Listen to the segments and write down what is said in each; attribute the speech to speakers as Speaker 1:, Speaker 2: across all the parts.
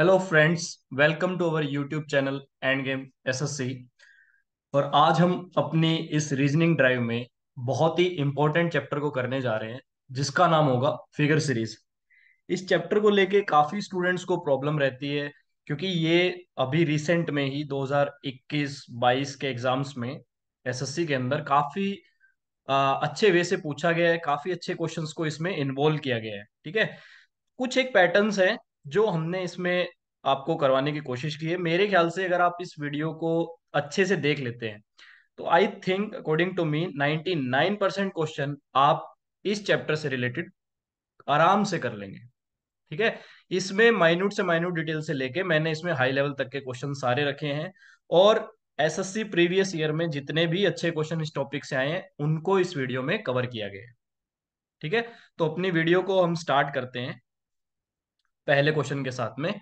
Speaker 1: Hello friends welcome to our YouTube channel and game C और आज हम अपनी इस रीजनिंग ड्राइव में बहुत ही इम्पोर्टेंट चैप्टर को करने जा रहे हैं जिसका नाम होगा फिगर सीरीज इस चैप्टर को लेके काफी स्टूडेंट्स को प्रॉब्लम रहती है क्योंकि ये अभी रिसेंट में ही 2021-22 के एग्जाम्स में एसएससी के अंदर काफी आ, अच्छे वे से पूछा गया है काफी अच्छे क्वेश्चंस को इसमें इन्वॉल्व किया गया है ठीक है कुछ एक पैटर्न्स हैं जो हमने इसमें आपको करवाने की कोशिश की है मेरे ख्याल से अगर आप इस वीडियो को अच्छे से देख लेते हैं तो I think according to me 99 percent question आप इस चैप्टर से रिलेटेड आराम से कर लेंगे ठीक है इसमें माइन्यूट से माइन्यूट डिटेल से लेके मैंने इसमें हाई लेवल तक के क्वेश्चन सारे रखे हैं और एसएससी प्रीवियस ईयर में जितने भी अच्छे क्वेश्चन इस टॉपिक से आए हैं उनको इस वीडियो में कवर किया गया है ठीक है तो अपनी वीडियो को हम स्टार्ट करते हैं पहले क्वेश्चन के साथ में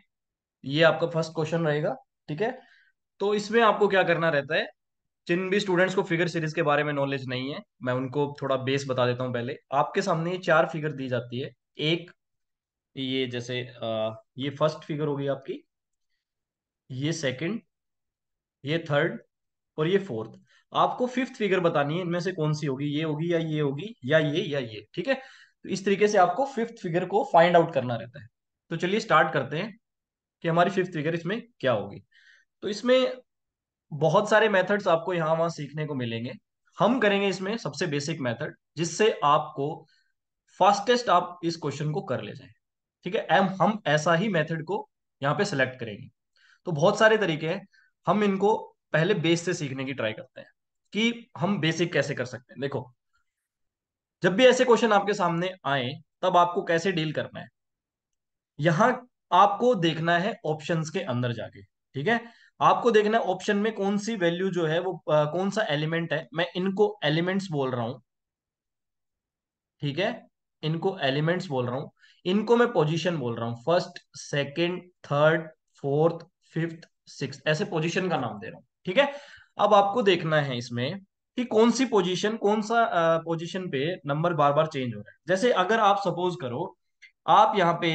Speaker 1: ये आपका फर्स्ट क्वेश्चन रहेगा ठीक है तो इसमें आपको क्या करना रहता है जिन भी स्टूडेंट्स को फिगर सीरीज के बारे में नॉलेज नहीं है मैं उनको थोड़ा बेस बता देता हूं पहले आपके सामने ये चार फिगर दी जाती है एक ये जैसे ये फर्स्ट फिगर होगी आपकी ये सेकंड ये थर्ड और ये फोर्थ आपको फिफ्थ फिगर बतानी है इनमें से कौन सी होगी ये होगी या ये होगी या ये या ये ठीक है तो इस तरीके से आपको फिफ्थ फिगर को फाइंड आउट करना रहता है तो चलिए स्टार्ट करते हैं कि हमारी फिफ्थ फिगर इसमें क्या होगी तो इसमें बहुत सारे मेथड्स आपको यहां वहां सीखने को मिलेंगे हम करेंगे इसमें सबसे बेसिक मेथड जिससे आपको फास्टेस्ट आप इस क्वेश्चन को कर ले जाए ठीक है एम हम ऐसा ही मेथड को यहाँ पे सिलेक्ट करेंगे तो बहुत सारे तरीके हैं हम इनको पहले बेस से सीखने की ट्राई करते हैं कि हम बेसिक कैसे कर सकते हैं देखो जब भी ऐसे क्वेश्चन आपके सामने आए तब आपको कैसे डील करना है यहां आपको देखना है ऑप्शंस के अंदर जाके ठीक है आपको देखना है ऑप्शन में कौन सी वैल्यू जो है वो आ, कौन सा एलिमेंट है मैं इनको एलिमेंट्स बोल रहा हूं ठीक है इनको एलिमेंट्स बोल रहा हूं इनको मैं पोजीशन बोल रहा हूं first second third fourth fifth six ऐसे पोजीशन का नाम दे रहा हूं ठीक है अब आपको देखना है इसमें कि कौन सी पोजिशन कौन सा पोजिशन पे नंबर बार बार चेंज हो रहा है जैसे अगर आप सपोज करो आप यहाँ पे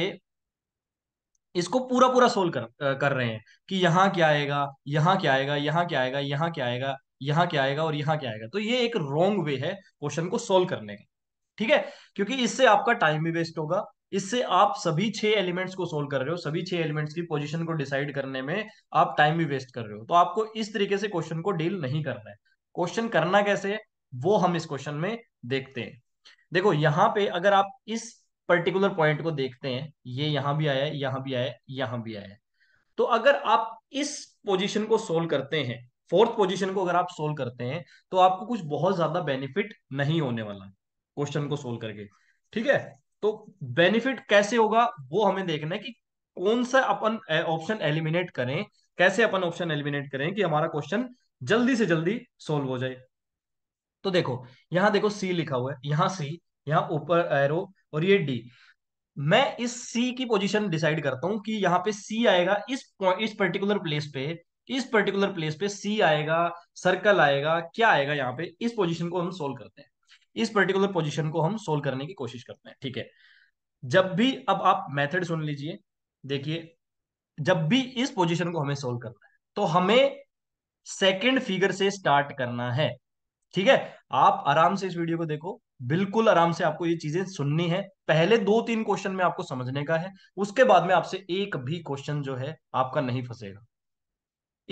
Speaker 1: इसको पूरा पूरा सोल्व कर कर रहे हैं कि यहाँ क्या आएगा यहाँ क्या आएगा यहाँ क्या आएगा यहाँ क्या आएगा यहाँ क्या आएगा और यहाँ क्या आएगा तो ये एक रॉन्ग वे है क्वेश्चन को सोल्व करने का ठीक है क्योंकि इससे आपका टाइम भी वेस्ट होगा इससे आप सभी छह एलिमेंट्स को सोल्व कर रहे हो सभी छह एलिमेंट्स की पोजीशन को डिसाइड करने में आप टाइम भी वेस्ट कर रहे हो तो आपको इस तरीके से क्वेश्चन को डील नहीं करना है क्वेश्चन करना कैसे है वो हम इस क्वेश्चन में देखते हैं देखो यहाँ पे अगर आप इस पर्टिकुलर पॉइंट को देखते हैं ये यहां भी आया है भी आया है भी आया है तो अगर आप इस पोजीशन को सोल्व करते हैं फोर्थ पोजीशन को अगर आप सोल्व करते हैं तो आपको कुछ बहुत ज्यादा बेनिफिट नहीं होने वाला क्वेश्चन को सोल्व करके ठीक है तो बेनिफिट कैसे होगा वो हमें देखना है कि कौन सा अपन ऑप्शन एलिमिनेट करें कैसे अपन ऑप्शन एलिमिनेट करें कि हमारा क्वेश्चन जल्दी से जल्दी सोल्व हो जाए तो देखो यहां देखो सी लिखा हुआ है यहां सी यहाँ ऊपर एरो और ये डी मैं इस सी की पोजीशन डिसाइड करता हूँ कि यहाँ पे सी आएगा इस इस पर्टिकुलर प्लेस पे इस पर्टिकुलर प्लेस पे सी आएगा सर्कल आएगा क्या आएगा यहाँ पे इस पोजीशन को हम सोल्व करते हैं इस पर्टिकुलर पोजीशन को हम सोल्व करने की कोशिश करते हैं ठीक है जब भी अब आप मेथड सुन लीजिए देखिए जब भी इस पोजिशन को हमें सोल्व करना है तो हमें सेकेंड फिगर से स्टार्ट करना है ठीक है आप आराम से इस वीडियो को देखो बिल्कुल आराम से आपको ये चीजें सुननी है पहले दो तीन क्वेश्चन में आपको समझने का है उसके बाद में आपसे एक भी क्वेश्चन जो है आपका नहीं फंसेगा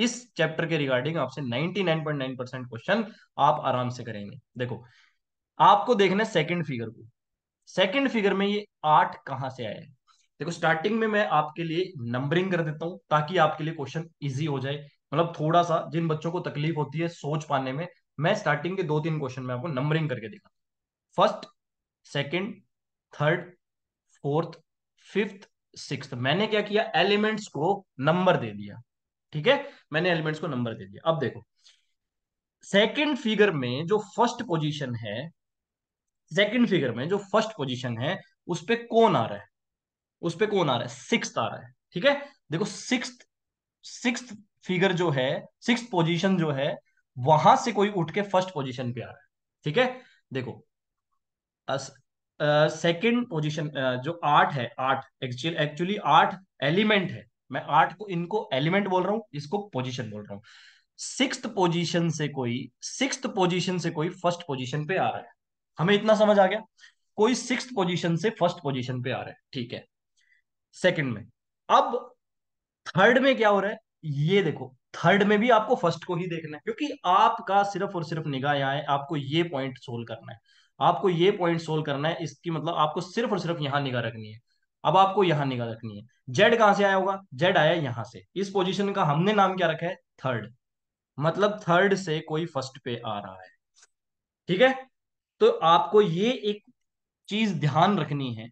Speaker 1: इस चैप्टर के रिगार्डिंग आपसे 99.9 परसेंट क्वेश्चन आप आराम से करेंगे देखो आपको देखना है सेकेंड फिगर को सेकेंड फिगर में ये आठ कहां से आया है देखो स्टार्टिंग में मैं आपके लिए नंबरिंग कर देता हूं ताकि आपके लिए क्वेश्चन इजी हो जाए मतलब थोड़ा सा जिन बच्चों को तकलीफ होती है सोच पाने में मैं स्टार्टिंग के दो तीन क्वेश्चन में आपको नंबरिंग करके दिखा first second third fourth fifth six मैंने क्या किया एलिमेंट्स को नंबर दे दिया ठीक है मैंने एलिमेंट्स को नंबर दे दिया अब देखो सेकंड फिगर में जो फर्स्ट पोजीशन है सेकंड फिगर में जो फर्स्ट पोजीशन है उस पर कौन आ रहा है उस पर कौन आ रहा है सिक्स आ रहा है ठीक है देखो सिक्स सिक्स फिगर जो है सिक्स पोजीशन जो है वहां से कोई उठ के फर्स्ट पोजीशन पे आ रहा है ठीक है देखो सेकेंड पोजिशन जो आठ है आठ एक्चुअली एक्चुअली आठ एलिमेंट है मैं आठ को इनको एलिमेंट बोल रहा हूं इसको पोजिशन बोल रहा हूं सिक्स पोजिशन से कोई सिक्स पोजिशन से कोई फर्स्ट पोजिशन पे आ रहा है हमें इतना समझ आ गया कोई सिक्स पोजिशन से फर्स्ट पोजिशन पे आ रहा है ठीक है सेकेंड में अब थर्ड में क्या हो रहा है ये देखो थर्ड में भी आपको फर्स्ट को ही देखना है क्योंकि आपका सिर्फ और सिर्फ निगाह यहां है आपको ये पॉइंट सोल्व करना है आपको ये पॉइंट सोल्व करना है इसकी मतलब आपको सिर्फ और सिर्फ यहाँ निगाह रखनी है अब आपको यहाँ निगाह रखनी है जेड कहां से आया होगा जेड आया यहां से इस पोजिशन का हमने नाम क्या रखा है थर्ड मतलब थर्ड से कोई फर्स्ट पे आ रहा है ठीक है तो आपको ये एक चीज ध्यान रखनी है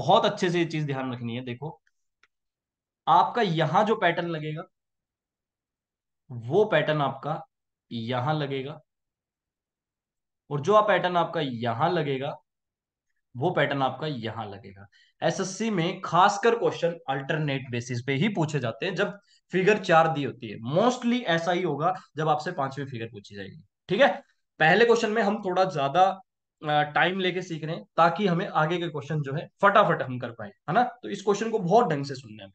Speaker 1: बहुत अच्छे से ये चीज ध्यान रखनी है देखो आपका यहां जो पैटर्न लगेगा वो पैटर्न आपका यहां लगेगा और जो पैटर्न आपका यहां लगेगा वो पैटर्न आपका यहां लगेगा एसएससी में खासकर क्वेश्चन अल्टरनेट बेसिस पे ही पूछे जाते हैं जब फिगर चार दी होती है मोस्टली ऐसा ही होगा जब आपसे पांचवी फिगर पूछी जाएगी ठीक है पहले क्वेश्चन में हम थोड़ा ज्यादा टाइम लेके सीख रहे हैं ताकि हमें आगे के क्वेश्चन जो है फटाफट हम कर पाए है ना तो इस क्वेश्चन को बहुत ढंग से सुनने में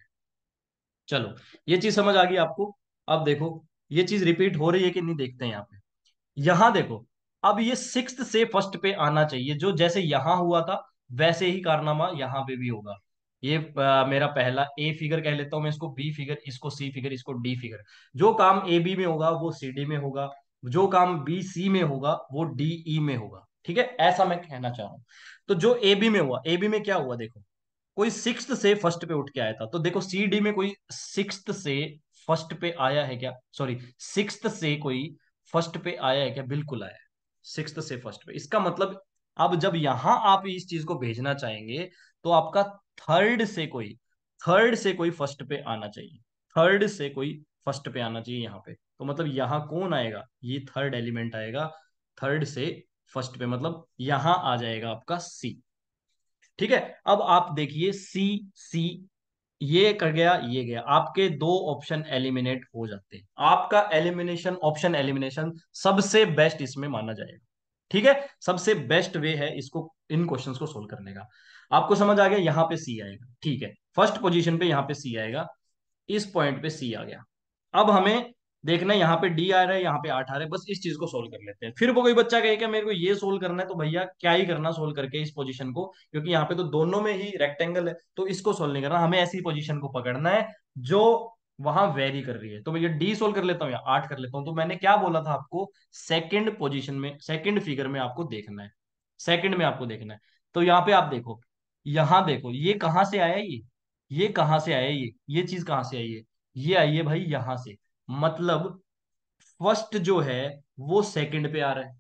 Speaker 1: चलो ये चीज समझ आ गई आपको अब देखो ये चीज रिपीट हो रही है कि नहीं देखते हैं यहाँ पे यहां देखो अब ये सिक्स से फर्स्ट पे आना चाहिए जो जैसे यहां हुआ था वैसे ही कारनामा यहाँ पे भी होगा ये आ, मेरा पहला ए फिगर कह लेता हूं मैं इसको बी फिगर इसको सी फिगर इसको डी फिगर जो काम ए बी में होगा वो सी डी में होगा जो काम बी सी में होगा वो डी ई e में होगा ठीक है ऐसा मैं कहना चाह रहा हूं तो जो ए बी में हुआ ए बी में क्या हुआ देखो कोई सिक्स से फर्स्ट पे उठ के आया था तो देखो सी डी में कोई सिक्स से फर्स्ट पे आया है क्या सॉरी सिक्स से कोई फर्स्ट पे आया है क्या बिल्कुल आया सिक्स से फर्स्ट पे इसका मतलब अब जब यहां आप इस चीज को भेजना चाहेंगे तो आपका थर्ड से कोई थर्ड से कोई फर्स्ट पे आना चाहिए थर्ड से कोई फर्स्ट पे आना चाहिए यहाँ पे तो मतलब यहाँ कौन आएगा ये थर्ड एलिमेंट आएगा थर्ड से फर्स्ट पे मतलब यहां आ जाएगा आपका सी ठीक है अब आप देखिए सी सी ये कर गया ये गया आपके दो ऑप्शन एलिमिनेट हो जाते हैं आपका एलिमिनेशन ऑप्शन एलिमिनेशन सबसे बेस्ट इसमें माना जाएगा ठीक है सबसे बेस्ट वे है इसको इन क्वेश्चंस को सोल्व करने का आपको समझ आ गया यहां पे सी आएगा ठीक है फर्स्ट पोजीशन पे यहां पे सी आएगा इस पॉइंट पे सी आ गया अब हमें देखना यहाँ पे डी आ रहा है यहाँ पे आठ आ रहा है बस इस चीज को सोल्व कर लेते हैं फिर वो कोई बच्चा कहे कि मेरे को ये सोल्व करना है तो भैया क्या ही करना सोल्व करके इस पोजीशन को क्योंकि यहाँ पे तो दोनों में ही रेक्टेंगल है तो इसको सोल्व नहीं करना हमें ऐसी पोजीशन को पकड़ना है जो वहां वेरी कर रही है तो भैया डी सोल्व कर लेता हूँ या आठ कर लेता हूँ तो मैंने क्या बोला था आपको सेकेंड पोजिशन में सेकेंड फिगर में आपको देखना है सेकेंड में आपको देखना है तो यहाँ पे आप देखो यहाँ देखो ये कहाँ से आया ये ये कहाँ से आया ये ये चीज कहाँ से आई है ये आई है भाई यहाँ से मतलब फर्स्ट जो है वो सेकंड पे आ रहा है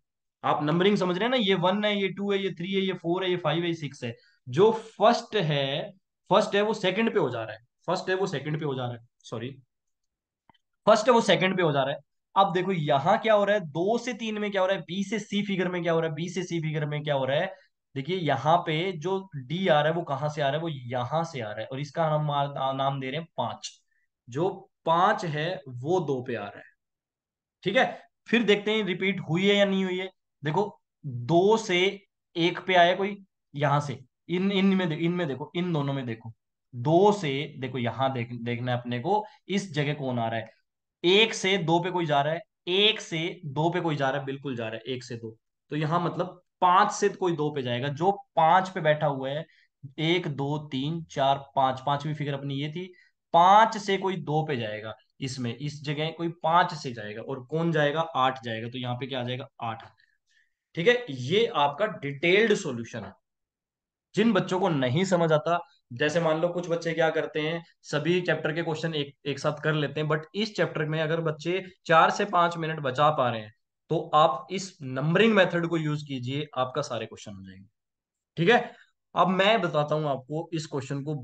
Speaker 1: आप नंबरिंग समझ रहे हैं ना ये वन है ये टू है ये थ्री है ये फोर है ये फाइव है ये सिक्स है जो फर्स्ट है फर्स्ट है वो सेकंड पे हो जा रहा है फर्स्ट है वो सेकंड पे हो जा रहा है सॉरी फर्स्ट है वो सेकंड पे हो जा रहा है अब देखो यहां क्या हो रहा है दो से तीन में क्या हो रहा है बी से सी फिगर में क्या हो रहा है बी से सी फिगर में क्या हो रहा है देखिए यहाँ पे जो डी आ रहा है वो कहां से आ रहा है वो यहां से आ रहा है और इसका हम नाम दे रहे हैं पांच जो पांच है वो दो पे आ रहा है ठीक है फिर देखते हैं रिपीट हुई है या नहीं हुई है देखो दो से एक पे आया कोई यहां से इन इन में इनमें देखो इन दोनों में देखो दो से देखो यहां देख देखना है अपने को इस जगह कौन आ रहा है एक से दो पे कोई जा रहा है एक से दो पे कोई जा रहा है बिल्कुल जा रहा है एक से दो तो यहां मतलब पांच से कोई दो पे जाएगा जो पांच पे बैठा हुआ है एक दो तीन चार पांच पांचवी फिगर अपनी ये थी पांच से कोई दो पे जाएगा इसमें इस जगह कोई पांच से जाएगा और कौन जाएगा आठ जाएगा तो यहाँ पे क्या आ जाएगा आठ ठीक है ये आपका डिटेल्ड सॉल्यूशन है जिन बच्चों को नहीं समझ आता जैसे मान लो कुछ बच्चे क्या करते हैं सभी चैप्टर के क्वेश्चन एक एक साथ कर लेते हैं बट इस चैप्टर में अगर बच्चे चार से पांच मिनट बचा पा रहे हैं तो आप इस नंबरिंग मेथड को यूज कीजिए आपका सारे क्वेश्चन हो जाएंगे ठीक है अब मैं बताता हूं आपको इस क्वेश्चन को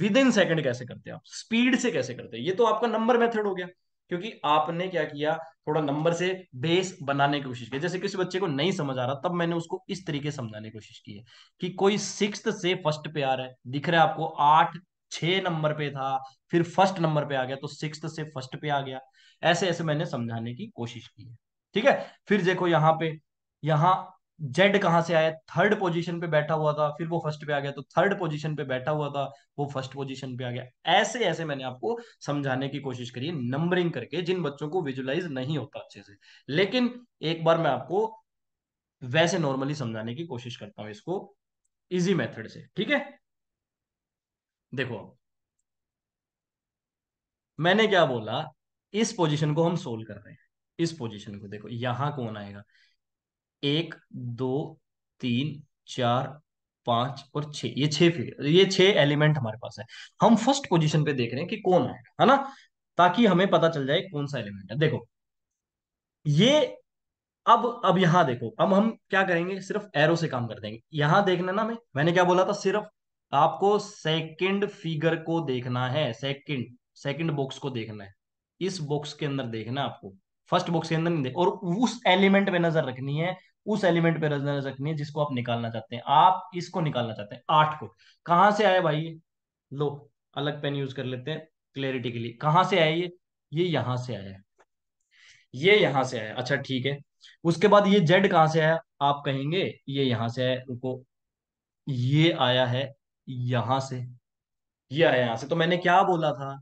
Speaker 1: विद इन सेकेंड कैसे करते हैं आप स्पीड से कैसे करते हैं ये तो आपका नंबर मेथड हो गया क्योंकि आपने क्या किया थोड़ा नंबर से बेस बनाने की कोशिश की जैसे किसी बच्चे को नहीं समझ आ रहा तब मैंने उसको इस तरीके समझाने की कोशिश की है कि कोई सिक्स से फर्स्ट पे आ रहा है दिख रहा है आपको आठ छह नंबर पे था फिर फर्स्ट नंबर पे आ गया तो सिक्स से फर्स्ट पे आ गया ऐसे ऐसे मैंने समझाने की कोशिश की है ठीक है फिर देखो यहाँ पे यहाँ जेड कहां से आया थर्ड पोजीशन पे बैठा हुआ था फिर वो फर्स्ट पे आ गया तो थर्ड पोजीशन पे बैठा हुआ था वो फर्स्ट पोजीशन पे आ गया ऐसे ऐसे मैंने आपको समझाने की कोशिश करी नंबरिंग करके जिन बच्चों को विजुलाइज नहीं होता अच्छे से लेकिन एक बार मैं आपको वैसे नॉर्मली समझाने की कोशिश करता हूं इसको इजी मेथड से ठीक है देखो मैंने क्या बोला इस पोजिशन को हम सोल्व कर रहे हैं इस पोजिशन को देखो यहां कौन आएगा एक दो तीन चार पांच और छह ये छह फिगर ये छह एलिमेंट हमारे पास है हम फर्स्ट पोजीशन पे देख रहे हैं कि कौन है है ना ताकि हमें पता चल जाए कौन सा एलिमेंट है देखो ये अब अब यहां देखो अब हम क्या करेंगे सिर्फ एरो से काम कर देंगे यहां देखना ना मैं मैंने क्या बोला था सिर्फ आपको सेकंड फिगर को देखना है सेकंड सेकंड बॉक्स को देखना है इस बॉक्स के अंदर देखना है आपको फर्स्ट बॉक्स के अंदर नहीं देख और उस एलिमेंट में नजर रखनी है उस एलिमेंट पे नजर रखनी है जिसको आप निकालना चाहते हैं आप इसको निकालना चाहते हैं आठ को कहां से आया भाई लो अलग पेन यूज कर लेते हैं क्लियरिटी के लिए कहां से आए ये ये यहां से आया है ये यहां से आया अच्छा ठीक है उसके बाद ये जेड कहां से आया आप कहेंगे ये यहां से आया उनको ये आया है यहां से ये आया यहां से तो मैंने क्या बोला था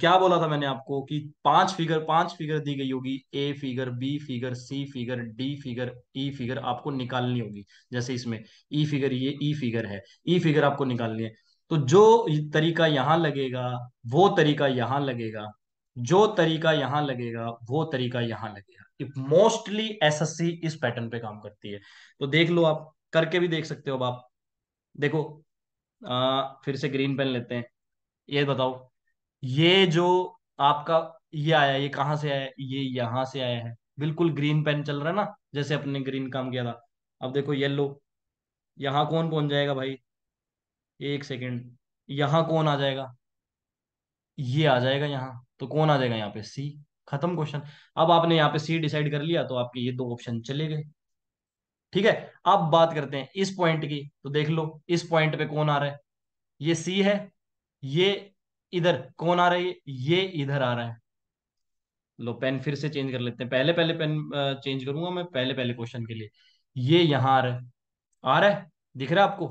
Speaker 1: क्या बोला था मैंने आपको कि पांच फिगर पांच फिगर दी गई होगी A figure B figure C figure D figure E figure आपको निकालनी होगी जैसे इसमें ई e फिगर ये ई e फिगर है ई e फिगर आपको निकालनी है तो जो तरीका यहां लगेगा वो तरीका यहाँ लगेगा जो तरीका यहाँ लगेगा वो तरीका यहां लगेगा मोस्टली सी इस पैटर्न पे काम करती है तो देख लो आप करके भी देख सकते हो अब आप देखो आ, फिर से ग्रीन पेन लेते हैं ये बताओ ये जो आपका ये आया ये कहाँ से आया ये यहाँ से आया है बिल्कुल ग्रीन पेन चल रहा है ना जैसे अपने ग्रीन काम किया था अब देखो येलो यहाँ कौन पहुंच जाएगा भाई एक सेकेंड यहाँ कौन आ जाएगा ये आ जाएगा यहाँ तो कौन आ जाएगा यहाँ पे सी खत्म क्वेश्चन अब आपने यहाँ पे सी डिसाइड कर लिया तो आपके ये दो ऑप्शन चले गए ठीक है अब बात करते हैं इस पॉइंट की तो देख लो इस पॉइंट पे कौन आ रहा है ये सी है ये इधर कौन आ रहा है ये इधर आ रहा है लो पेन फिर से चेंज कर लेते हैं पहले पहले पेन चेंज करूंगा मैं पहले पहले क्वेश्चन के लिए ये यहां आ रहा है आ रहा है दिख रहा है आपको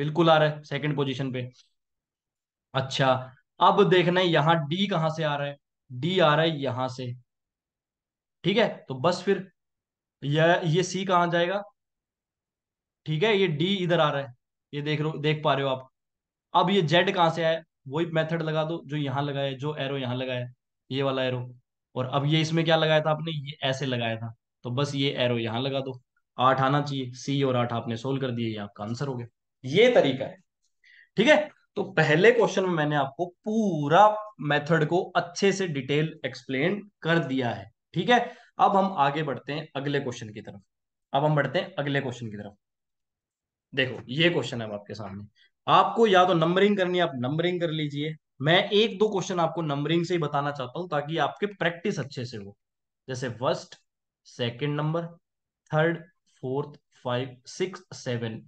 Speaker 1: बिल्कुल आ रहा है सेकंड पोजीशन पे अच्छा अब देखना है यहां डी कहां से आ रहा है डी आ रहा है यहां से ठीक है तो बस फिर यह ये सी कहां जाएगा ठीक है ये डी इधर आ रहा है ये देख रो देख पा रहे हो आप अब ये जेड कहां से आया वही मेथड लगा दो जो यहाँ लगाया जो एरो यहाँ लगाया ये वाला एरो और अब ये इसमें क्या लगाया था आपने ये ऐसे लगाया था तो बस ये एरो यहाँ लगा दो आठ आना चाहिए सी और आठ आपने सोल्व कर दिए ये आपका आंसर हो गया ये तरीका है ठीक है तो पहले क्वेश्चन में मैंने आपको पूरा मेथड को अच्छे से डिटेल एक्सप्लेन कर दिया है ठीक है अब हम आगे बढ़ते हैं अगले क्वेश्चन की तरफ अब हम बढ़ते हैं अगले क्वेश्चन की तरफ देखो ये क्वेश्चन है आपके सामने आपको या तो नंबरिंग करनी है आप नंबरिंग कर लीजिए मैं एक दो क्वेश्चन आपको नंबरिंग से ही बताना चाहता हूं ताकि आपके प्रैक्टिस अच्छे से हो जैसे first second number third fourth five six seven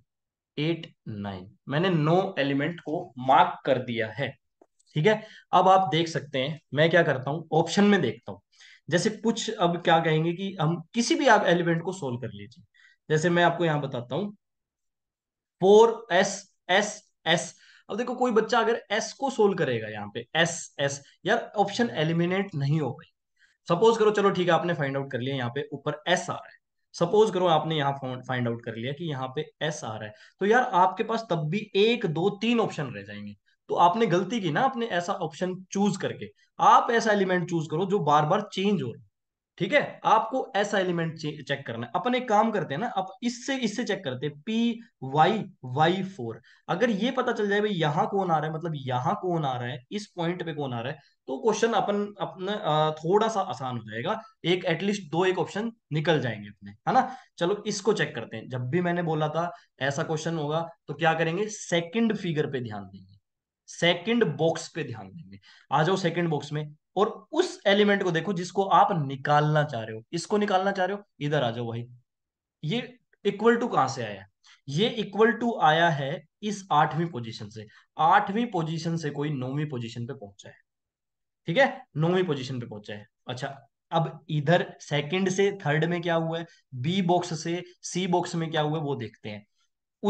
Speaker 1: eight nine मैंने नो एलिमेंट को मार्क कर दिया है ठीक है अब आप देख सकते हैं मैं क्या करता हूं ऑप्शन में देखता हूं जैसे कुछ अब क्या कहेंगे कि हम किसी भी आप एलिमेंट को सोल्व कर लीजिए जैसे मैं आपको यहां बताता हूं फोर एस एस एस अब देखो कोई बच्चा अगर एस को सोल्व करेगा यहाँ पे एस एस यार ऑप्शन एलिमिनेट नहीं हो गई सपोज करो चलो ठीक है आपने फाइंड आउट कर लिया यहाँ पे ऊपर एस आ रहा है सपोज करो आपने यहाँ फाइंड आउट कर लिया कि यहाँ पे एस आ रहा है तो यार आपके पास तब भी एक दो तीन ऑप्शन रह जाएंगे तो आपने गलती की ना आपने ऐसा ऑप्शन चूज करके आप ऐसा एलिमेंट चूज करो जो बार बार चेंज हो रहा है ठीक है आपको ऐसा एलिमेंट चेक करना है अपन एक काम करते हैं ना इससे इससे चेक करते हैं पी वाई वाई फोर अगर ये पता चल जाए भाई यहां कौन आ रहा है मतलब यहाँ कौन आ रहा है इस पॉइंट पे कौन आ रहा है तो क्वेश्चन अपन अपने थोड़ा सा आसान हो जाएगा एक एटलीस्ट दो एक ऑप्शन निकल जाएंगे अपने है ना चलो इसको चेक करते हैं जब भी मैंने बोला था ऐसा क्वेश्चन होगा तो क्या करेंगे सेकेंड फिगर पे ध्यान देंगे सेकेंड बॉक्स पे ध्यान देंगे आ जाओ सेकेंड बॉक्स में और उस एलिमेंट को देखो जिसको आप निकालना चाह रहे हो इसको निकालना चाह रहे हो इधर आ जाओ भाई ये इक्वल टू कहां से आया ये इक्वल टू आया है इस आठवीं पोजीशन से आठवीं पोजीशन से कोई नौवीं पोजीशन पे पहुंचा है ठीक है नौवीं पोजीशन पे पहुंचा है अच्छा अब इधर सेकंड से थर्ड में क्या हुआ है बी बॉक्स से सी बॉक्स में क्या हुआ है वो देखते हैं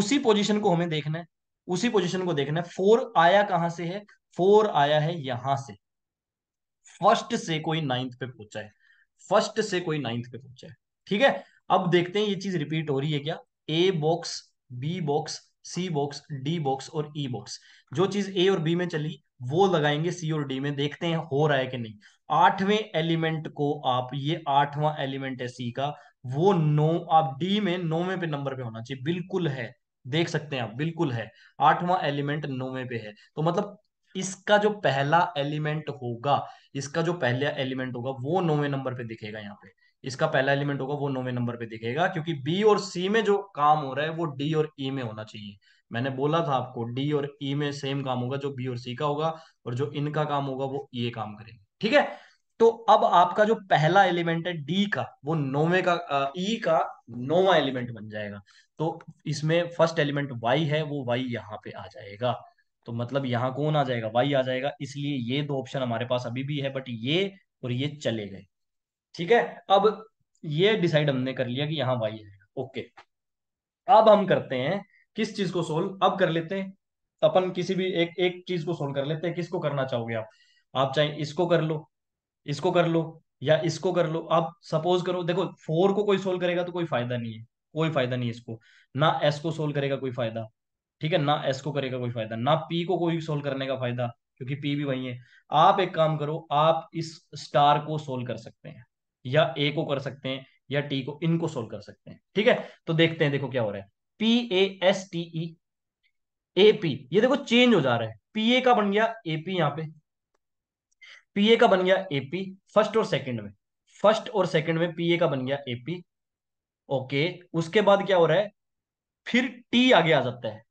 Speaker 1: उसी पोजीशन को हमें देखना है उसी पोजीशन को देखना है फोर आया कहां से है फोर आया है यहां से फर्स्ट से कोई नाइन्थ पे पहुंचा है फर्स्ट से कोई नाइन्थ पे पहुंचा है ठीक है अब देखते हैं ये चीज रिपीट हो रही है क्या A box B box C box D box और ई e बॉक्स जो चीज ए और बी में चली वो लगाएंगे सी और डी में देखते हैं हो रहा है कि नहीं आठवें एलिमेंट को आप ये आठवां एलिमेंट है सी का वो नौ आप डी में नौवे पे नंबर पे होना चाहिए बिल्कुल है देख सकते हैं आप बिल्कुल है आठवां एलिमेंट नौवे पे है तो मतलब इसका जो पहला एलिमेंट होगा इसका जो पहला एलिमेंट होगा वो नौवे नंबर पे दिखेगा यहाँ पे इसका पहला एलिमेंट होगा वो नौवे नंबर पे दिखेगा क्योंकि बी और सी में जो काम हो रहा है वो डी और ई e में होना चाहिए मैंने बोला था आपको डी और ई e में सेम काम होगा जो बी और सी का होगा और जो इनका काम होगा वो ये e काम करेंगे ठीक है तो अब आपका जो पहला एलिमेंट है डी का वो नौवे का ई e का नौवा एलिमेंट बन जाएगा तो इसमें फर्स्ट एलिमेंट वाई है वो वाई यहाँ पे आ जाएगा तो मतलब यहाँ कौन आ जाएगा वाई आ जाएगा इसलिए ये दो ऑप्शन हमारे पास अभी भी है बट ये और ये चले गए ठीक है अब ये डिसाइड हमने कर लिया कि यहाँ वाई आएगा ओके अब हम करते हैं किस चीज को सोल्व अब कर लेते हैं अपन किसी भी एक एक चीज को सोल्व कर लेते हैं किसको करना चाहोगे आप आप चाहे इसको कर लो इसको कर लो या इसको कर लो आप सपोज करो देखो फोर को कोई सोल्व करेगा तो कोई फायदा नहीं है कोई फायदा नहीं है इसको ना एस को सोल्व करेगा कोई फायदा ठीक है ना एस को करेगा कोई फायदा ना पी को कोई सोल्व करने का फायदा क्योंकि पी भी वही है आप एक काम करो आप इस स्टार को सोल्व कर सकते हैं या ए को कर सकते हैं या टी को इनको सोल्व कर सकते हैं ठीक है तो देखते हैं देखो क्या हो रहा है P A S T E A P ये देखो चेंज हो जा रहा है पी ए का बन गया ए पी यहां पे पी ए का बन गया ए पी फर्स्ट और सेकंड में फर्स्ट और सेकंड में पी ए का बन गया ए पी ओके उसके बाद क्या हो रहा है फिर टी आगे आ जाता है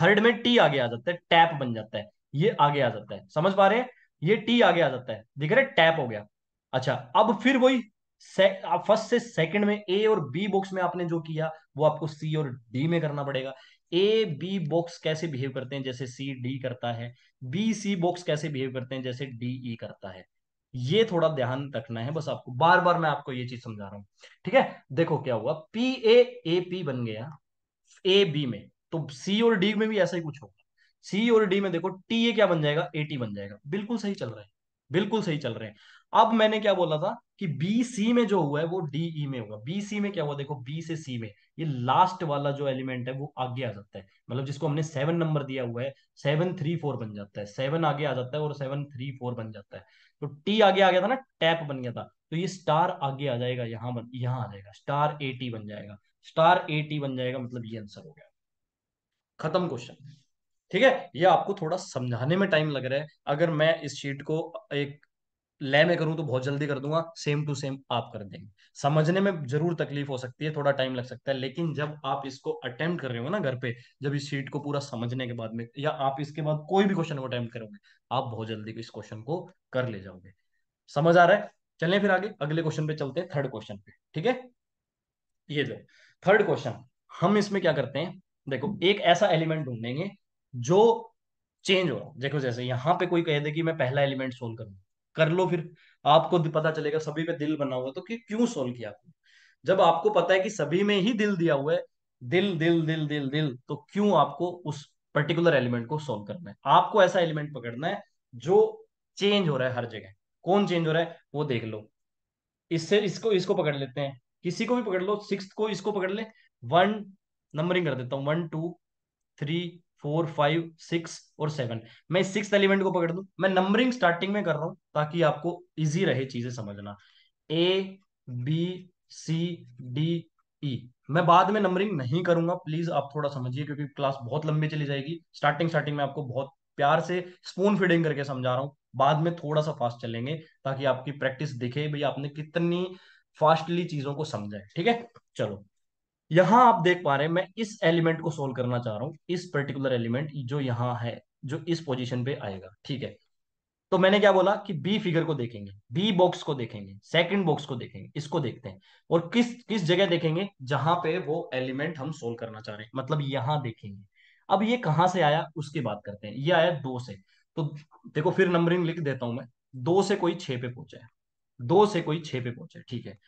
Speaker 1: थर्ड में टी आगे आ जाता है टैप बन जाता है ये आगे आ जाता है समझ पा रहे हैं ये टी आगे आ जाता है दिख रहे टैप हो गया अच्छा अब फिर वही फर्स्ट से सेकंड में ए और बी बॉक्स में आपने जो किया वो आपको सी और डी में करना पड़ेगा ए बी बॉक्स कैसे बिहेव करते हैं जैसे सी डी करता है बी सी बॉक्स कैसे बिहेव करते हैं जैसे डी ई e करता है ये थोड़ा ध्यान रखना है बस आपको बार बार मैं आपको ये चीज समझा रहा हूं ठीक है देखो क्या हुआ पी ए ए पी बन गया ए बी में तो सी और डी में भी ऐसा ही कुछ होगा सी और डी में देखो टी ए क्या बन जाएगा ए टी बन जाएगा बिल्कुल सही चल रहा है बिल्कुल सही चल रहे हैं अब मैंने क्या बोला था कि बी सी में जो हुआ है वो डी ई e में होगा बी सी में क्या हुआ देखो बी से सी में ये लास्ट वाला जो एलिमेंट है वो आगे आ जाता है मतलब जिसको हमने सेवन नंबर दिया हुआ है सेवन थ्री फोर बन जाता है सेवन आगे आ जाता है और सेवन थ्री फोर बन जाता है तो टी आगे आ गया था ना टैप बन गया था तो ये स्टार आगे आ जाएगा यहाँ बन यहाँ आ जाएगा स्टार टी बन जाएगा स्टार टी बन जाएगा मतलब ये आंसर हो गया खत्म क्वेश्चन ठीक है ये आपको थोड़ा समझाने में टाइम लग रहा है अगर मैं इस शीट को एक ले में करूं तो बहुत जल्दी कर दूंगा सेम टू सेम आप कर देंगे समझने में जरूर तकलीफ हो सकती है थोड़ा टाइम लग सकता है लेकिन जब आप इसको अटेम्प्ट कर रहे हो ना घर पे जब इस शीट को पूरा समझने के बाद में या आप इसके बाद कोई भी क्वेश्चन को अटेम्प्ट करोगे आप बहुत जल्दी इस क्वेश्चन को कर ले जाओगे समझ आ रहा है चलें फिर आगे अगले क्वेश्चन पे चलते हैं थर्ड क्वेश्चन पे ठीक है ये लो थर्ड क्वेश्चन हम इसमें क्या करते हैं देखो एक ऐसा एलिमेंट ढूंढेंगे जो चेंज हो देखो जैसे यहाँ पे कोई कह दे कि मैं पहला एलिमेंट सोल्व करूँ कर लो फिर आपको पता चलेगा सभी पे दिल बना हुआ तो कि क्यों सोल्व किया आपने जब आपको पता है कि सभी में ही दिल दिया हुआ है दिल दिल दिल दिल दिल तो क्यों आपको उस पर्टिकुलर एलिमेंट को सोल्व करना है आपको ऐसा एलिमेंट पकड़ना है जो चेंज हो रहा है हर जगह कौन चेंज हो रहा है वो देख लो इससे इसको इसको पकड़ लेते हैं किसी को भी पकड़ लो सिक्स को इसको पकड़ ले वन नंबरिंग कर देता हूँ one two three four five six और सेवन मैं सिक्स एलिमेंट को पकड़ दू मैं नंबरिंग स्टार्टिंग में कर रहा हूँ ताकि आपको इजी रहे चीजें समझना ए बी सी डी ई मैं बाद में नंबरिंग नहीं करूंगा प्लीज आप थोड़ा समझिए क्योंकि क्लास बहुत लंबी चली जाएगी स्टार्टिंग स्टार्टिंग में आपको बहुत प्यार से स्पून फीडिंग करके समझा रहा हूँ बाद में थोड़ा सा फास्ट चलेंगे ताकि आपकी प्रैक्टिस दिखे भाई आपने कितनी फास्टली चीजों को समझा है ठीक है चलो यहां आप देख पा रहे हैं मैं इस एलिमेंट को सोल्व करना चाह रहा हूं इस पर्टिकुलर एलिमेंट जो यहां है जो इस पोजीशन पे आएगा ठीक है तो मैंने क्या बोला कि बी फिगर को देखेंगे बी बॉक्स को देखेंगे सेकंड बॉक्स को देखेंगे इसको देखते हैं और किस किस जगह देखेंगे जहां पे वो एलिमेंट हम सोल्व करना चाह रहे हैं मतलब यहां देखेंगे अब ये कहां से आया उसकी बात करते हैं ये आया दो से तो देखो फिर नंबरिंग लिख देता हूं मैं दो से कोई छे पे पहुंचा है दो से कोई छे पे पहुंचा है ठीक है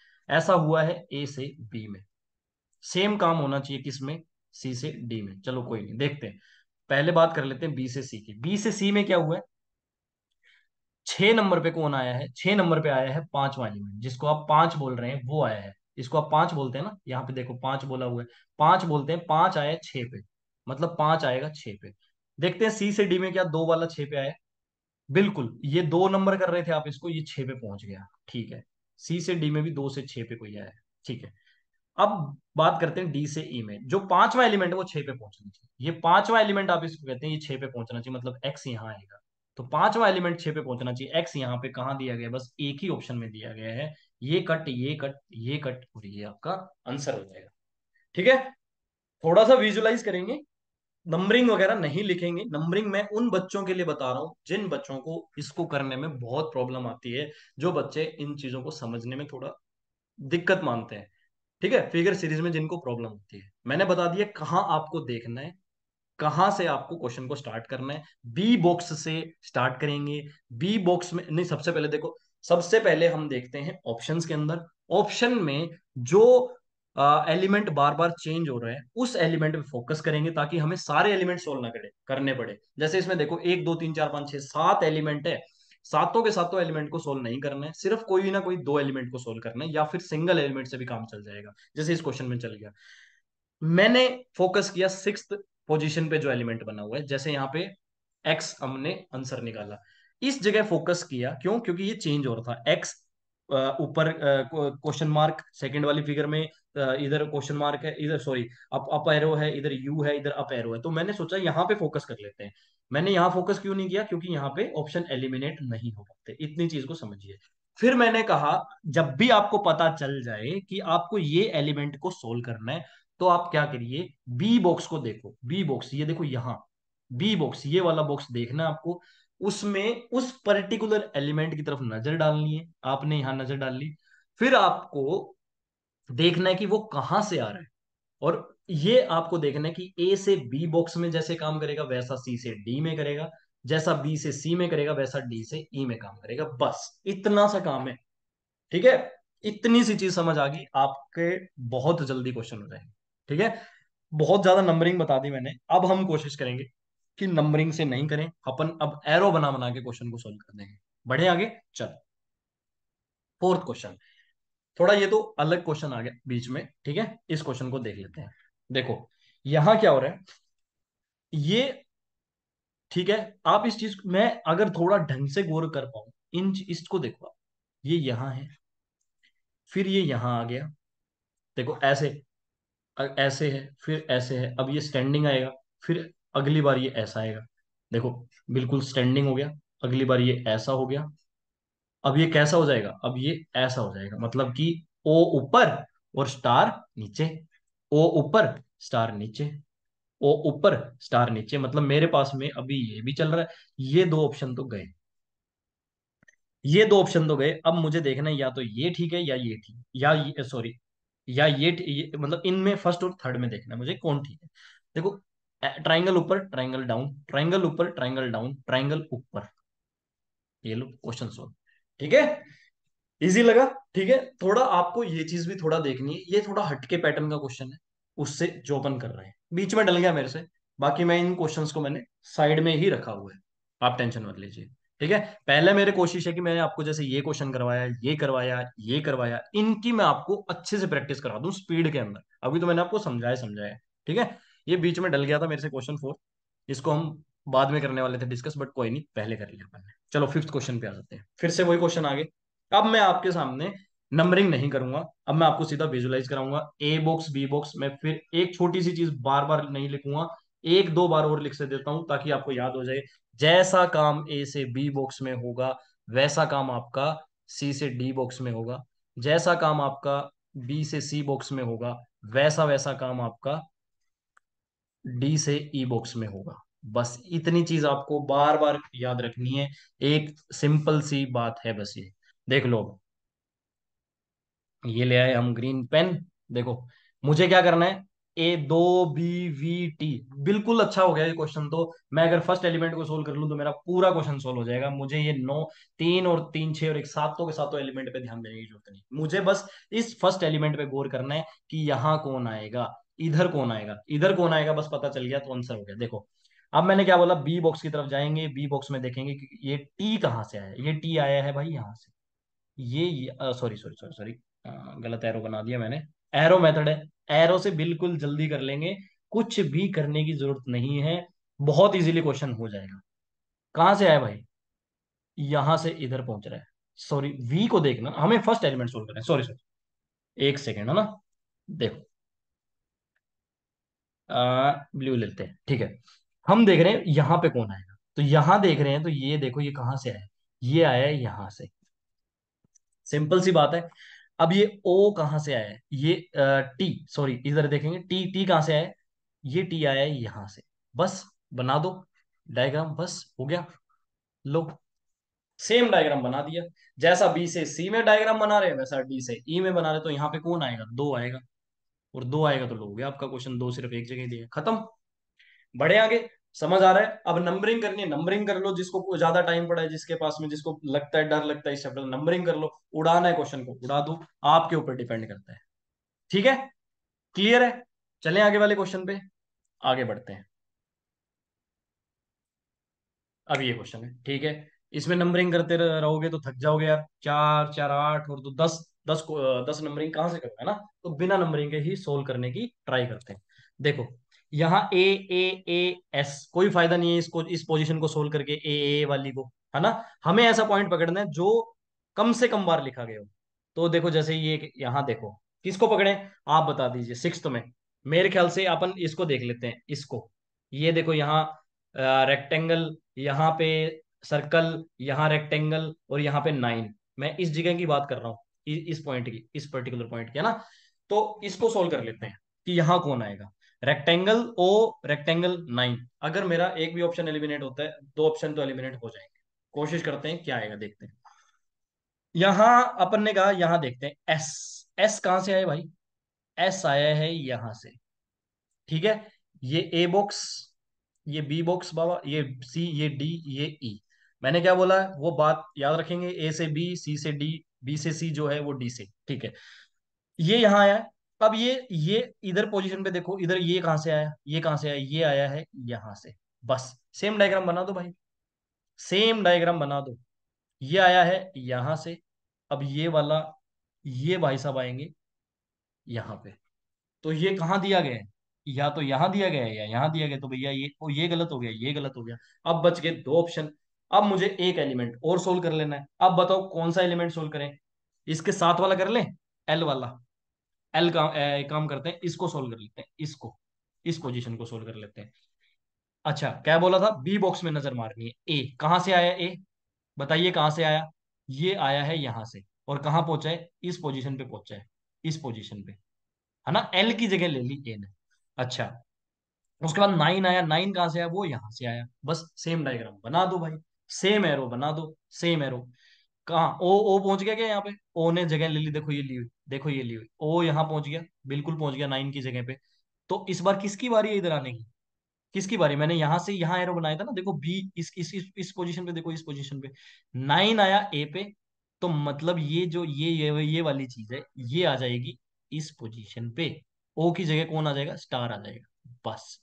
Speaker 1: ऐसा हुआ है ए से बी में सेम काम होना चाहिए किसमें सी से डी में चलो कोई नहीं देखते हैं पहले बात कर लेते हैं बी से सी की बी से सी में क्या हुआ है छह नंबर पे कौन आया है छह नंबर पे आया है पांचवा एलिमेंट जिसको आप पांच बोल रहे हैं वो आया है इसको आप पांच बोलते हैं ना यहाँ पे देखो पांच बोला हुआ है पांच बोलते हैं पांच आया छ पे मतलब पांच आएगा छ पे देखते हैं सी से डी में क्या दो वाला छे पे आया बिल्कुल ये दो नंबर कर रहे थे आप इसको ये छे पे पहुंच गया ठीक है सी से डी में भी दो से छ पे कोई आया ठीक है अब बात करते हैं डी से ई e में जो पांचवा एलिमेंट है वो छह पे पहुंचना चाहिए ये पांचवा एलिमेंट आप इसको कहते हैं ये छह पे पहुंचना चाहिए मतलब एक्स यहाँ आएगा तो पांचवा एलिमेंट छह पे पहुंचना चाहिए एक्स यहाँ पे कहा दिया गया बस एक ही ऑप्शन में दिया गया है ये कट ये कट ये कट और ये आपका आंसर हो जाएगा ठीक है थोड़ा सा विजुअलाइज करेंगे नंबरिंग वगैरह नहीं लिखेंगे नंबरिंग मैं उन बच्चों के लिए बता रहा हूं जिन बच्चों को इसको करने में बहुत प्रॉब्लम आती है जो बच्चे इन चीजों को समझने में थोड़ा दिक्कत मानते हैं ठीक है फिगर सीरीज में जिनको प्रॉब्लम होती है मैंने बता दिया कहां आपको देखना है कहां से आपको क्वेश्चन को स्टार्ट करना है बी बॉक्स से स्टार्ट करेंगे बी बॉक्स में नहीं सबसे पहले देखो सबसे पहले हम देखते हैं ऑप्शन के अंदर ऑप्शन में जो एलिमेंट uh, बार बार चेंज हो रहे हैं उस एलिमेंट पे फोकस करेंगे ताकि हमें सारे एलिमेंट सोल्व ना करे करने पड़े जैसे इसमें देखो एक दो तीन चार पांच छह सात एलिमेंट है सातों के सातों एलिमेंट को सोल्व नहीं करना है सिर्फ कोई ना कोई दो एलिमेंट को सोल्व करना है या फिर सिंगल एलिमेंट से भी काम चल जाएगा जैसे इस क्वेश्चन में चल गया मैंने फोकस किया सिक्स पोजिशन पे जो एलिमेंट बना हुआ है जैसे यहाँ पे एक्स हमने आंसर निकाला इस जगह फोकस किया क्यों क्योंकि ये चेंज हो रहा था एक्स ऊपर क्वेश्चन मार्क सेकंड वाली फिगर में इधर क्वेश्चन मार्क है इधर सॉरी अप अप एरो है इधर यू है इधर अप एरो है तो मैंने सोचा यहाँ पे फोकस कर लेते हैं मैंने यहाँ फोकस क्यों नहीं किया क्योंकि यहाँ पे ऑप्शन एलिमिनेट नहीं हो पाते इतनी चीज को समझिए फिर मैंने कहा जब भी आपको पता चल जाए कि आपको ये एलिमेंट को सोल्व करना है तो आप क्या करिए बी बॉक्स को देखो बी बॉक्स ये देखो यहाँ बी बॉक्स ये वाला बॉक्स देखना आपको उसमें उस पर्टिकुलर एलिमेंट की तरफ नजर डालनी है आपने यहां नजर डाल ली फिर आपको देखना है कि वो कहां से आ रहा है और ये आपको देखना है कि ए से बी बॉक्स में जैसे काम करेगा वैसा सी से डी में करेगा जैसा बी से सी में करेगा वैसा डी से ई e में काम करेगा बस इतना सा काम है ठीक है इतनी सी चीज समझ आ गई आपके बहुत जल्दी क्वेश्चन हो जाएंगे ठीक है बहुत ज्यादा नंबरिंग बता दी मैंने अब हम कोशिश करेंगे कि नंबरिंग से नहीं करें अपन अब एरो बना बना के क्वेश्चन को सोल्व कर देंगे बढ़े आगे चल फोर्थ क्वेश्चन थोड़ा ये तो अलग क्वेश्चन आ गया बीच में ठीक है इस क्वेश्चन को देख लेते हैं देखो यहां क्या हो रहा है ये ठीक है आप इस चीज मैं अगर थोड़ा ढंग से गौर कर पाऊ इन इसको देखो आप ये यहां है फिर ये यहां आ गया देखो ऐसे ऐसे है फिर ऐसे है अब ये स्टैंडिंग आएगा फिर अगली बार ये ऐसा आएगा देखो बिल्कुल स्टैंडिंग हो गया अगली बार ये ऐसा हो गया अब ये कैसा हो जाएगा अब ये ऐसा हो जाएगा मतलब कि ओ ऊपर और स्टार नीचे ओ ऊपर स्टार नीचे ओ ऊपर स्टार नीचे मतलब मेरे पास में अभी ये भी चल रहा है ये दो ऑप्शन तो गए ये दो ऑप्शन तो गए अब मुझे देखना है या तो ये ठीक है या ये ठीक या सॉरी या ये, ये मतलब इनमें फर्स्ट और थर्ड में देखना है मुझे कौन ठीक है देखो ट्राइंगल ऊपर ट्राइंगल डाउन ट्राइंगल ऊपर ट्राइंगल डाउन ट्राइंगल ऊपर ये लो क्वेश्चन सोल्व ठीक है इजी लगा ठीक है थोड़ा आपको ये चीज भी थोड़ा देखनी है ये थोड़ा हटके पैटर्न का क्वेश्चन है उससे जो अपन कर रहे हैं बीच में डल गया मेरे से बाकी मैं इन क्वेश्चंस को मैंने साइड में ही रखा हुआ है आप टेंशन मत लीजिए ठीक है पहले मेरे कोशिश है कि मैंने आपको जैसे ये क्वेश्चन करवाया ये करवाया ये करवाया इनकी मैं आपको अच्छे से प्रैक्टिस करा दू स्पीड के अंदर अभी तो मैंने आपको समझाया समझाया ठीक है ये बीच में डल गया था मेरे से क्वेश्चन फोर इसको हम बाद में करने वाले थे डिस्कस बट कोई नहीं पहले कर लिया अपन ने चलो फिफ्थ क्वेश्चन पे आ जाते हैं फिर से वही क्वेश्चन आगे अब मैं आपके सामने नंबरिंग नहीं करूंगा अब मैं आपको सीधा विजुलाइज कराऊंगा ए बॉक्स बी बॉक्स मैं फिर एक छोटी सी चीज बार बार नहीं लिखूंगा एक दो बार और लिख से देता हूं ताकि आपको याद हो जाए जैसा काम ए से बी बॉक्स में होगा वैसा काम आपका सी से डी बॉक्स में होगा जैसा काम आपका बी से सी बॉक्स में होगा वैसा वैसा काम आपका डी से ई e बॉक्स में होगा बस इतनी चीज आपको बार बार याद रखनी है एक सिंपल सी बात है बस ये देख लो ये ले आए हम ग्रीन पेन देखो मुझे क्या करना है ए दो बी वी टी बिल्कुल अच्छा हो गया ये क्वेश्चन तो मैं अगर फर्स्ट एलिमेंट को सोल्व कर लूं तो मेरा पूरा क्वेश्चन सोल्व हो जाएगा मुझे ये नौ तीन और तीन छह और एक सातों के सातों एलिमेंट पे ध्यान देने की जरूरत नहीं मुझे बस इस फर्स्ट एलिमेंट पे गौर करना है कि यहाँ कौन आएगा इधर कौन आएगा इधर कौन आएगा बस पता चल गया तो आंसर हो गया देखो अब मैंने क्या बोला बी बॉक्स की तरफ जाएंगे बी बॉक्स में देखेंगे कि ये टी कहाँ से आया है ये टी आया है भाई यहाँ से ये सॉरी सॉरी सॉरी सॉरी गलत एरो बना दिया मैंने एरो मेथड है एरो से बिल्कुल जल्दी कर लेंगे कुछ भी करने की जरूरत नहीं है बहुत इजीली क्वेश्चन हो जाएगा कहाँ से आया भाई यहां से इधर पहुंच रहा है सॉरी वी को देखना हमें फर्स्ट एलिमेंट सोल्व करना है सॉरी सॉरी एक सेकेंड है ना देखो आ, ब्लू लेते हैं ठीक है हम देख रहे हैं यहां पे कौन आएगा तो यहां देख रहे हैं तो ये देखो ये कहां से आया ये आया है से सिंपल सी बात है अब ये ओ कहां से आया है ये आ, टी सॉरी इधर देखेंगे टी टी कहां से आया है ये टी आया है से बस बना दो डायग्राम बस हो गया लो सेम डायग्राम बना दिया जैसा बी से सी में डायग्राम बना रहे हैं वैसा डी से ई e में बना रहे तो यहाँ पे कौन आएगा दो आएगा और दो आएगा तो लो हो गया आपका क्वेश्चन दो सिर्फ एक जगह दिया खत्म बढ़े आगे समझ आ रहा है अब नंबरिंग करनी है नंबरिंग कर लो जिसको ज्यादा टाइम पड़ा है जिसके पास में जिसको लगता है डर लगता है इस चैप्टर नंबरिंग कर लो उड़ाना है क्वेश्चन को उड़ा दो आपके ऊपर डिपेंड करता है ठीक है क्लियर है चले आगे वाले क्वेश्चन पे आगे बढ़ते हैं अब ये क्वेश्चन है ठीक है इसमें नंबरिंग करते रहोगे तो थक जाओगे यार चार चार आठ और तो दस दस दस नंबरिंग कहां से करना है ना तो बिना नंबरिंग के ही सोल्व करने की ट्राई करते हैं देखो यहाँ ए ए ए एस कोई फायदा नहीं है इसको इस पोजीशन को सोल्व करके ए ए वाली को है ना हमें ऐसा पॉइंट पकड़ना है जो कम से कम बार लिखा गया हो तो देखो जैसे ये यहाँ देखो किसको पकड़े आप बता दीजिए सिक्स में मेरे ख्याल से अपन इसको देख लेते हैं इसको ये देखो यहाँ रेक्टेंगल यहाँ पे सर्कल यहाँ रेक्टेंगल और यहाँ पे नाइन मैं इस जगह की बात कर रहा हूँ इस पॉइंट की इस पर्टिकुलर पॉइंट की है ना तो इसको सोल्व कर लेते हैं कि यहाँ कौन आएगा रेक्टेंगल ओ रेक्टेंगल नाइन अगर मेरा एक भी ऑप्शन एलिमिनेट होता है दो ऑप्शन तो एलिमिनेट हो जाएंगे कोशिश करते हैं क्या आएगा देखते हैं यहां अपन ने कहा यहां देखते हैं एस एस कहां से आए भाई एस आया है यहां से ठीक है ये ए बॉक्स ये बी बॉक्स बाबा ये सी ये डी ये ई e. मैंने क्या बोला है? वो बात याद रखेंगे ए से बी सी से डी बी से सी जो है वो डी से ठीक है ये यहां आया अब ये ये इधर पोजीशन पे देखो इधर ये कहां से आया ये कहां से आया ये आया है यहां से बस सेम डायग्राम बना दो भाई सेम डायग्राम बना दो ये आया है यहां से अब ये वाला ये भाई साहब आएंगे यहां पे तो ये कहाँ दिया गया है या तो यहां दिया गया है या यहाँ दिया गया तो भैया ये ओ ये गलत हो गया ये गलत हो गया अब बच गए दो ऑप्शन अब मुझे एक एलिमेंट और सोल्व कर लेना है अब बताओ कौन सा एलिमेंट सोल्व करें इसके साथ वाला कर लें एल वाला एल का ए, काम करते हैं इसको सोल्व कर लेते हैं इसको इस पोजिशन को सोल्व कर लेते हैं अच्छा क्या बोला था बी बॉक्स में नजर मारनी है ए कहाँ से आया ए बताइए कहां से आया ये आया है यहां से और कहाँ पहुंचा है इस पोजीशन पे पहुंचा है इस पोजीशन पे है ना एल की जगह ले ली ए ने अच्छा उसके बाद नाइन आया नाइन कहां से आया वो यहां से आया बस सेम डायग्राम बना दो भाई सेम एरो बना दो सेम एरो कहा ओ ओ पहुंच गया क्या यहाँ पे ओ ने जगह ले ली देखो ये ली हुई देखो ये ली हुई ओ यहाँ पहुंच गया बिल्कुल पहुंच गया नाइन की जगह पे तो इस बार किसकी बारी है इधर आने की किसकी बारी मैंने यहां से यहाँ एरो बनाया था ना देखो बी इस इस इस, इस पोजीशन पे देखो इस पोजीशन पे नाइन आया ए पे तो मतलब ये जो ये ये ये वाली चीज है ये आ जाएगी इस पोजीशन पे ओ की जगह कौन आ जाएगा स्टार आ जाएगा बस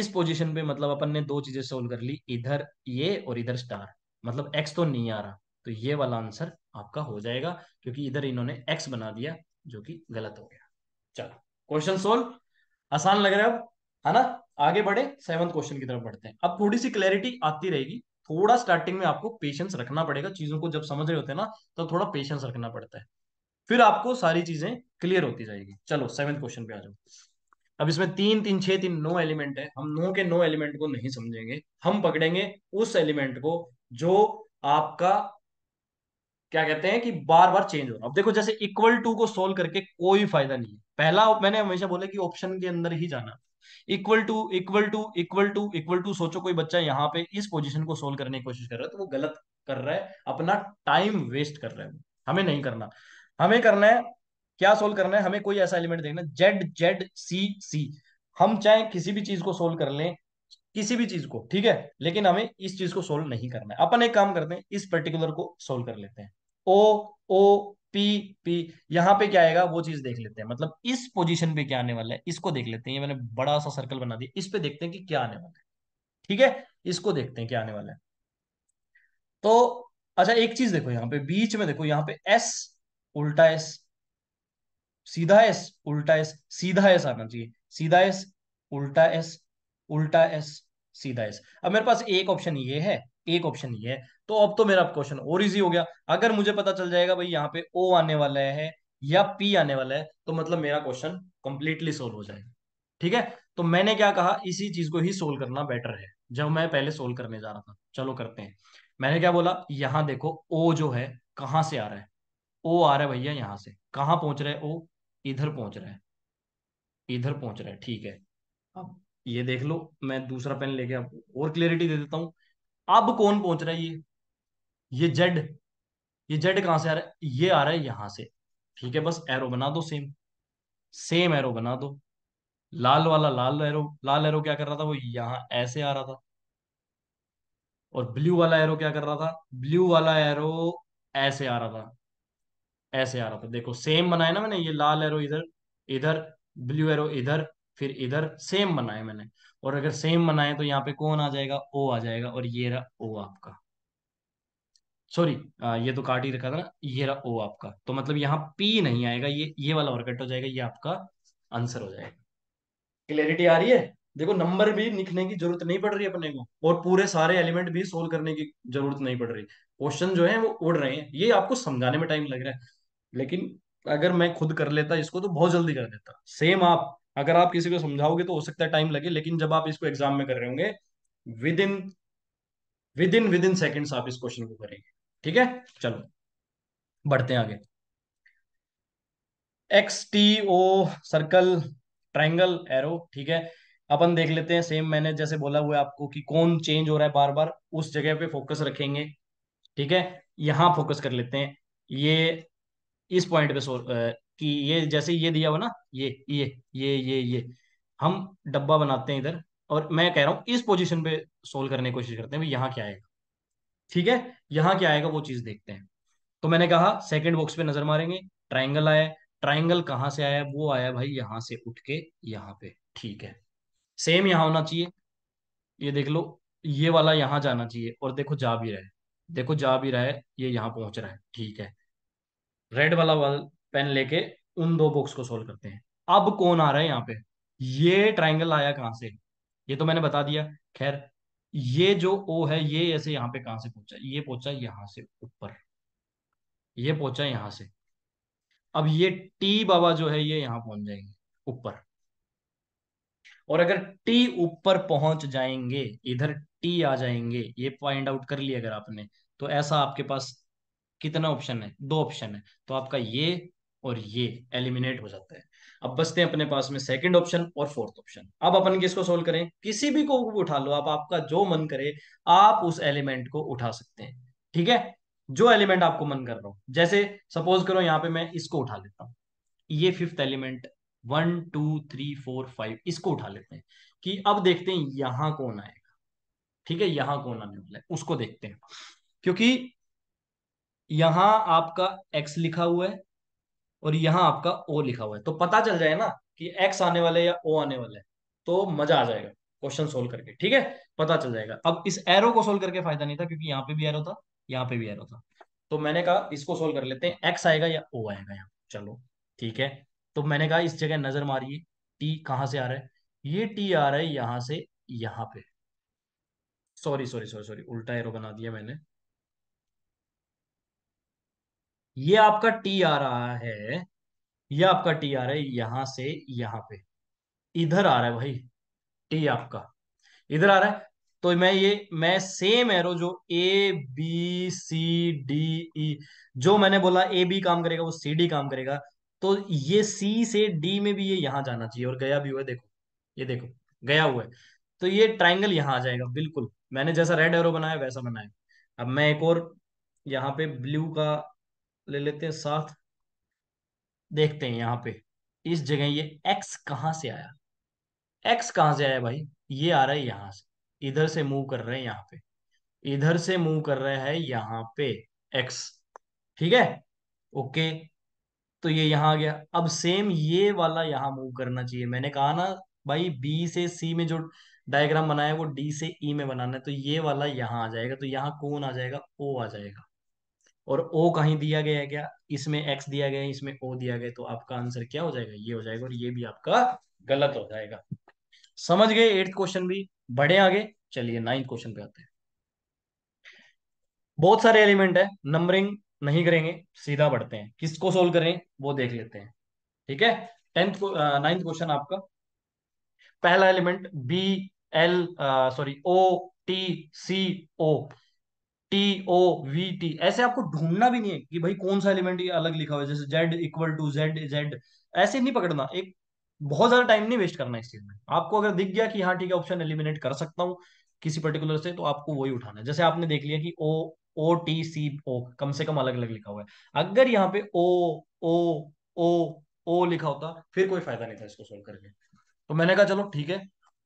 Speaker 1: इस पोजीशन पे मतलब अपन ने दो चीजें सोल्व कर ली इधर ये और इधर स्टार मतलब एक्स तो नहीं आ रहा तो ये वाला आंसर आपका हो जाएगा क्योंकि इधर इन्होंने एक्स बना दिया जो कि गलत हो गया चलो क्वेश्चन सोल्व आसान लग रहा है अब है ना आगे बढ़े सेवन क्वेश्चन की तरफ बढ़ते हैं अब थोड़ी सी क्लैरिटी आती रहेगी थोड़ा स्टार्टिंग में आपको पेशेंस रखना पड़ेगा चीजों को जब समझ रहे होते हैं ना तो थोड़ा पेशेंस रखना पड़ता है फिर आपको सारी चीजें क्लियर होती जाएगी चलो सेवन क्वेश्चन पे आ जाओ अब इसमें तीन तीन छह तीन नौ एलिमेंट है हम नौ के नौ एलिमेंट को नहीं समझेंगे हम पकड़ेंगे उस एलिमेंट को जो आपका क्या कहते हैं कि बार बार चेंज हो रहा है अब देखो जैसे इक्वल टू को सोल्व करके कोई फायदा नहीं है पहला मैंने हमेशा बोला कि ऑप्शन के अंदर ही जाना equal to equal to equal to equal to सोचो कोई बच्चा यहाँ पे इस पोजिशन को सोल्व करने की कोशिश कर रहा है तो वो गलत कर रहा है अपना टाइम वेस्ट कर रहा है हमें नहीं करना हमें करना है क्या सोल्व करना है हमें कोई ऐसा एलिमेंट देखना जेड जेड सी सी हम चाहे किसी भी चीज को सोल्व कर लें किसी भी चीज को ठीक है लेकिन हमें इस चीज को सोल्व नहीं करना है अपन एक काम करते हैं इस पर्टिकुलर को सोल्व कर लेते हैं ओ ओ पी पी यहां पे क्या आएगा वो चीज देख लेते हैं मतलब इस पोजीशन पे क्या आने वाला है इसको देख लेते हैं ये मैंने बड़ा सा सर्कल बना दिया इस पे देखते हैं कि क्या आने वाला है ठीक है इसको देखते हैं क्या आने वाला है तो अच्छा एक चीज देखो यहाँ पे बीच में देखो यहाँ पे एस उल्टा एस सीधा एस उल्टा एस सीधा एस आना चाहिए सीधा एस उल्टा एस उल्टा एस सीधा एस अब मेरे पास एक ऑप्शन ये है एक ऑप्शन ये है तो अब तो मेरा क्वेश्चन और इजी हो गया अगर मुझे पता चल जाएगा भाई यहाँ पे ओ आने वाला है या पी आने वाला है तो मतलब मेरा क्वेश्चन कंप्लीटली सोल्व हो जाएगा ठीक है तो मैंने क्या कहा इसी चीज को ही सोल्व करना बेटर है जब मैं पहले सोल्व करने जा रहा था चलो करते हैं मैंने क्या बोला यहां देखो ओ जो है कहां से आ रहा है ओ आ रहा है भैया यहां से कहां पहुंच रहा है ओ इधर पहुंच रहा है इधर पहुंच रहा है ठीक है अब ये देख लो मैं दूसरा पेन लेके आपको और क्लियरिटी दे देता हूँ अब कौन पहुंच रहा है ये ये जेड ये जेड कहां से आ रहा है ये आ रहा है यहां से ठीक है बस एरो बना दो सेम सेम एरो बना दो लाल वाला लाल एरो लाल एरो क्या कर रहा था वो यहां ऐसे आ रहा था और ब्लू वाला एरो क्या कर रहा था ब्लू वाला एरो ऐसे आ रहा था ऐसे आ रहा था देखो सेम बनाया ना मैंने ये लाल एरो इधर इधर ब्लू एरो इधर फिर इधर सेम बनाए मैंने और अगर सेम बनाए तो यहाँ पे कौन आ जाएगा ओ आ जाएगा और ये रहा ओ आपका सॉरी ये तो काट ही रखा था ना ये रहा ओ आपका तो मतलब यहाँ पी नहीं आएगा ये ये वाला और कट हो जाएगा ये आपका आंसर हो जाएगा क्लियरिटी आ रही है देखो नंबर भी लिखने की जरूरत नहीं पड़ रही अपने को और पूरे सारे एलिमेंट भी सोल्व करने की जरूरत नहीं पड़ रही क्वेश्चन जो है वो उड़ रहे हैं ये आपको समझाने में टाइम लग रहा है लेकिन अगर मैं खुद कर लेता इसको तो बहुत जल्दी कर देता सेम आप अगर आप किसी को समझाओगे तो हो सकता है टाइम लगे लेकिन जब आप इसको एग्जाम में कर रहे होंगे within within within seconds आप इस क्वेश्चन को करेंगे ठीक है चलो बढ़ते हैं आगे X T O circle triangle arrow ठीक है अपन देख लेते हैं सेम मैंने जैसे बोला हुआ आपको कि कौन चेंज हो रहा है बार बार उस जगह पे फोकस रखेंगे ठीक है यहां फोकस कर लेते हैं ये इस पॉइंट पे कि ये जैसे ये दिया हुआ ना ये ये ये ये ये हम डब्बा बनाते हैं इधर और मैं कह रहा हूं इस पोजीशन पे सोल्व करने की कोशिश करते हैं यहाँ क्या आएगा ठीक है यहाँ क्या आएगा वो चीज देखते हैं तो मैंने कहा सेकंड बॉक्स पे नजर मारेंगे ट्राइंगल आया ट्राइंगल कहाँ से आया वो आया भाई यहाँ से उठ के यहाँ पे ठीक है सेम यहाँ होना चाहिए ये देख लो ये वाला यहाँ जाना चाहिए और देखो जा भी रहा है देखो जा भी रहा है ये यहाँ पहुंच रहा है ठीक है रेड वाला वाल पेन लेके उन दो बॉक्स को सोल्व करते हैं अब कौन आ रहा है यहाँ पे ये ट्राइंगल आया कहाँ से ये तो मैंने बता दिया खैर ये जो ओ है ये ऐसे यहाँ पे कहाँ से पहुंचा ये पहुंचा यहाँ से ऊपर ये पहुंचा यहाँ से अब ये टी बाबा जो है ये यहाँ पहुंच जाएंगे ऊपर और अगर टी ऊपर पहुंच जाएंगे इधर टी आ जाएंगे ये पॉइंट आउट कर लिया अगर आपने तो ऐसा आपके पास कितना ऑप्शन है दो ऑप्शन है तो आपका ये और ये एलिमिनेट हो जाता है अब बचते हैं अपने पास में सेकंड ऑप्शन और फोर्थ ऑप्शन अब अपन किसको सोल्व करें किसी भी को उठा लो आप आपका जो मन करे आप उस एलिमेंट को उठा सकते हैं ठीक है जो एलिमेंट आपको मन कर रहा हो जैसे सपोज करो यहां पे मैं इसको उठा लेता हूं ये fifth element one two three four five इसको उठा लेते हैं कि अब देखते हैं यहां कौन आएगा ठीक है यहां कौन आने वाला है उसको देखते हैं क्योंकि यहां आपका एक्स लिखा हुआ है और यहाँ आपका ओ लिखा हुआ है तो पता चल जाए ना कि एक्स आने वाले या ओ आने वाले तो मजा आ जाएगा क्वेश्चन सोल्व करके ठीक है पता चल जाएगा अब इस एरो को सोल्व करके फायदा नहीं था क्योंकि यहाँ पे भी एरो था यहाँ पे भी एरो था तो मैंने कहा इसको सोल्व कर लेते हैं एक्स आएगा या ओ आएगा यहाँ चलो ठीक है तो मैंने कहा इस जगह नजर मारिए टी कहां से आ रहा है ये टी आ रहा है यहां से यहां पे सॉरी सॉरी सॉरी सॉरी उल्टा एरो बना दिया मैंने ये आपका टी आ रहा है ये आपका टी आ रहा है यहां से यहां पे इधर आ रहा है भाई टी आपका इधर आ रहा है तो मैं ये मैं सेम एरो जो ए बी सी डी ई जो मैंने बोला ए बी काम करेगा वो सी डी काम करेगा तो ये सी से डी में भी ये यहां जाना चाहिए और गया भी हुआ है देखो ये देखो गया हुआ है तो ये ट्राइंगल यहां आ जाएगा बिल्कुल मैंने जैसा रेड एरो बनाया वैसा बनाया अब मैं एक और यहाँ पे ब्लू का ले लेते हैं साथ देखते हैं यहाँ पे इस जगह ये एक्स कहाँ से आया एक्स कहाँ से आया भाई ये आ रहा है यहां से इधर से मूव कर रहे हैं यहाँ पे इधर से मूव कर रहे हैं यहाँ पे एक्स ठीक है ओके तो ये यहाँ आ गया अब सेम ये वाला यहाँ मूव करना चाहिए मैंने कहा ना भाई बी से सी में जो डायग्राम बनाया है वो डी से ई e में बनाना है तो ये वाला यहाँ आ जाएगा तो यहाँ कौन आ जाएगा ओ आ जाएगा और ओ कहीं दिया गया है क्या इसमें एक्स दिया गया है इसमें ओ दिया गया तो आपका आंसर क्या हो जाएगा ये हो जाएगा और ये भी आपका गलत हो जाएगा समझ गए एट्थ क्वेश्चन भी बढ़े आगे चलिए नाइन्थ क्वेश्चन पे आते हैं बहुत सारे एलिमेंट है नंबरिंग नहीं करेंगे सीधा बढ़ते हैं किसको सोल्व करें वो देख लेते हैं ठीक है टेंथ नाइन्थ क्वेश्चन आपका पहला element B L sorry O T C O T O V T ऐसे आपको ढूंढना भी नहीं है कि भाई कौन सा एलिमेंट ये अलग लिखा हुआ है जैसे Z equal to Z Z ऐसे नहीं पकड़ना एक बहुत ज्यादा टाइम नहीं वेस्ट करना इस चीज में आपको अगर दिख गया कि हाँ ठीक है ऑप्शन एलिमिनेट कर सकता हूँ किसी पर्टिकुलर से तो आपको वही उठाना है जैसे आपने देख लिया कि ओ ओ टी सी ओ कम से कम अलग अलग लिखा हुआ है अगर यहाँ पे ओ ओ ओ ओ लिखा होता फिर कोई फायदा नहीं था इसको सोल्व करके तो मैंने कहा चलो ठीक है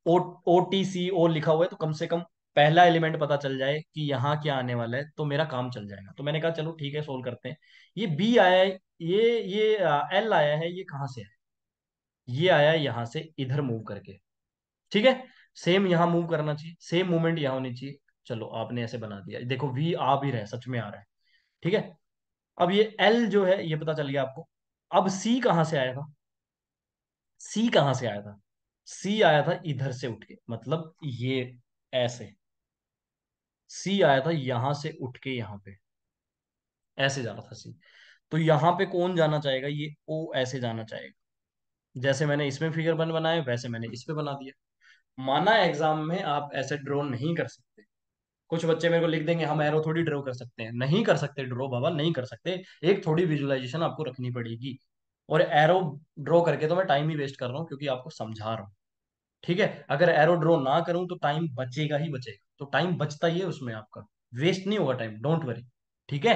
Speaker 1: ओ ओ टी सी ओ लिखा हुआ है तो कम से कम पहला एलिमेंट पता चल जाए कि यहाँ क्या आने वाला है तो मेरा काम चल जाएगा तो मैंने कहा चलो ठीक है सोल्व करते हैं ये बी आया है ये ये एल आया है ये कहाँ से आया ये आया है यहां से इधर मूव करके ठीक है सेम यहां मूव करना चाहिए सेम मूवमेंट यहां होनी चाहिए चलो आपने ऐसे बना दिया देखो वी आ भी रहे सच में आ रहा है ठीक है अब ये एल जो है ये पता चल गया आपको अब सी कहां से आया था सी कहां से आया था सी आया था इधर से उठ के मतलब ये ऐसे सी आया था यहां से उठ के यहाँ पे ऐसे जा रहा था सी तो यहाँ पे कौन जाना चाहेगा ये ओ ऐसे जाना चाहेगा जैसे मैंने इसमें फिगर बन बनाया वैसे मैंने इस पे बना दिया माना एग्जाम में आप ऐसे ड्रॉ नहीं कर सकते कुछ बच्चे मेरे को लिख देंगे हम एरो थोड़ी ड्रॉ कर सकते हैं नहीं कर सकते ड्रॉ बाबा नहीं कर सकते एक थोड़ी विजुअलाइजेशन आपको रखनी पड़ेगी और एरो ड्रॉ करके तो मैं टाइम ही वेस्ट कर रहा हूँ क्योंकि आपको समझा रहा हूँ ठीक है अगर एरो ड्रॉ ना करूं तो टाइम बचेगा ही बचेगा तो टाइम बचता ही है उसमें आपका वेस्ट नहीं होगा टाइम डोंट वरी ठीक है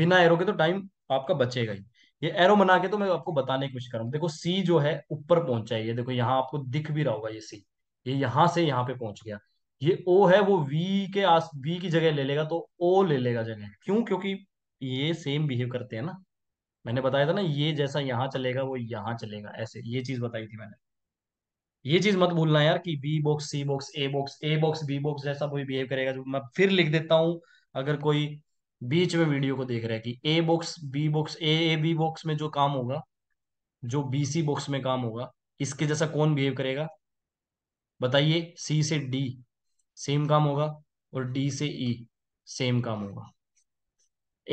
Speaker 1: बिना एरो के तो टाइम आपका बचेगा ही ये एरो बना के तो मैं आपको बताने की कोशिश कर रहा हूँ देखो सी जो है ऊपर पहुंचा है ये देखो यहाँ आपको दिख भी रहा होगा ये सी ये यहाँ से यहाँ पे पहुंच गया ये ओ है वो वी के आस वी की जगह ले लेगा तो ओ ले लेगा जगह क्यों क्योंकि ये सेम बिहेव करते हैं ना मैंने बताया था ना ये जैसा यहाँ चलेगा वो यहाँ चलेगा ऐसे ये चीज बताई थी मैंने ये चीज मत भूलना यार कि B box C box A box A box B box जैसा कोई बिहेव करेगा मैं फिर लिख देता हूं अगर कोई बीच में वीडियो को देख रहा है कि A box B box A A B box में जो काम होगा जो बी सी बॉक्स में काम होगा इसके जैसा कौन बिहेव करेगा बताइए सी से डी सेम काम होगा और डी से ई e, सेम काम होगा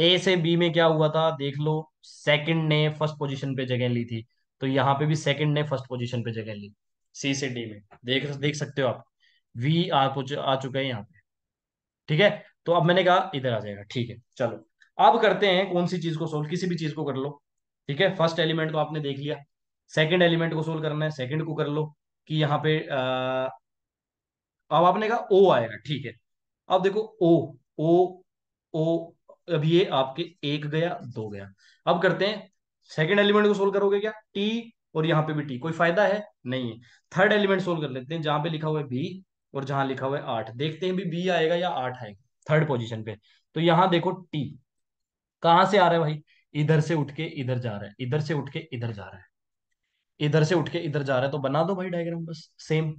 Speaker 1: ए से बी में क्या हुआ था देख लो सेकंड ने फर्स्ट पोजीशन पे जगह ली थी तो यहाँ पे भी सेकंड ने फर्स्ट पोजीशन पे जगह ली सी से डी में देख देख सकते हो आप वी आ, आ चुका है यहाँ पे ठीक है तो अब मैंने कहा इधर आ जाएगा ठीक है चलो अब करते हैं कौन सी चीज को सोल्व किसी भी चीज को कर लो ठीक है फर्स्ट एलिमेंट को आपने देख लिया सेकंड एलिमेंट को सोल्व करना है सेकंड को कर लो कि यहाँ पे आ, अब आपने कहा ओ आएगा ठीक है अब देखो ओ ओ ओ अब ये आपके एक गया दो गया अब करते हैं सेकंड एलिमेंट को सोल्व करोगे क्या टी और यहाँ पे भी टी कोई फायदा है नहीं है थर्ड एलिमेंट सोल्व कर लेते हैं जहां पे लिखा हुआ है बी और जहां लिखा हुआ है आठ देखते हैं भी बी आएगा या आठ आएगा थर्ड पोजिशन पे तो यहाँ देखो टी कहां से आ रहा है भाई इधर से उठ के इधर जा रहा है इधर से उठ के इधर जा रहा है इधर से उठ के इधर जा रहा है तो बना दो भाई डायग्राम बस सेम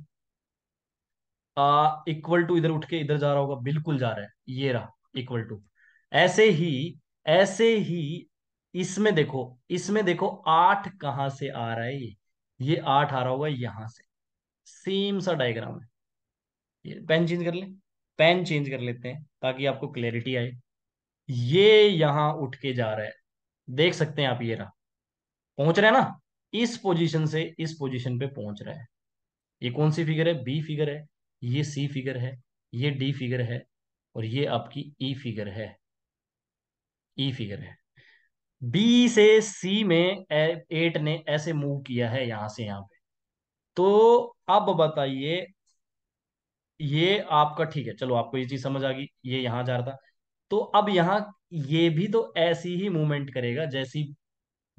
Speaker 1: इक्वल टू इधर उठ के इधर जा रहा होगा बिल्कुल जा रहा है ये रहा इक्वल टू ऐसे ही ऐसे ही इसमें देखो इसमें देखो आठ कहां से आ रहा है ये ये आठ आ रहा होगा यहां से सेम सा डायग्राम है ये पेन चेंज कर ले पेन चेंज कर लेते हैं ताकि आपको क्लैरिटी आए ये यहां उठ के जा रहा है देख सकते हैं आप ये रहा पहुंच रहे हैं ना इस पोजीशन से इस पोजीशन पे पहुंच रहा है ये कौन सी फिगर है बी फिगर है ये सी फिगर है ये डी फिगर है और ये आपकी ई e फिगर है ई e फिगर है बी से सी में एट ने ऐसे मूव किया है यहां से यहां पे तो अब बताइए ये आपका ठीक है चलो आपको ये चीज समझ आ गई ये यहां जा रहा था तो अब यहाँ ये भी तो ऐसी ही मूवमेंट करेगा जैसी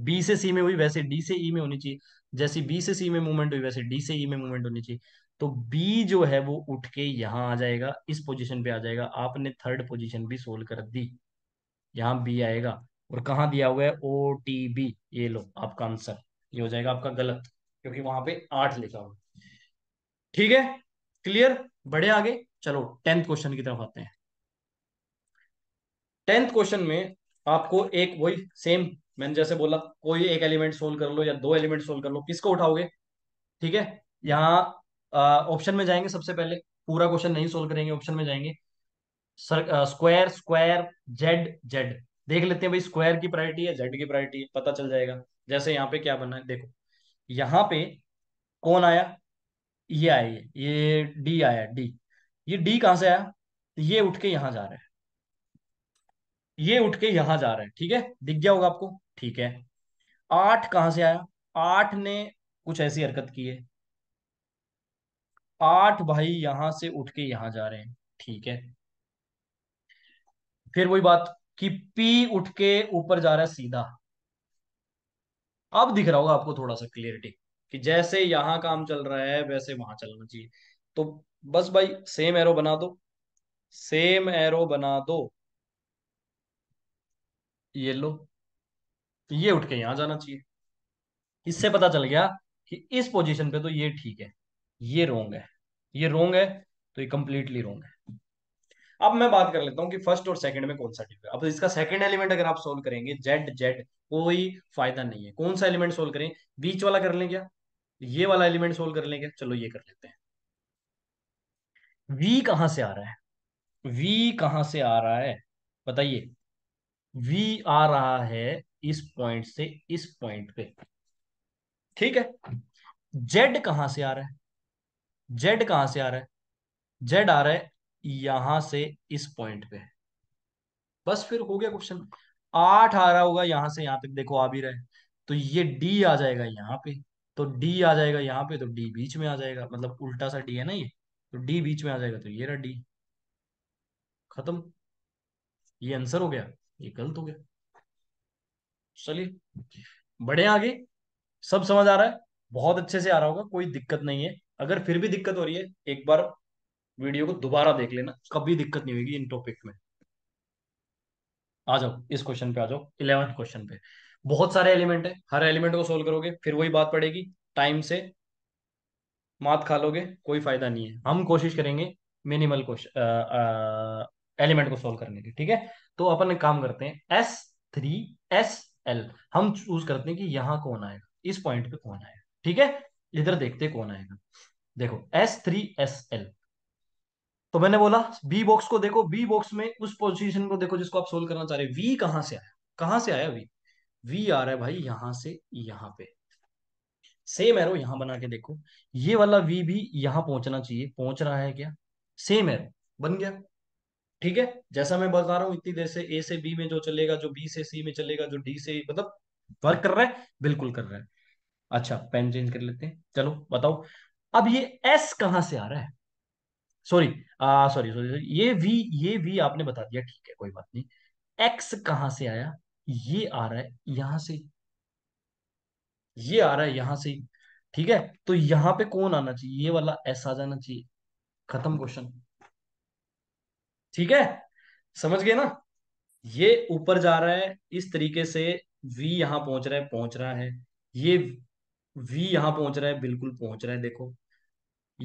Speaker 1: बी से सी में हुई वैसे डी से ई में होनी चाहिए जैसी बी से सी में मूवमेंट हुई वैसे डी से ई में मूवमेंट होनी चाहिए तो बी जो है वो उठ के यहाँ आ जाएगा इस पोजीशन पे आ जाएगा आपने थर्ड पोजीशन भी सोल्व कर दी यहाँ बी आएगा और कहा दिया हुआ है ओ टी बी ये लो आपका आंसर ये हो जाएगा आपका गलत क्योंकि वहां पे आठ लिखा हुआ ठीक है क्लियर बढ़े आगे चलो टेंथ क्वेश्चन की तरफ आते हैं टेंथ क्वेश्चन में आपको एक वही सेम मैंने जैसे बोला कोई एक एलिमेंट सोल्व कर लो या दो एलिमेंट सोल्व कर लो किसको उठाओगे ठीक है यहाँ ऑप्शन में जाएंगे सबसे पहले पूरा क्वेश्चन नहीं सोल्व करेंगे ऑप्शन में जाएंगे स्क्वायर स्क्वायर जेड जेड देख लेते हैं भाई स्क्वायर की प्रायोरिटी है जेड की प्रायोरिटी है पता चल जाएगा जैसे यहाँ पे क्या बना है देखो यहाँ पे कौन आया ये आया ये ये डी आया डी ये डी कहाँ से आया ये उठ के यहाँ जा रहा है ये उठ के यहाँ जा रहा है ठीक है दिख गया होगा आपको ठीक है आठ कहाँ से आया आठ ने कुछ ऐसी हरकत की है आठ भाई यहां से उठ के यहां जा रहे हैं ठीक है फिर वही बात कि पी उठ के ऊपर जा रहा है सीधा अब दिख रहा होगा आपको थोड़ा सा क्लियरिटी कि जैसे यहां काम चल रहा है वैसे वहां चलना चाहिए तो बस भाई सेम एरो बना दो सेम एरो बना दो ये लो ये उठ के यहां जाना चाहिए इससे पता चल गया कि इस पोजीशन पे तो ये ठीक है ये रोंग है ये रोंग है तो ये कंप्लीटली रोंग है अब मैं बात कर लेता हूँ कि फर्स्ट और सेकंड में कौन सा डिप है अब इसका सेकंड एलिमेंट अगर आप सोल्व करेंगे जेड जेड कोई फायदा नहीं है कौन सा एलिमेंट सोल्व करें बीच वाला कर लें क्या ये वाला एलिमेंट सोल्व कर लें क्या चलो ये कर लेते हैं वी कहां से आ रहा है वी कहां से आ रहा है बताइए वी आ रहा है इस पॉइंट से इस पॉइंट पे ठीक है जेड कहां से आ रहा है जेड कहां से आ रहा है जेड आ रहा है यहां से इस पॉइंट पे बस फिर हो गया क्वेश्चन आठ आ रहा होगा यहां से यहां तक देखो आ भी रहे तो ये डी आ जाएगा यहाँ पे तो डी आ जाएगा यहाँ पे तो डी बीच में आ जाएगा मतलब उल्टा सा डी है ना ये तो डी बीच में आ जाएगा तो ये रहा डी खत्म ये आंसर हो गया ये गलत हो गया चलिए बढ़े आगे सब समझ आ रहा है बहुत अच्छे से आ रहा होगा कोई दिक्कत नहीं है अगर फिर भी दिक्कत हो रही है एक बार वीडियो को दोबारा देख लेना कभी दिक्कत नहीं होगी इन टॉपिक में आ जाओ इस क्वेश्चन पे आ जाओ इलेवंथ क्वेश्चन पे बहुत सारे एलिमेंट है हर एलिमेंट को सोल्व करोगे फिर वही बात पड़ेगी टाइम से मात खा लोगे कोई फायदा नहीं है हम कोशिश करेंगे मिनिमल क्वेश्चन एलिमेंट को सोल्व करने की ठीक है तो अपन एक काम करते हैं एस थ्री एस एल हम चूज करते हैं कि यहां कौन आएगा इस पॉइंट पे कौन आएगा ठीक है इधर देखते कौन आएगा देखो एस थ्री एस एल तो मैंने बोला बी बॉक्स को देखो बी बॉक्स में उस पोजीशन को देखो जिसको आप सोल्व करना चाह रहे हैं वी कहां से आया कहां से आया वी वी आ रहा है भाई यहां से यहां पे सेम एरो यहां बना के देखो ये वाला वी भी यहां पहुंचना चाहिए पहुंच रहा है क्या सेम एरो बन गया ठीक है जैसा मैं बता रहा हूं इतनी देर से ए से बी में जो चलेगा जो बी से सी में चलेगा जो डी से मतलब वर्क कर रहा है बिल्कुल कर रहा है अच्छा पेन चेंज कर लेते हैं चलो बताओ अब ये एस कहां से आ रहा है सॉरी सॉरी सॉरी ये वी ये वी आपने बता दिया ठीक है कोई बात नहीं एक्स कहां से आया ये आ रहा है यहां से ये आ रहा है यहां से ठीक है तो यहां पे कौन आना चाहिए ये वाला एस आ जाना चाहिए खत्म क्वेश्चन ठीक है समझ गए ना ये ऊपर जा रहा है इस तरीके से वी यहां पहुंच रहा है पहुंच रहा है ये वी यहां पहुंच रहा है बिल्कुल पहुंच रहा है देखो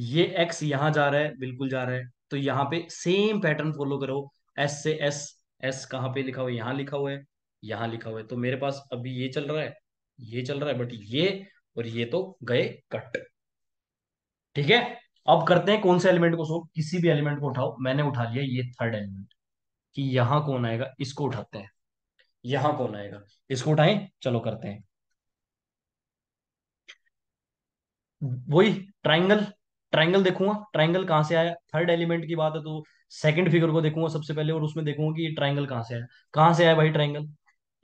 Speaker 1: ये एक्स यहां जा रहा है बिल्कुल जा रहा है तो यहां पे सेम पैटर्न फॉलो करो एस से एस एस कहां पे लिखा हुआ है यहां लिखा हुआ है यहां लिखा हुआ है तो मेरे पास अभी ये चल रहा है ये चल रहा है बट ये और ये तो गए कट ठीक है अब करते हैं कौन से एलिमेंट को सो किसी भी एलिमेंट को उठाओ मैंने उठा लिया ये थर्ड एलिमेंट कि यहां कौन आएगा इसको उठाते हैं यहां कौन आएगा इसको उठाएं चलो करते हैं वही ट्राइंगल ट्राइंगल देखूंगा ट्राइंगल कहां से आया थर्ड एलिमेंट की बात है तो सेकंड फिगर को देखूंगा सबसे पहले और उसमें देखूंगा कि ये ट्राइंगल कहां से आया कहां से आया भाई ट्राइंगल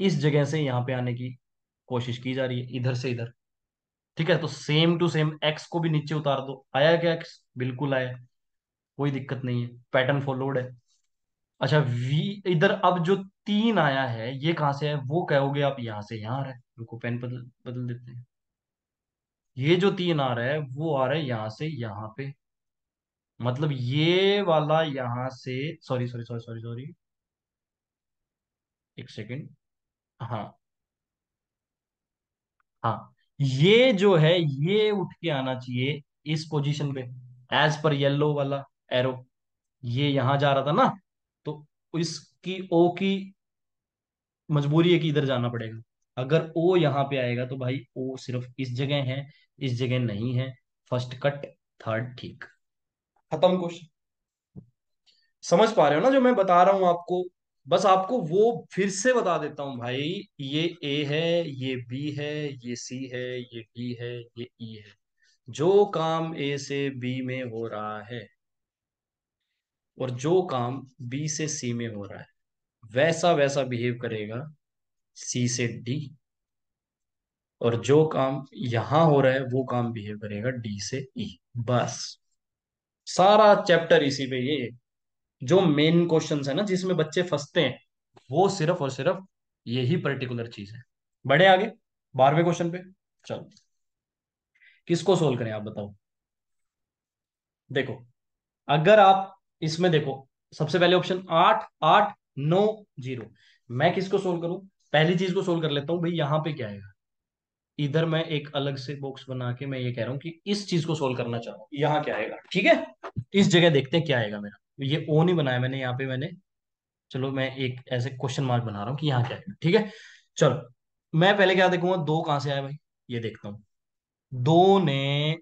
Speaker 1: इस जगह से यहाँ पे आने की कोशिश की जा रही है इधर से इधर ठीक है तो सेम टू सेम एक्स को भी नीचे उतार दो आया क्या एक्स बिल्कुल आया कोई दिक्कत नहीं है पैटर्न फॉलोड है अच्छा वी इधर अब जो तीन आया है ये कहां से है वो कहोगे आप यहाँ से यहाँ आ उनको पेन बदल बदल देते हैं ये जो तीन आ रहा है वो आ रहा है यहां से यहां पे मतलब ये वाला यहां से sorry sorry sorry sorry sorry एक सेकेंड हाँ हाँ ये जो है ये उठ के आना चाहिए इस पोजीशन पे एज पर येलो वाला एरो ये यहां जा रहा था ना तो इसकी ओ की मजबूरी है कि इधर जाना पड़ेगा अगर ओ यहां पे आएगा तो भाई ओ सिर्फ इस जगह है इस जगह नहीं है फर्स्ट कट थर्ड ठीक खत्म क्वेश्चन समझ पा रहे हो ना जो मैं बता रहा हूं आपको बस आपको वो फिर से बता देता हूं भाई ये ए है ये बी है ये सी है ये डी है ये ई e है जो काम ए से बी में हो रहा है और जो काम बी से सी में हो रहा है वैसा वैसा बिहेव करेगा सी से डी और जो काम यहां हो रहा है वो काम बिहेव करेगा डी से ई e, बस सारा चैप्टर इसी पे ये जो मेन क्वेश्चन है ना जिसमें बच्चे फंसते हैं वो सिर्फ और सिर्फ यही पर्टिकुलर चीज है बढ़े आगे बारहवें क्वेश्चन पे चलो किसको सोल्व करें आप बताओ देखो अगर आप इसमें देखो सबसे पहले ऑप्शन आठ आठ नौ जीरो मैं किसको सोल्व करूं पहली चीज को सोल्व कर लेता हूं भाई यहां पे क्या आएगा इधर मैं एक अलग से बॉक्स बना के मैं ये कह रहा हूँ कि इस चीज को सोल्व करना चाहूँ यहाँ क्या आएगा ठीक है इस जगह देखते हैं क्या आएगा मेरा ये ओ नहीं बनाया मैंने यहाँ पे मैंने चलो मैं एक ऐसे क्वेश्चन मार्क बना रहा हूँ कि यहाँ क्या आएगा ठीक है चलो मैं पहले क्या देखूंगा दो कहाँ से आया भाई ये देखता हूँ दो ने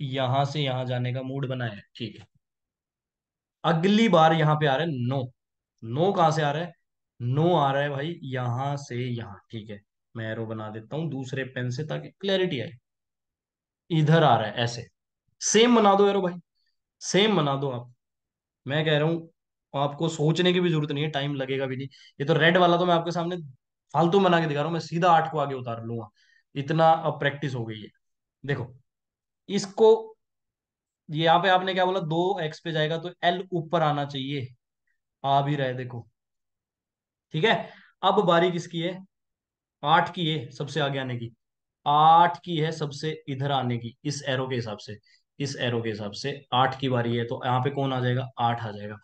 Speaker 1: यहां से यहां जाने का मूड बनाया है ठीक है अगली बार यहां पे आ रहा है नो नो कहां से आ रहा है नो आ रहा है भाई यहां से यहां ठीक है मैं एरो बना देता हूं दूसरे पेन से ताकि क्लैरिटी आए इधर आ रहा है ऐसे सेम बना दो एरो भाई सेम बना दो आप मैं कह रहा हूं आपको सोचने की भी जरूरत नहीं है टाइम लगेगा भी नहीं ये तो रेड वाला तो मैं आपके सामने फालतू बना के दिखा रहा हूं मैं सीधा आठ को आगे उतार लूंगा इतना अब प्रैक्टिस हो गई है देखो इसको यहाँ पे आपने क्या बोला दो एक्स पे जाएगा तो एल ऊपर आना चाहिए आ भी रहे देखो ठीक है अब बारी किसकी है आठ की है सबसे आगे आने की आठ की है सबसे इधर आने की इस एरो के हिसाब से इस एरो के हिसाब से आठ की बारी है तो यहाँ पे कौन आ जाएगा आठ आ जाएगा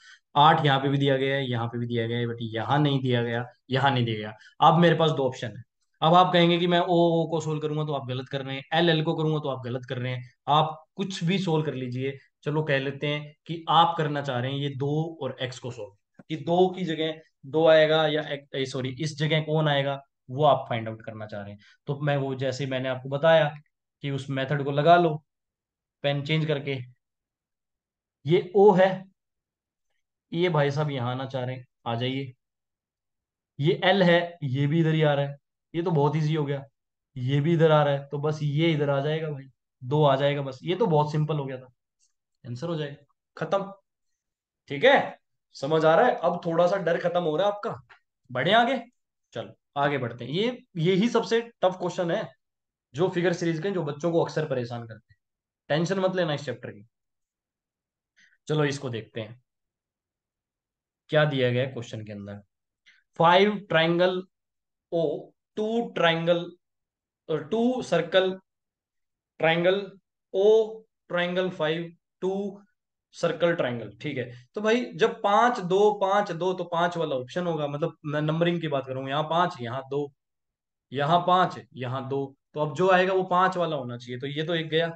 Speaker 1: आठ यहाँ पे भी दिया गया है यहाँ पे भी दिया गया है बट यहाँ नहीं दिया गया यहाँ नहीं दिया गया अब मेरे पास दो ऑप्शन है अब आप कहेंगे कि मैं ओ ओ को सोल्व करूंगा तो आप गलत कर रहे हैं एल एल को करूंगा तो आप गलत कर रहे हैं आप कुछ भी सोल्व कर लीजिए चलो कह लेते हैं कि आप करना चाह रहे हैं ये दो और एक्स को सोल्व कि दो की जगह दो आएगा या सॉरी इस जगह कौन आएगा वो आप फाइंड आउट करना चाह रहे हैं तो मैं वो जैसे मैंने आपको बताया कि उस मेथड को लगा लो पेन चेंज करके ये ओ है ये भाई साहब यहां आना चाह रहे हैं आ जाइए ये एल है ये भी इधर ही आ रहा है ये तो बहुत ईजी हो गया ये भी इधर आ रहा है तो बस ये इधर आ जाएगा भाई दो आ जाएगा बस ये तो बहुत सिंपल हो गया था आंसर हो जाएगा खत्म ठीक है समझ आ रहा है अब थोड़ा सा डर खत्म हो रहा है आपका बढ़े आगे चलो आगे बढ़ते हैं ये यही सबसे टफ क्वेश्चन है जो फिगर सीरीज के जो बच्चों को अक्सर परेशान करते हैं टेंशन मत लेना इस चैप्टर की चलो इसको देखते हैं क्या दिया गया क्वेश्चन के अंदर five triangle O two triangle two circle triangle O triangle five two circle triangle ठीक है तो भाई जब पांच दो पांच दो तो पांच वाला ऑप्शन होगा मतलब मैं नंबरिंग की बात करूं यहाँ पांच यहाँ दो यहाँ पांच यहाँ दो तो अब जो आएगा वो पांच वाला होना चाहिए तो ये तो एक गया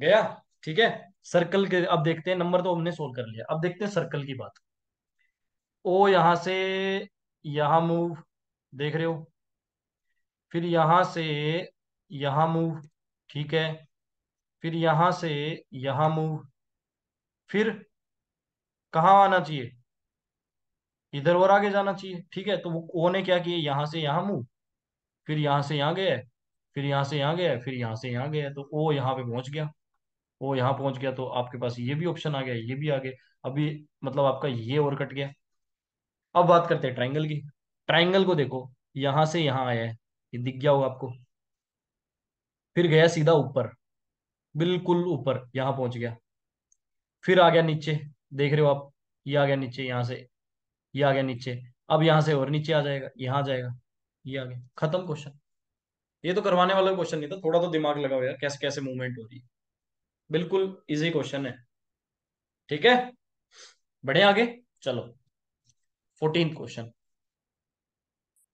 Speaker 1: गया ठीक है सर्कल के अब देखते हैं नंबर तो हमने सोल्व कर लिया अब देखते हैं सर्कल की बात ओ यहां से यहां मूव देख रहे हो फिर यहां से यहां मूव ठीक है फिर यहां से यहां मूव फिर कहा आना चाहिए इधर और आगे जाना चाहिए ठीक है तो वो ने क्या किया यहां से यहां मुंह फिर यहां से यहां गया फिर यहां से यहां गया फिर यहां से यहां गया तो ओ यहां पे पहुंच गया ओ यहां पहुंच गया तो आपके पास ये भी ऑप्शन आ गया ये भी आ गया अभी मतलब आपका ये और कट गया अब बात करते हैं ट्राइंगल की ट्राइंगल को देखो यहां से यहां आया है ये दिख गया होगा आपको फिर गया सीधा ऊपर बिल्कुल ऊपर यहां पहुंच गया फिर आ गया नीचे देख रहे हो आप ये आ गया नीचे यहाँ से ये आ गया नीचे अब यहाँ से और नीचे आ जाएगा यहाँ जाएगा ये आ गया खत्म क्वेश्चन ये तो करवाने वाला क्वेश्चन नहीं था थोड़ा तो दिमाग लगाओ यार कैसे कैसे मूवमेंट हो रही है बिल्कुल इजी क्वेश्चन है ठीक है बढ़े आगे चलो फोर्टीन क्वेश्चन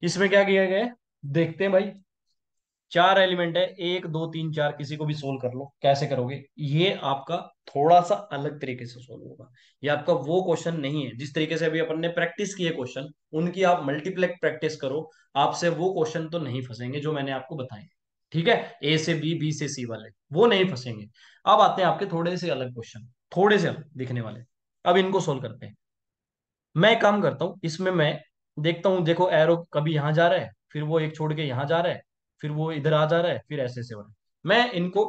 Speaker 1: इसमें क्या किया गया देखते हैं भाई चार एलिमेंट है एक दो तीन चार किसी को भी सोल्व कर लो कैसे करोगे ये आपका थोड़ा सा अलग तरीके से सोल्व होगा ये आपका वो क्वेश्चन नहीं है जिस तरीके से अभी अपन ने प्रैक्टिस किए क्वेश्चन उनकी आप मल्टीप्लेक्स प्रैक्टिस करो आपसे वो क्वेश्चन तो नहीं फंसेंगे जो मैंने आपको बताए ठीक है ए से बी बी से सी वाले वो नहीं फंसेंगे अब आते हैं आपके थोड़े से अलग क्वेश्चन थोड़े से अलग दिखने वाले अब इनको सोल्व करते हैं मैं काम करता हूं इसमें मैं देखता हूं देखो एरो कभी यहां जा रहा है फिर वो एक छोड़ के यहां जा रहा है फिर वो इधर आ जा रहा है फिर ऐसे ऐसे हो रहा है मैं इनको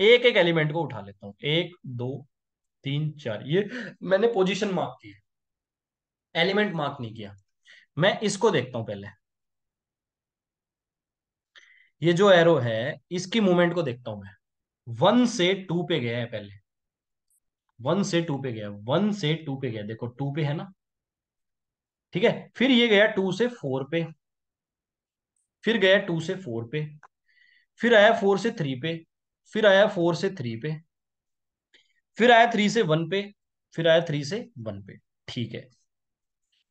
Speaker 1: एक एक एलिमेंट को उठा लेता हूँ एक दो तीन चार ये मैंने पोजीशन मार्क की है एलिमेंट मार्क नहीं किया मैं इसको देखता हूं पहले ये जो एरो है इसकी मूवमेंट को देखता हूं मैं वन से टू पे गया है पहले वन से टू पे गया वन से टू पे गया देखो टू पे है ना ठीक है फिर ये गया टू से फोर पे फिर गया टू से फोर पे फिर आया फोर से थ्री पे फिर आया फोर से थ्री पे फिर आया थ्री से वन पे फिर आया थ्री से वन पे ठीक है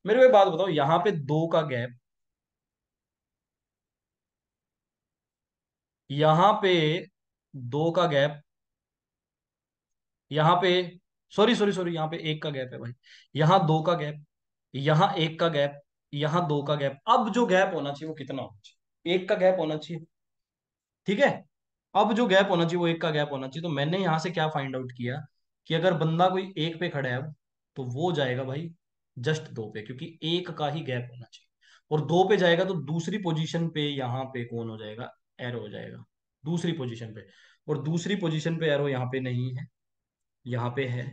Speaker 1: मेरे को बात बताओ यहां पे दो का गैप यहां पे दो का गैप यहां पे सॉरी सॉरी सॉरी यहां पे एक का गैप है भाई यहां दो का गैप यहां एक का गैप यहां दो का गैप अब जो गैप होना चाहिए वो कितना होना चाहिए एक का गैप होना चाहिए ठीक है अब जो गैप होना चाहिए वो एक का गैप होना चाहिए तो मैंने यहां से क्या फाइंड आउट किया कि अगर बंदा कोई एक पे खड़ा है अब तो वो जाएगा भाई जस्ट दो पे क्योंकि एक का ही गैप होना चाहिए और दो पे जाएगा तो दूसरी पोजीशन पे यहाँ पे कौन हो जाएगा एरो हो जाएगा दूसरी पोजीशन पे और दूसरी पोजीशन पे एरो यहाँ पे नहीं है यहाँ पे है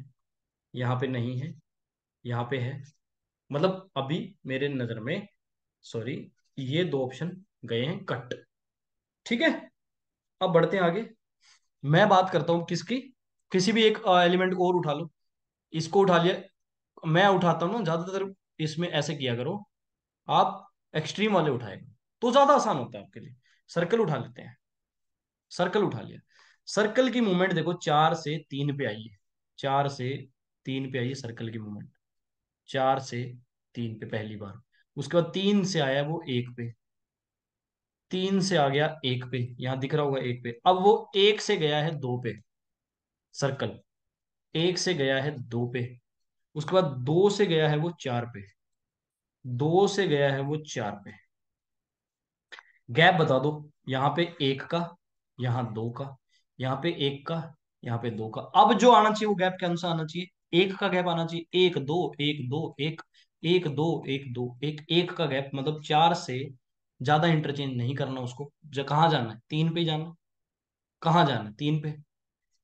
Speaker 1: यहाँ पे नहीं है यहाँ पे है मतलब अभी मेरे नजर में सॉरी ये दो ऑप्शन गए हैं कट ठीक है अब बढ़ते हैं आगे मैं बात करता हूं किसकी किसी भी एक एलिमेंट को और उठा लो इसको उठा लिया मैं उठाता हूं ना ज्यादातर इसमें ऐसे किया करो आप एक्सट्रीम वाले उठाएगा तो ज्यादा आसान होता है आपके लिए सर्कल उठा लेते हैं सर्कल उठा लिया सर्कल की मूवमेंट देखो चार से तीन पे आई है चार से तीन पे आई है सर्कल की मूवमेंट चार से तीन पे पहली बार उसके बाद तीन से आया वो एक पे तीन से आ गया एक पे यहां दिख रहा होगा एक पे अब वो एक से गया है दो पे सर्कल एक से गया है दो पे उसके बाद दो से गया है वो चार पे दो से गया है वो चार पे गैप बता दो यहाँ पे एक का यहां दो का यहाँ पे एक का यहाँ पे दो का अब जो आना चाहिए वो गैप के अनुसार आना चाहिए एक का गैप आना चाहिए एक दो एक दो एक एक दो एक दो एक एक का गैप मतलब चार से ज्यादा इंटरचेंज नहीं करना उसको जा, कहाँ जाना है तीन पे जाना कहाँ जाना है तीन पे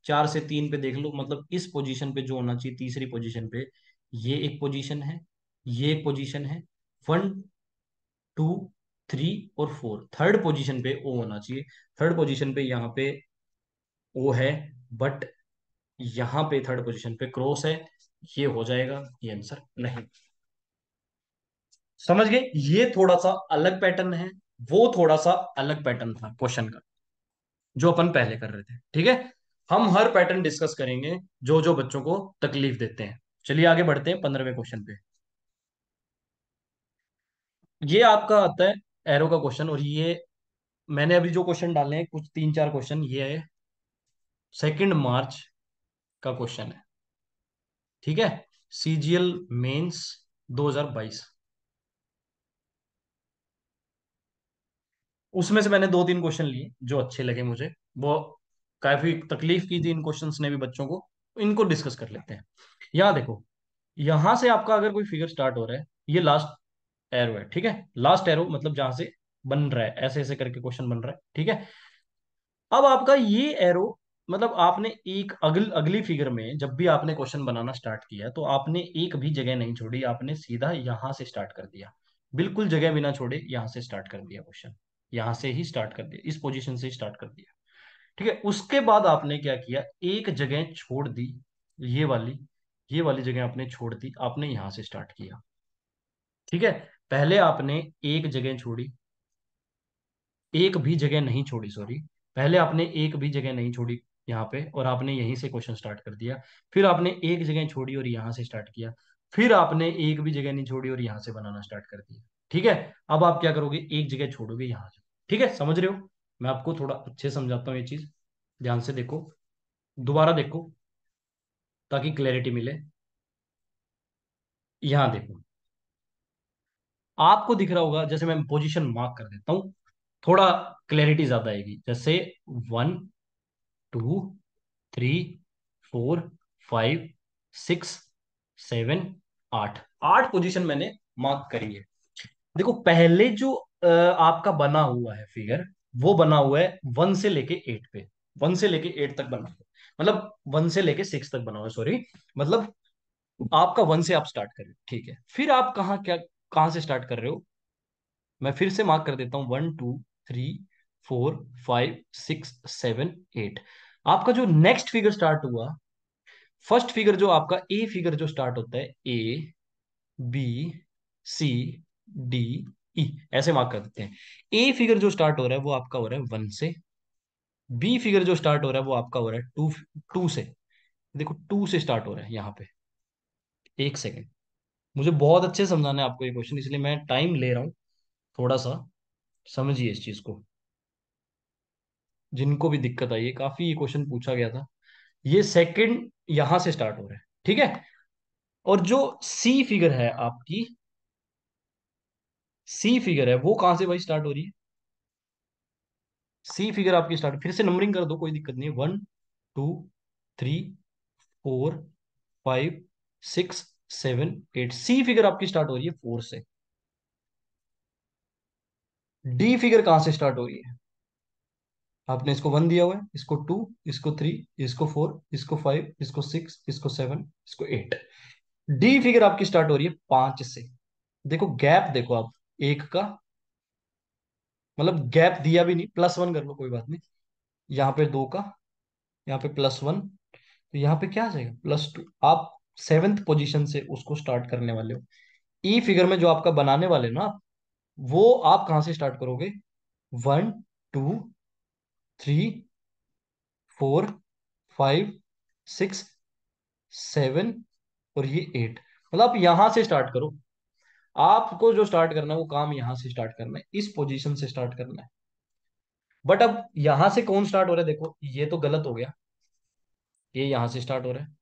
Speaker 1: चार से तीन पे देख लो मतलब इस पोजीशन पे जो होना चाहिए तीसरी पोजीशन पे ये एक पोजीशन है ये एक पोजीशन है वन टू थ्री और फोर थर्ड पोजीशन पे ओ होना चाहिए थर्ड पोजीशन पे यहाँ पे ओ है बट यहाँ पे थर्ड पोजीशन पे क्रॉस है ये हो जाएगा ये आंसर नहीं समझ गए ये थोड़ा सा अलग पैटर्न है वो थोड़ा सा अलग पैटर्न था क्वेश्चन का जो अपन पहले कर रहे थे ठीक है हम हर पैटर्न डिस्कस करेंगे जो जो बच्चों को तकलीफ देते हैं चलिए आगे बढ़ते हैं पंद्रहवें क्वेश्चन पे ये आपका आता है एरो का क्वेश्चन और ये मैंने अभी जो क्वेश्चन डाले हैं कुछ तीन चार क्वेश्चन ये है सेकेंड मार्च का क्वेश्चन है ठीक है सीजीएल मेन्स 2022 उसमें से मैंने दो तीन क्वेश्चन लिए जो अच्छे लगे मुझे वो काफी तकलीफ की थी इन क्वेश्चन ने भी बच्चों को इनको डिस्कस कर लेते हैं यहां देखो यहां से आपका अगर कोई फिगर स्टार्ट हो रहा है ये लास्ट एरो है ठीक है लास्ट एरो मतलब जहां से बन रहा है ऐसे ऐसे करके क्वेश्चन बन रहा है ठीक है अब आपका ये एरो मतलब आपने एक अगल अगली फिगर में जब भी आपने क्वेश्चन बनाना स्टार्ट किया तो आपने एक भी जगह नहीं छोड़ी आपने सीधा यहां से स्टार्ट कर दिया बिल्कुल जगह बिना छोड़े यहां से स्टार्ट कर दिया क्वेश्चन यहां से ही स्टार्ट कर दिया इस पोजीशन से स्टार्ट कर दिया ठीक है उसके बाद आपने क्या किया एक जगह छोड़ दी ये वाली ये वाली जगह आपने छोड़ दी आपने यहां से स्टार्ट किया ठीक है पहले आपने एक जगह छोड़ी एक भी जगह नहीं छोड़ी सॉरी पहले आपने एक भी जगह नहीं छोड़ी यहाँ पे और आपने यहीं से क्वेश्चन स्टार्ट कर दिया फिर आपने एक जगह छोड़ी और यहां से स्टार्ट किया फिर आपने एक भी जगह नहीं छोड़ी और यहाँ से बनाना स्टार्ट कर दिया ठीक है अब आप क्या करोगे एक जगह छोड़ोगे यहाँ ठीक है समझ रहे हो मैं आपको थोड़ा अच्छे समझाता हूँ ये चीज ध्यान से देखो दोबारा देखो ताकि क्लैरिटी मिले यहां देखो आपको दिख रहा होगा जैसे मैं पोजीशन मार्क कर देता हूं थोड़ा क्लैरिटी ज्यादा आएगी जैसे one two three four five six seven आठ आठ पोजीशन मैंने मार्क करी है देखो पहले जो आपका बना हुआ है फिगर वो बना हुआ है वन से लेके एट पे वन से लेके एट तक बना हुआ मतलब वन से लेके सिक्स तक बना हुआ है मतलब सॉरी मतलब आपका वन से आप स्टार्ट कर रहे हो ठीक है फिर आप कहाँ क्या कहाँ से स्टार्ट कर रहे हो मैं फिर से मार्क कर देता हूं one two three four five six seven eight आपका जो नेक्स्ट फिगर स्टार्ट हुआ फर्स्ट फिगर जो आपका ए फिगर जो स्टार्ट होता है ए बी सी डी ई ऐसे मार्क कर देते हैं ए फिगर जो स्टार्ट हो रहा है वो आपका हो रहा है वन से बी फिगर जो स्टार्ट हो रहा है वो आपका हो रहा है टू टू से देखो टू से स्टार्ट हो रहा है यहाँ पे एक सेकेंड मुझे बहुत अच्छे समझाना है आपको ये क्वेश्चन इसलिए मैं टाइम ले रहा हूँ थोड़ा सा समझिए इस चीज को जिनको भी दिक्कत आई है काफी ये क्वेश्चन पूछा गया था ये सेकंड यहां से स्टार्ट हो रहा है ठीक है और जो सी फिगर है आपकी सी फिगर है वो कहां से भाई स्टार्ट हो रही है सी फिगर आपकी स्टार्ट फिर से नंबरिंग कर दो कोई दिक्कत नहीं one two three four five six seven eight C figure आपकी स्टार्ट हो रही है फोर से डी फिगर कहां से स्टार्ट हो रही है आपने इसको वन दिया हुआ है इसको टू इसको थ्री इसको फोर इसको फाइव इसको सिक्स इसको सेवन इसको एट डी फिगर आपकी स्टार्ट हो रही है पांच से देखो गैप देखो आप एक का मतलब गैप दिया भी नहीं प्लस वन कर लो कोई बात नहीं यहाँ पे दो का यहाँ पे प्लस वन तो यहाँ पे क्या आ जाएगा प्लस टू आप सेवेंथ पोजीशन से उसको स्टार्ट करने वाले हो ई e फिगर में जो आपका बनाने वाले ना वो आप कहा से स्टार्ट करोगे one two three four five six seven और ये एट मतलब आप यहां से स्टार्ट करो आपको जो स्टार्ट करना है वो काम यहां से स्टार्ट करना है इस पोजीशन से स्टार्ट करना है बट अब यहां से कौन स्टार्ट हो रहा है देखो ये तो गलत हो गया ये यहां से स्टार्ट हो रहा है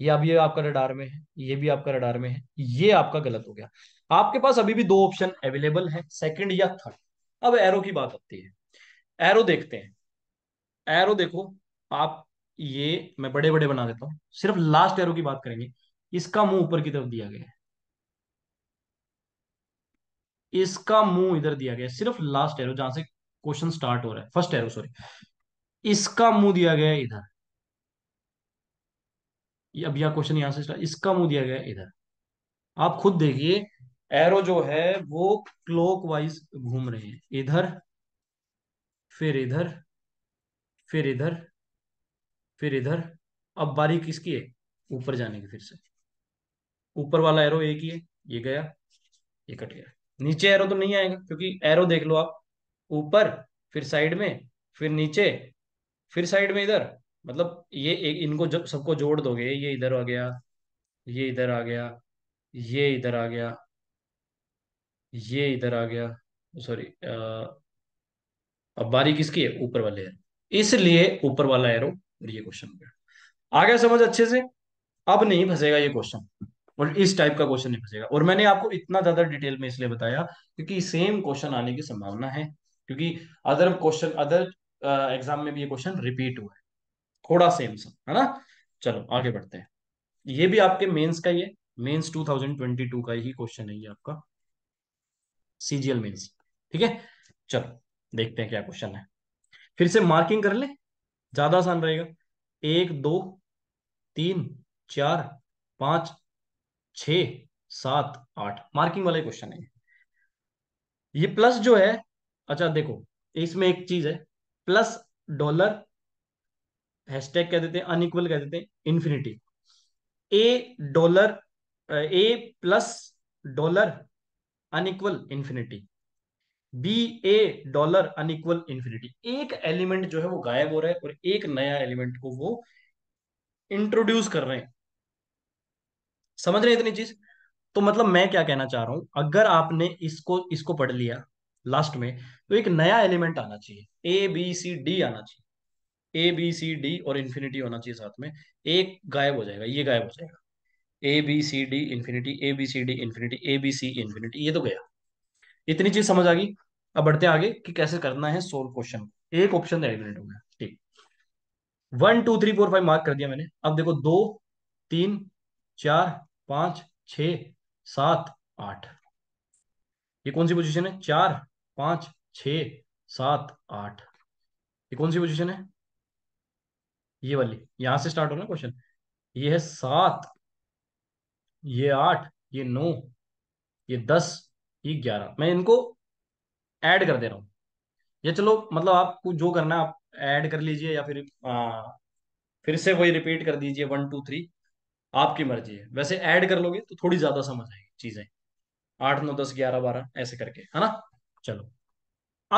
Speaker 1: ये अब ये आपका रडार में है ये भी आपका रडार में है ये आपका गलत हो गया आपके पास अभी भी दो ऑप्शन अवेलेबल है सेकंड या थर्ड अब एरो की बात आती है एरो देखते हैं एरो देखो आप ये मैं बड़े बड़े बना देता हूं सिर्फ लास्ट एरो की बात करेंगे इसका मुंह ऊपर की तरफ दिया गया है इसका मुंह इधर दिया गया सिर्फ लास्ट एरो जहां से क्वेश्चन स्टार्ट हो रहा है फर्स्ट एरो सॉरी इसका मुंह दिया गया इधर अब यह क्वेश्चन यहां से स्टार्ट इसका मुंह दिया गया इधर आप खुद देखिए एरो जो है वो क्लॉक घूम रहे हैं इधर फिर इधर फिर इधर फिर इधर अब बारी किसकी है ऊपर जाने की फिर से ऊपर वाला एरो एक ही है ये गया ये कट गया नीचे एरो तो नहीं आएगा क्योंकि एरो देख लो आप ऊपर फिर साइड में फिर नीचे फिर साइड में इधर मतलब ये एक इनको जब सबको जोड़ दोगे ये इधर आ गया ये इधर आ गया ये इधर आ गया ये इधर आ गया सॉरी अब बारी किसकी है ऊपर वाले एरो इसलिए ऊपर वाला एरो ये क्वेश्चन आ गया समझ अच्छे से अब नहीं फंसेगा ये क्वेश्चन और इस टाइप का क्वेश्चन नहीं बचेगा और मैंने आपको इतना ज्यादा डिटेल में इसलिए बताया क्योंकि सेम क्वेश्चन आने की संभावना है क्योंकि अदर क्वेश्चन अदर एग्जाम में भी ये क्वेश्चन रिपीट हुआ है थोड़ा सेम सा है ना चलो आगे बढ़ते हैं ये भी आपके मेंस का ही है मेंस 2022 का ही क्वेश्चन है ये आपका सीजीएल मेंस ठीक है चलो देखते हैं क्या क्वेश्चन है फिर से मार्किंग कर ले ज्यादा आसान रहेगा एक दो तीन चार पांच छ सात आठ मार्किंग वाला क्वेश्चन है ये प्लस जो है अच्छा देखो इसमें एक चीज है प्लस डॉलर हैशटैग कह देते हैं अनइक्वल कह देते हैं infinity A dollar A plus dollar unequal infinity B A dollar unequal infinity एक एलिमेंट जो है वो गायब हो रहा है और एक नया एलिमेंट को वो इंट्रोड्यूस कर रहे हैं समझ रहे इतनी चीज तो मतलब मैं क्या कहना चाह रहा हूं अगर आपने इसको इसको पढ़ लिया लास्ट में तो एक नया एलिमेंट आना चाहिए ए बी सी डी आना चाहिए ए बी सी डी और इन्फिनिटी होना चाहिए साथ में एक गायब हो जाएगा ये गायब हो जाएगा A B C D infinity A B C D infinity A B C infinity ये तो गया इतनी चीज समझ आ गई अब बढ़ते आगे कि कैसे करना है सोल्व क्वेश्चन एक ऑप्शन एलिमिनेट हो गया ठीक one two three four five mark कर दिया मैंने अब देखो दो तीन चार पांच छ सात आठ ये कौन सी पोजीशन है चार पांच छ सात आठ ये कौन सी पोजीशन है ये वाली यहां से स्टार्ट होना क्वेश्चन ये है सात ये आठ ये नौ ये दस ये ग्यारह मैं इनको ऐड कर दे रहा हूं ये चलो मतलब आपको जो करना है आप ऐड कर लीजिए या फिर आ, हाँ, फिर से वही रिपीट कर दीजिए वन टू थ्री आपकी मर्जी है वैसे ऐड कर लोगे तो थोड़ी ज्यादा समझ आएगी चीजें आठ नौ दस ग्यारह बारह ऐसे करके है ना चलो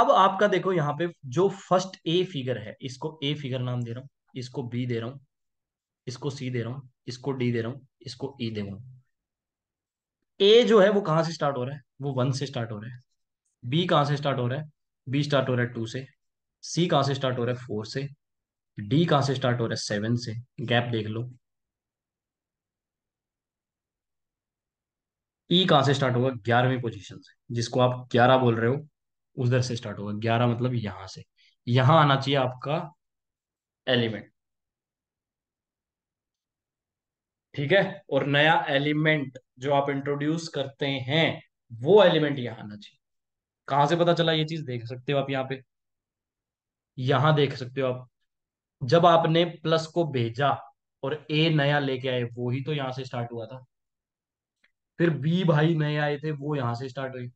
Speaker 1: अब आपका देखो यहाँ पे जो फर्स्ट ए फिगर है इसको ए फिगर नाम दे रहा हूँ इसको बी दे रहा हूं इसको सी दे रहा हूँ इसको डी दे रहा हूं इसको ई e दे रहा हूं ए जो है वो कहां से स्टार्ट हो रहा है वो वन से स्टार्ट हो रहा है बी कहां से स्टार्ट हो रहा है बी स्टार्ट हो रहा है टू से सी कहां से स्टार्ट हो रहा है फोर से डी कहां से स्टार्ट हो रहा है सेवन से गैप देख लो ई e कहां से स्टार्ट होगा ग्यारहवीं पोजीशन से जिसको आप ग्यारह बोल रहे हो उधर से स्टार्ट होगा ग्यारह मतलब यहां से यहां आना चाहिए आपका एलिमेंट ठीक है और नया एलिमेंट जो आप इंट्रोड्यूस करते हैं वो एलिमेंट यहां आना चाहिए कहां से पता चला ये चीज देख सकते हो आप यहां पे यहां देख सकते हो आप जब आपने प्लस को भेजा और ए नया लेके आए वो ही तो यहां से स्टार्ट हुआ था फिर बी भाई नए आए थे वो यहाँ से स्टार्ट हुए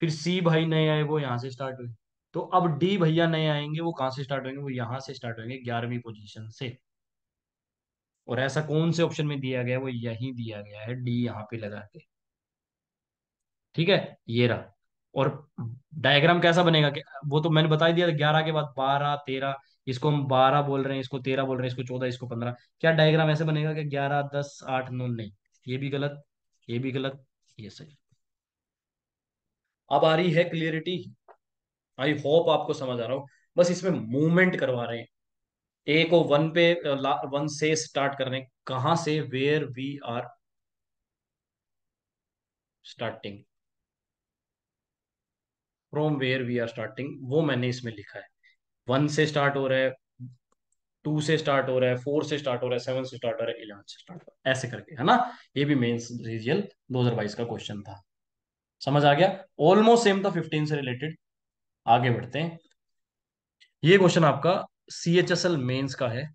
Speaker 1: फिर सी भाई नए आए वो यहाँ से स्टार्ट हुए तो अब डी भैया नए आएंगे वो कहाँ से स्टार्ट होंगे वो यहाँ से स्टार्ट होंगे ग्यारहवीं पोजिशन से और ऐसा कौन से ऑप्शन में दिया गया वो यही दिया गया है डी यहाँ पे लगा के ठीक है ये रहा और डायग्राम कैसा बनेगा कि वो तो मैंने बता दिया ग्यारह के बाद बारह तेरह इसको हम बारह बोल रहे हैं इसको तेरह बोल रहे हैं इसको चौदह इसको पंद्रह क्या डायग्राम ऐसे बनेगा कि ग्यारह दस आठ नौ नहीं ये भी गलत ये भी गलत ये सही अब आ रही है क्लियरिटी आई होप आपको समझ आ रहा हूं बस इसमें मूवमेंट करवा रहे हैं ए को वन पे वन से स्टार्ट कर रहे हैं कहां से where we are starting from where we are starting वो मैंने इसमें लिखा है वन से स्टार्ट हो रहा है टू से स्टार्ट हो रहा है फोर से स्टार्ट हो रहा है सेवन से स्टार्ट हो रहा है इलेवन से स्टार्ट हो रहा है ऐसे करके है ना ये भी मेंस रीजन 2022 का क्वेश्चन था समझ आ गया ऑलमोस्ट सेम था फिफ्टीन से रिलेटेड आगे बढ़ते हैं ये क्वेश्चन आपका C H S L mains का है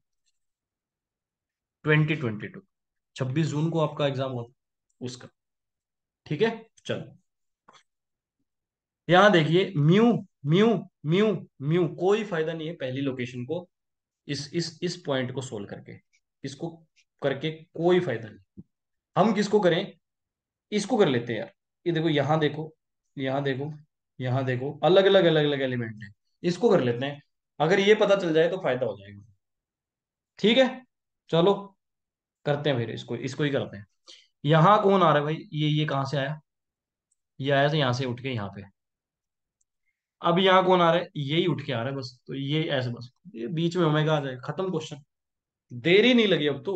Speaker 1: ट्वेंटी ट्वेंटी टू छब्बीस जून को आपका एग्जाम होगा उसका ठीक है चलो यहां देखिए म्यू म्यू म्यू म्यू कोई फायदा नहीं है पहली लोकेशन को इस इस इस पॉइंट को सोल्व करके इसको करके कोई फायदा नहीं हम किसको करें इसको कर लेते हैं यार ये देखो यहाँ देखो यहाँ देखो यहाँ देखो अलग अलग अलग अलग एलिमेंट है इसको कर लेते हैं अगर ये पता चल जाए तो फायदा हो जाएगा ठीक है चलो करते हैं फिर इसको इसको ही करते हैं यहां कौन आ रहा है भाई ये ये कहाँ से आया ये आया तो यहाँ से उठ के यहाँ पे अब यहाँ कौन आ रहा है यही उठ के आ रहा है बस तो ये ऐसे बस ये बीच में ओमेगा आ जाए खत्म क्वेश्चन देर ही नहीं लगी अब तो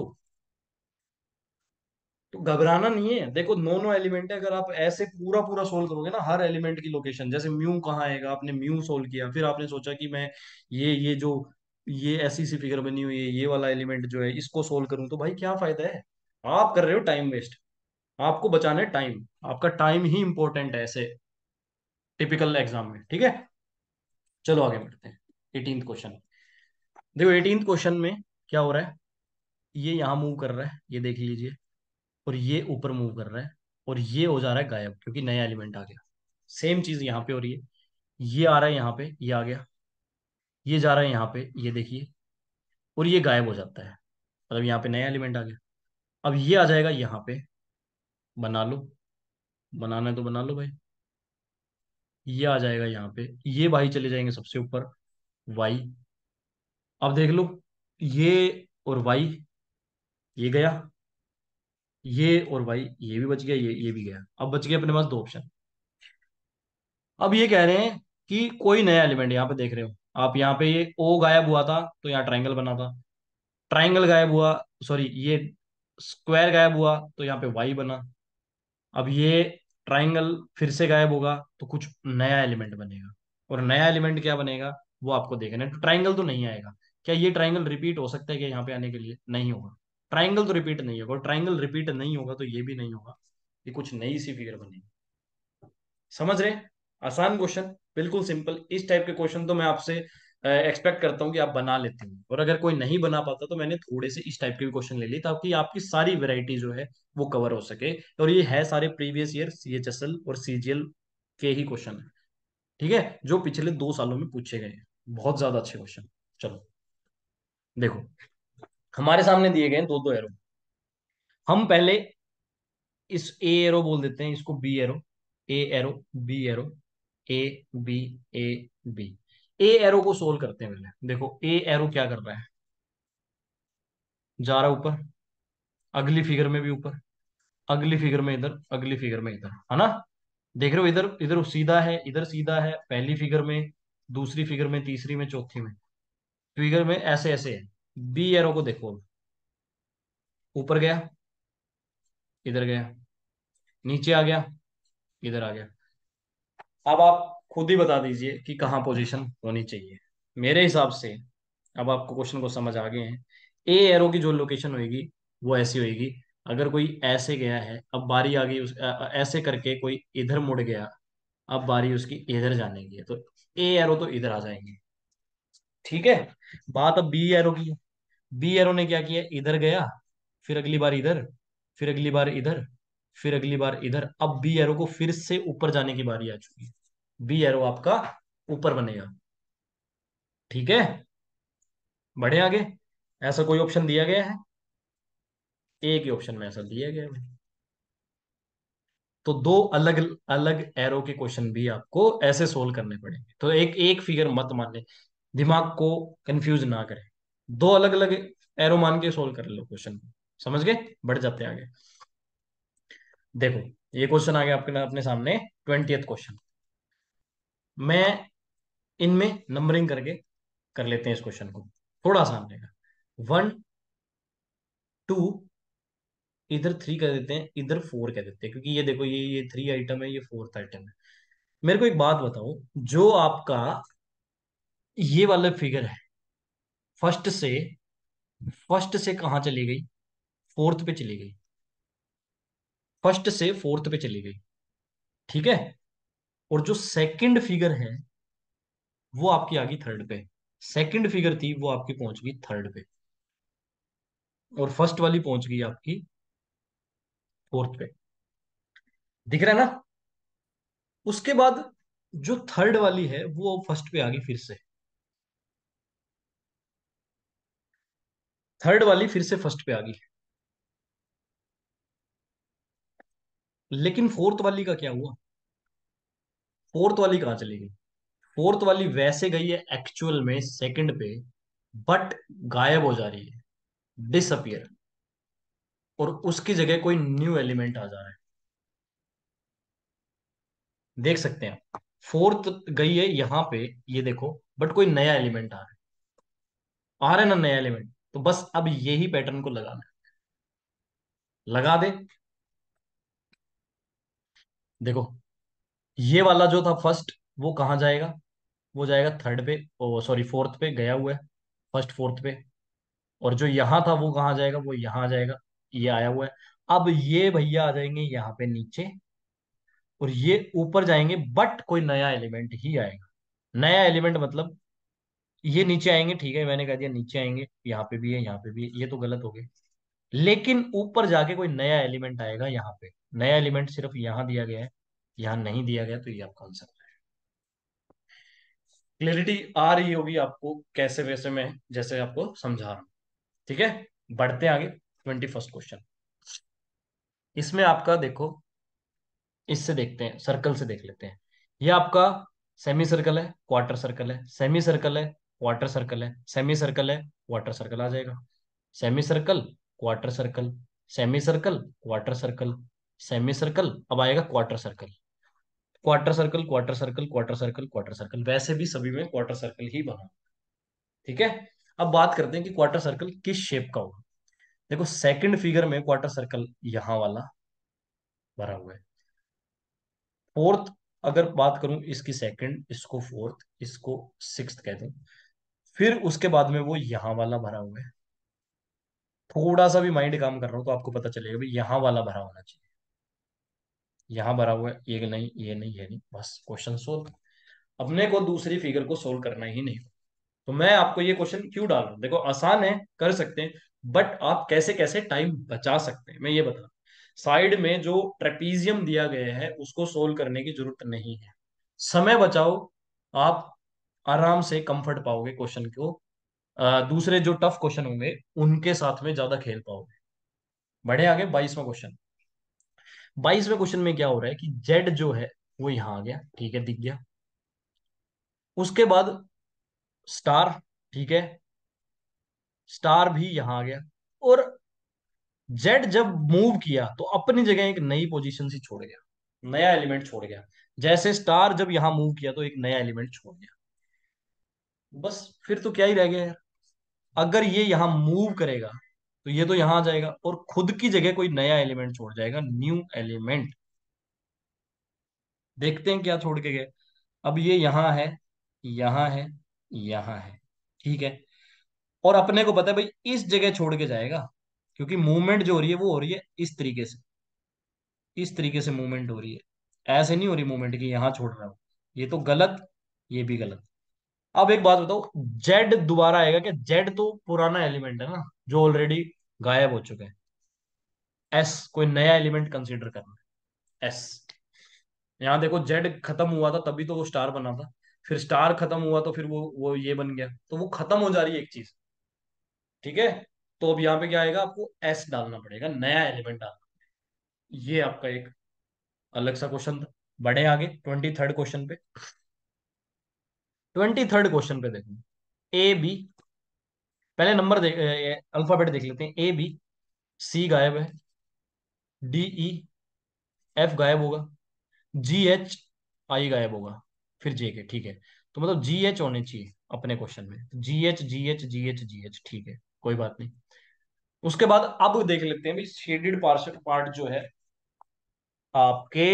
Speaker 1: तो घबराना नहीं है देखो नो नो एलिमेंट है अगर आप ऐसे पूरा पूरा सोल्व करोगे ना हर एलिमेंट की लोकेशन जैसे म्यू कहाँ आएगा आपने म्यू सोल्व किया फिर आपने सोचा कि मैं ये ये जो ये ऐसी सी फिगर बनी हुई है ये वाला एलिमेंट जो है इसको सोल्व करूं तो भाई क्या फायदा है आप कर रहे हो टाइम वेस्ट आपको बचाना है टाइम आपका टाइम ही इंपॉर्टेंट है ऐसे टिपिकल एग्जाम में ठीक है चलो आगे बढ़ते हैं एटीन क्वेश्चन देखो एटीन क्वेश्चन में क्या हो रहा है ये यहाँ मूव कर रहा है ये देख लीजिए और ये ऊपर मूव कर रहा है और ये हो जा रहा है गायब क्योंकि नया एलिमेंट आ गया सेम चीज यहाँ पे हो रही है ये आ रहा है यहाँ पे ये आ गया ये जा रहा है यहाँ पे ये देखिए और ये गायब हो जाता है मतलब यहाँ पे नया एलिमेंट आ गया अब ये आ जाएगा यहाँ पे बना लो बनाना है तो बना लो भाई ये आ जाएगा यहाँ पे ये भाई चले जाएंगे सबसे ऊपर वाई अब देख लो ये और वाई ये गया ये और वाई ये भी बच गया ये ये भी गया अब बच गया अपने पास दो ऑप्शन अब ये कह रहे हैं कि कोई नया एलिमेंट यहाँ पे देख रहे हो आप यहाँ पे ये ओ गायब हुआ था तो यहाँ ट्राइंगल बना था ट्राइंगल गायब हुआ सॉरी ये स्क्वायर गायब हुआ तो यहाँ पे वाई बना अब ये ट्राइंगल फिर से गायब होगा तो कुछ नया एलिमेंट बनेगा और नया एलिमेंट क्या बनेगा वो आपको देखना है तो ट्राइंगल तो नहीं आएगा क्या ये ट्राइंगल रिपीट हो सकता है क्या यहाँ पे आने के लिए नहीं होगा ट्राइंगल तो रिपीट नहीं होगा और ट्राइंगल रिपीट नहीं होगा तो ये भी नहीं होगा ये कुछ नई सी फिगर बनेगी समझ रहे आसान क्वेश्चन बिल्कुल सिंपल इस टाइप के क्वेश्चन तो मैं आपसे एक्सपेक्ट करता हूँ कि आप बना लेते हो और अगर कोई नहीं बना पाता तो मैंने थोड़े से इस टाइप के भी क्वेश्चन ले लिए ताकि आपकी सारी वेराइटी जो है वो कवर हो सके और ये है सारे previous year C H S L और सी जी एल के ही क्वेश्चन है ठीक है जो पिछले दो सालों में पूछे गए हैं बहुत ज्यादा अच्छे क्वेश्चन चलो देखो हमारे सामने दिए गए दो दो एरो हम पहले इस ए एरो बोल देते हैं इसको B arrow A arrow B arrow A B A B A arrow को सोल्व करते हैं पहले देखो ए एरो क्या कर रहा है जा रहा ऊपर अगली फिगर में भी ऊपर अगली फिगर में इधर अगली फिगर में इधर है ना देख रहे हो इधर इधर सीधा है इधर सीधा है पहली फिगर में दूसरी फिगर में तीसरी में चौथी में फिगर में ऐसे ऐसे है बी एरो को देखो ऊपर गया इधर गया नीचे आ गया इधर आ गया अब आप खुद ही बता दीजिए कि कहाँ पोजीशन होनी चाहिए मेरे हिसाब से अब आपको क्वेश्चन को समझ आ गए हैं ए एरो की जो लोकेशन होगी वो ऐसी होगी अगर कोई ऐसे गया है अब बारी आ गई उस ऐसे करके कोई इधर मुड़ गया अब बारी उसकी इधर जाने की है तो ए एरो तो इधर आ जाएंगे ठीक है बात अब बी एरो की है बी एरो ने क्या किया इधर गया फिर अगली बार इधर फिर अगली बार इधर फिर अगली बार इधर अब बी एरो को फिर से ऊपर जाने की बारी आ चुकी है बी एरो आपका ऊपर बनेगा ठीक है बढ़े आगे ऐसा कोई ऑप्शन दिया गया है एक ही ऑप्शन में ऐसा दिया गया है तो दो अलग अलग एरो के क्वेश्चन भी आपको ऐसे सोल्व करने पड़ेंगे तो एक एक फिगर मत मान ले दिमाग को कंफ्यूज ना करें दो अलग अलग एरो मान के सोल्व कर लो क्वेश्चन समझ गए बढ़ जाते आगे देखो ये क्वेश्चन आ गया आपके अपने सामने ट्वेंटी क्वेश्चन मैं इनमें नंबरिंग करके कर लेते हैं इस क्वेश्चन को थोड़ा आसान रहेगा वन टू इधर थ्री कह देते हैं इधर फोर कह देते हैं क्योंकि ये देखो ये ये थ्री आइटम है ये फोर्थ आइटम है मेरे को एक बात बताओ जो आपका ये वाला फिगर है फर्स्ट से फर्स्ट से कहा चली गई फोर्थ पे चली गई फर्स्ट से फोर्थ पे चली गई ठीक है और जो सेकंड फिगर है वो आपकी आ गई थर्ड पे सेकंड फिगर थी वो आपकी पहुंच गई थर्ड पे और फर्स्ट वाली पहुंच गई आपकी फोर्थ पे दिख रहा है ना उसके बाद जो थर्ड वाली है वो फर्स्ट पे आ गई फिर से थर्ड वाली फिर से फर्स्ट पे आ गई लेकिन फोर्थ वाली का क्या हुआ फोर्थ वाली कहाँ चली गई फोर्थ वाली वैसे गई है एक्चुअल में सेकंड पे बट गायब हो जा रही है डिसअपियर और उसकी जगह कोई न्यू एलिमेंट आ जा रहा है देख सकते हैं फोर्थ गई है यहां पे ये देखो बट कोई नया एलिमेंट आ रहा है आ रहा है ना नया एलिमेंट तो बस अब यही पैटर्न को लगाना है लगा दे देखो ये वाला जो था फर्स्ट वो कहाँ जाएगा वो जाएगा थर्ड पे ओ सॉरी फोर्थ पे गया हुआ है फर्स्ट फोर्थ पे और जो यहाँ था वो कहाँ जाएगा वो यहाँ जाएगा ये आया हुआ है अब ये भैया आ जाएंगे यहाँ पे नीचे और ये ऊपर जाएंगे बट कोई नया एलिमेंट ही आएगा नया एलिमेंट मतलब ये नीचे आएंगे ठीक है मैंने कह दिया नीचे आएंगे यहाँ पे भी है यहाँ पे भी है ये तो गलत हो गए लेकिन ऊपर जाके कोई नया एलिमेंट आएगा यहाँ पे नया एलिमेंट सिर्फ यहाँ दिया गया है यहाँ नहीं दिया गया तो ये आपका आंसर क्लियरिटी आ रही होगी आपको कैसे वैसे में जैसे आपको समझा रहा हूं ठीक है बढ़ते आगे ट्वेंटी फर्स्ट क्वेश्चन इसमें आपका देखो इससे देखते हैं सर्कल से देख लेते हैं ये आपका सेमी सर्कल है क्वार्टर सर्कल है सेमी सर्कल है क्वार्टर सर्कल है सेमी सर्कल है क्वार्टर सर्कल आ जाएगा semi circle quarter circle semi circle quarter circle semi circle अब आएगा quarter circle quarter circle quarter circle quarter circle quarter circle वैसे भी सभी में क्वार्टर सर्कल ही बना ठीक है अब बात करते हैं कि क्वार्टर सर्कल किस शेप का होगा देखो सेकंड फिगर में क्वार्टर सर्कल यहां वाला भरा हुआ है फोर्थ अगर बात करूं इसकी सेकंड इसको फोर्थ इसको सिक्स कह दें फिर उसके बाद में वो यहां वाला भरा हुआ है थोड़ा सा भी माइंड काम कर रहा हूं तो आपको पता चलेगा भाई यहां वाला भरा होना चाहिए यहाँ भरा हुआ है ये नहीं ये नहीं ये नहीं बस क्वेश्चन सोल्व अपने को दूसरी फिगर को सोल्व करना ही नहीं तो मैं आपको ये क्वेश्चन क्यों डाल रहा हूँ देखो आसान है कर सकते हैं बट आप कैसे कैसे टाइम बचा सकते हैं मैं ये बता साइड में जो ट्रेपीजियम दिया गया है उसको सोल्व करने की जरूरत नहीं है समय बचाओ आप आराम से कंफर्ट पाओगे क्वेश्चन को दूसरे जो टफ क्वेश्चन होंगे उनके साथ में ज्यादा खेल पाओगे बढ़े आगे बाईसवा क्वेश्चन बाईसवें क्वेश्चन में क्या हो रहा है कि जेड जो है वो यहां आ गया ठीक है दिख गया उसके बाद स्टार ठीक है स्टार भी यहां आ गया और जेड जब मूव किया तो अपनी जगह एक नई पोजीशन से छोड़ गया नया एलिमेंट छोड़ गया जैसे स्टार जब यहां मूव किया तो एक नया एलिमेंट छोड़ गया बस फिर तो क्या ही रह गया यार अगर ये यहां मूव करेगा तो ये तो यहां आ जाएगा और खुद की जगह कोई नया एलिमेंट छोड़ जाएगा न्यू एलिमेंट देखते हैं क्या छोड़ के गए अब ये यहां है यहां है यहां है ठीक है और अपने को पता है भाई इस जगह छोड़ के जाएगा क्योंकि मूवमेंट जो हो रही है वो हो रही है इस तरीके से इस तरीके से मूवमेंट हो रही है ऐसे नहीं हो रही मूवमेंट की यहां छोड़ रहा हूं ये तो गलत ये भी गलत अब एक बात बताओ जेड दोबारा आएगा क्या जेड तो पुराना एलिमेंट है ना जो ऑलरेडी गायब हो चुका है एस कोई नया एलिमेंट कंसीडर करना है एस यहाँ देखो जेड खत्म हुआ था तभी तो वो स्टार बना था फिर स्टार खत्म हुआ तो फिर वो वो ये बन गया तो वो खत्म हो जा रही है एक चीज ठीक है तो अब यहाँ पे क्या आएगा आपको एस डालना पड़ेगा नया एलिमेंट डालना पड़ेगा ये आपका एक अलग सा क्वेश्चन था बढ़े आगे ट्वेंटी थर्ड क्वेश्चन पे ट्वेंटी थर्ड क्वेश्चन पे देखो ए बी पहले नंबर देख अल्फाबेट देख लेते हैं ए बी सी गायब है डी ई एफ गायब होगा जी एच आई गायब होगा फिर जे के ठीक है तो मतलब जी एच होने चाहिए अपने क्वेश्चन में G H G H G H G H ठीक है कोई बात नहीं उसके बाद अब देख लेते हैं भाई शेडेड पार्शल पार्ट जो है आपके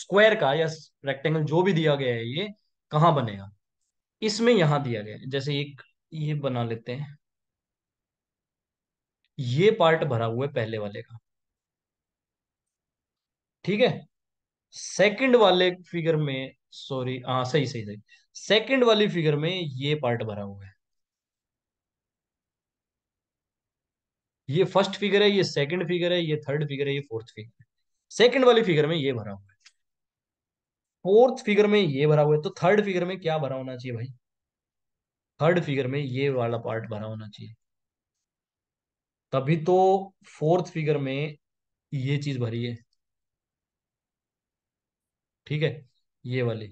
Speaker 1: स्क्वायर का या रेक्टेंगल जो भी दिया गया है ये कहां बनेगा इसमें यहां दिया गया है जैसे एक ये बना लेते हैं ये पार्ट भरा हुआ है पहले वाले का ठीक है सेकंड वाले फिगर में सॉरी हाँ सही सही सही सेकंड वाली फिगर में ये पार्ट भरा हुआ है ये फर्स्ट फिगर है ये सेकंड फिगर है ये थर्ड फिगर है ये फोर्थ फिगर है सेकंड वाली फिगर में ये भरा हुआ है फोर्थ फिगर में ये भरा हुआ है तो थर्ड फिगर में क्या भरा होना चाहिए भाई थर्ड फिगर में ये वाला पार्ट भरा होना चाहिए तभी तो फोर्थ फिगर में ये चीज भरी है ठीक है ये वाली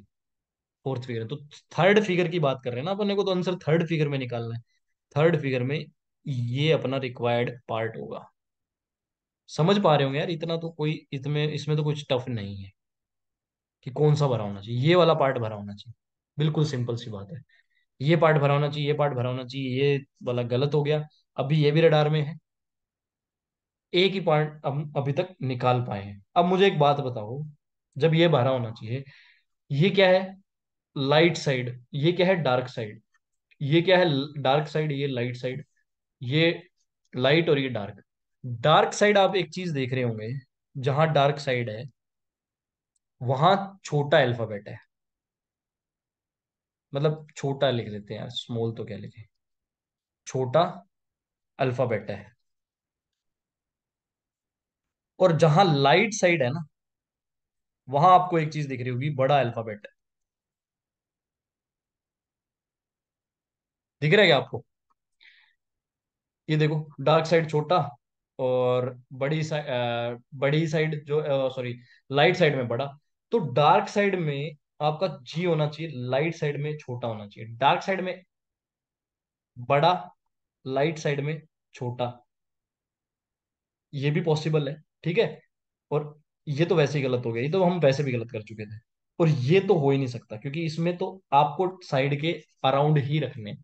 Speaker 1: फोर्थ फिगर तो थर्ड फिगर की बात कर रहे हैं ना अपने को तो आंसर थर्ड फिगर में निकालना है थर्ड फिगर में ये अपना रिक्वायर्ड पार्ट होगा समझ पा रहे होंगे यार इतना तो कोई इसमें इसमें तो कुछ टफ नहीं है कि कौन सा भरा होना चाहिए ये वाला पार्ट भरा होना चाहिए बिल्कुल सिंपल सी बात है ये पार्ट भरा होना चाहिए ये पार्ट भरा होना चाहिए ये वाला गलत हो गया अभी ये भी रडार में है एक ही पार्ट हम अभी तक निकाल पाए हैं अब मुझे एक बात बताओ जब ये भरा होना चाहिए ये क्या है लाइट साइड ये क्या है डार्क साइड ये क्या है डार्क साइड ये लाइट साइड ये लाइट और ये डार्क डार्क साइड आप एक चीज देख रहे होंगे जहां डार्क साइड है वहां छोटा अल्फाबेट है मतलब छोटा लिख लेते हैं यार स्मॉल तो क्या लिखे छोटा अल्फाबेट है और जहां लाइट साइड है ना वहां आपको एक चीज दिख रही होगी बड़ा अल्फाबेट है दिख रहा है क्या आपको ये देखो डार्क साइड छोटा और बड़ी साइड बड़ी साइड जो सॉरी लाइट साइड में बड़ा तो डार्क साइड में आपका जी होना चाहिए लाइट साइड में छोटा होना चाहिए डार्क साइड में बड़ा लाइट साइड में छोटा ये भी पॉसिबल है ठीक है और ये तो वैसे ही गलत हो गया ये तो हम वैसे भी गलत कर चुके थे और ये तो हो ही नहीं सकता क्योंकि इसमें तो आपको साइड के अराउंड ही रखने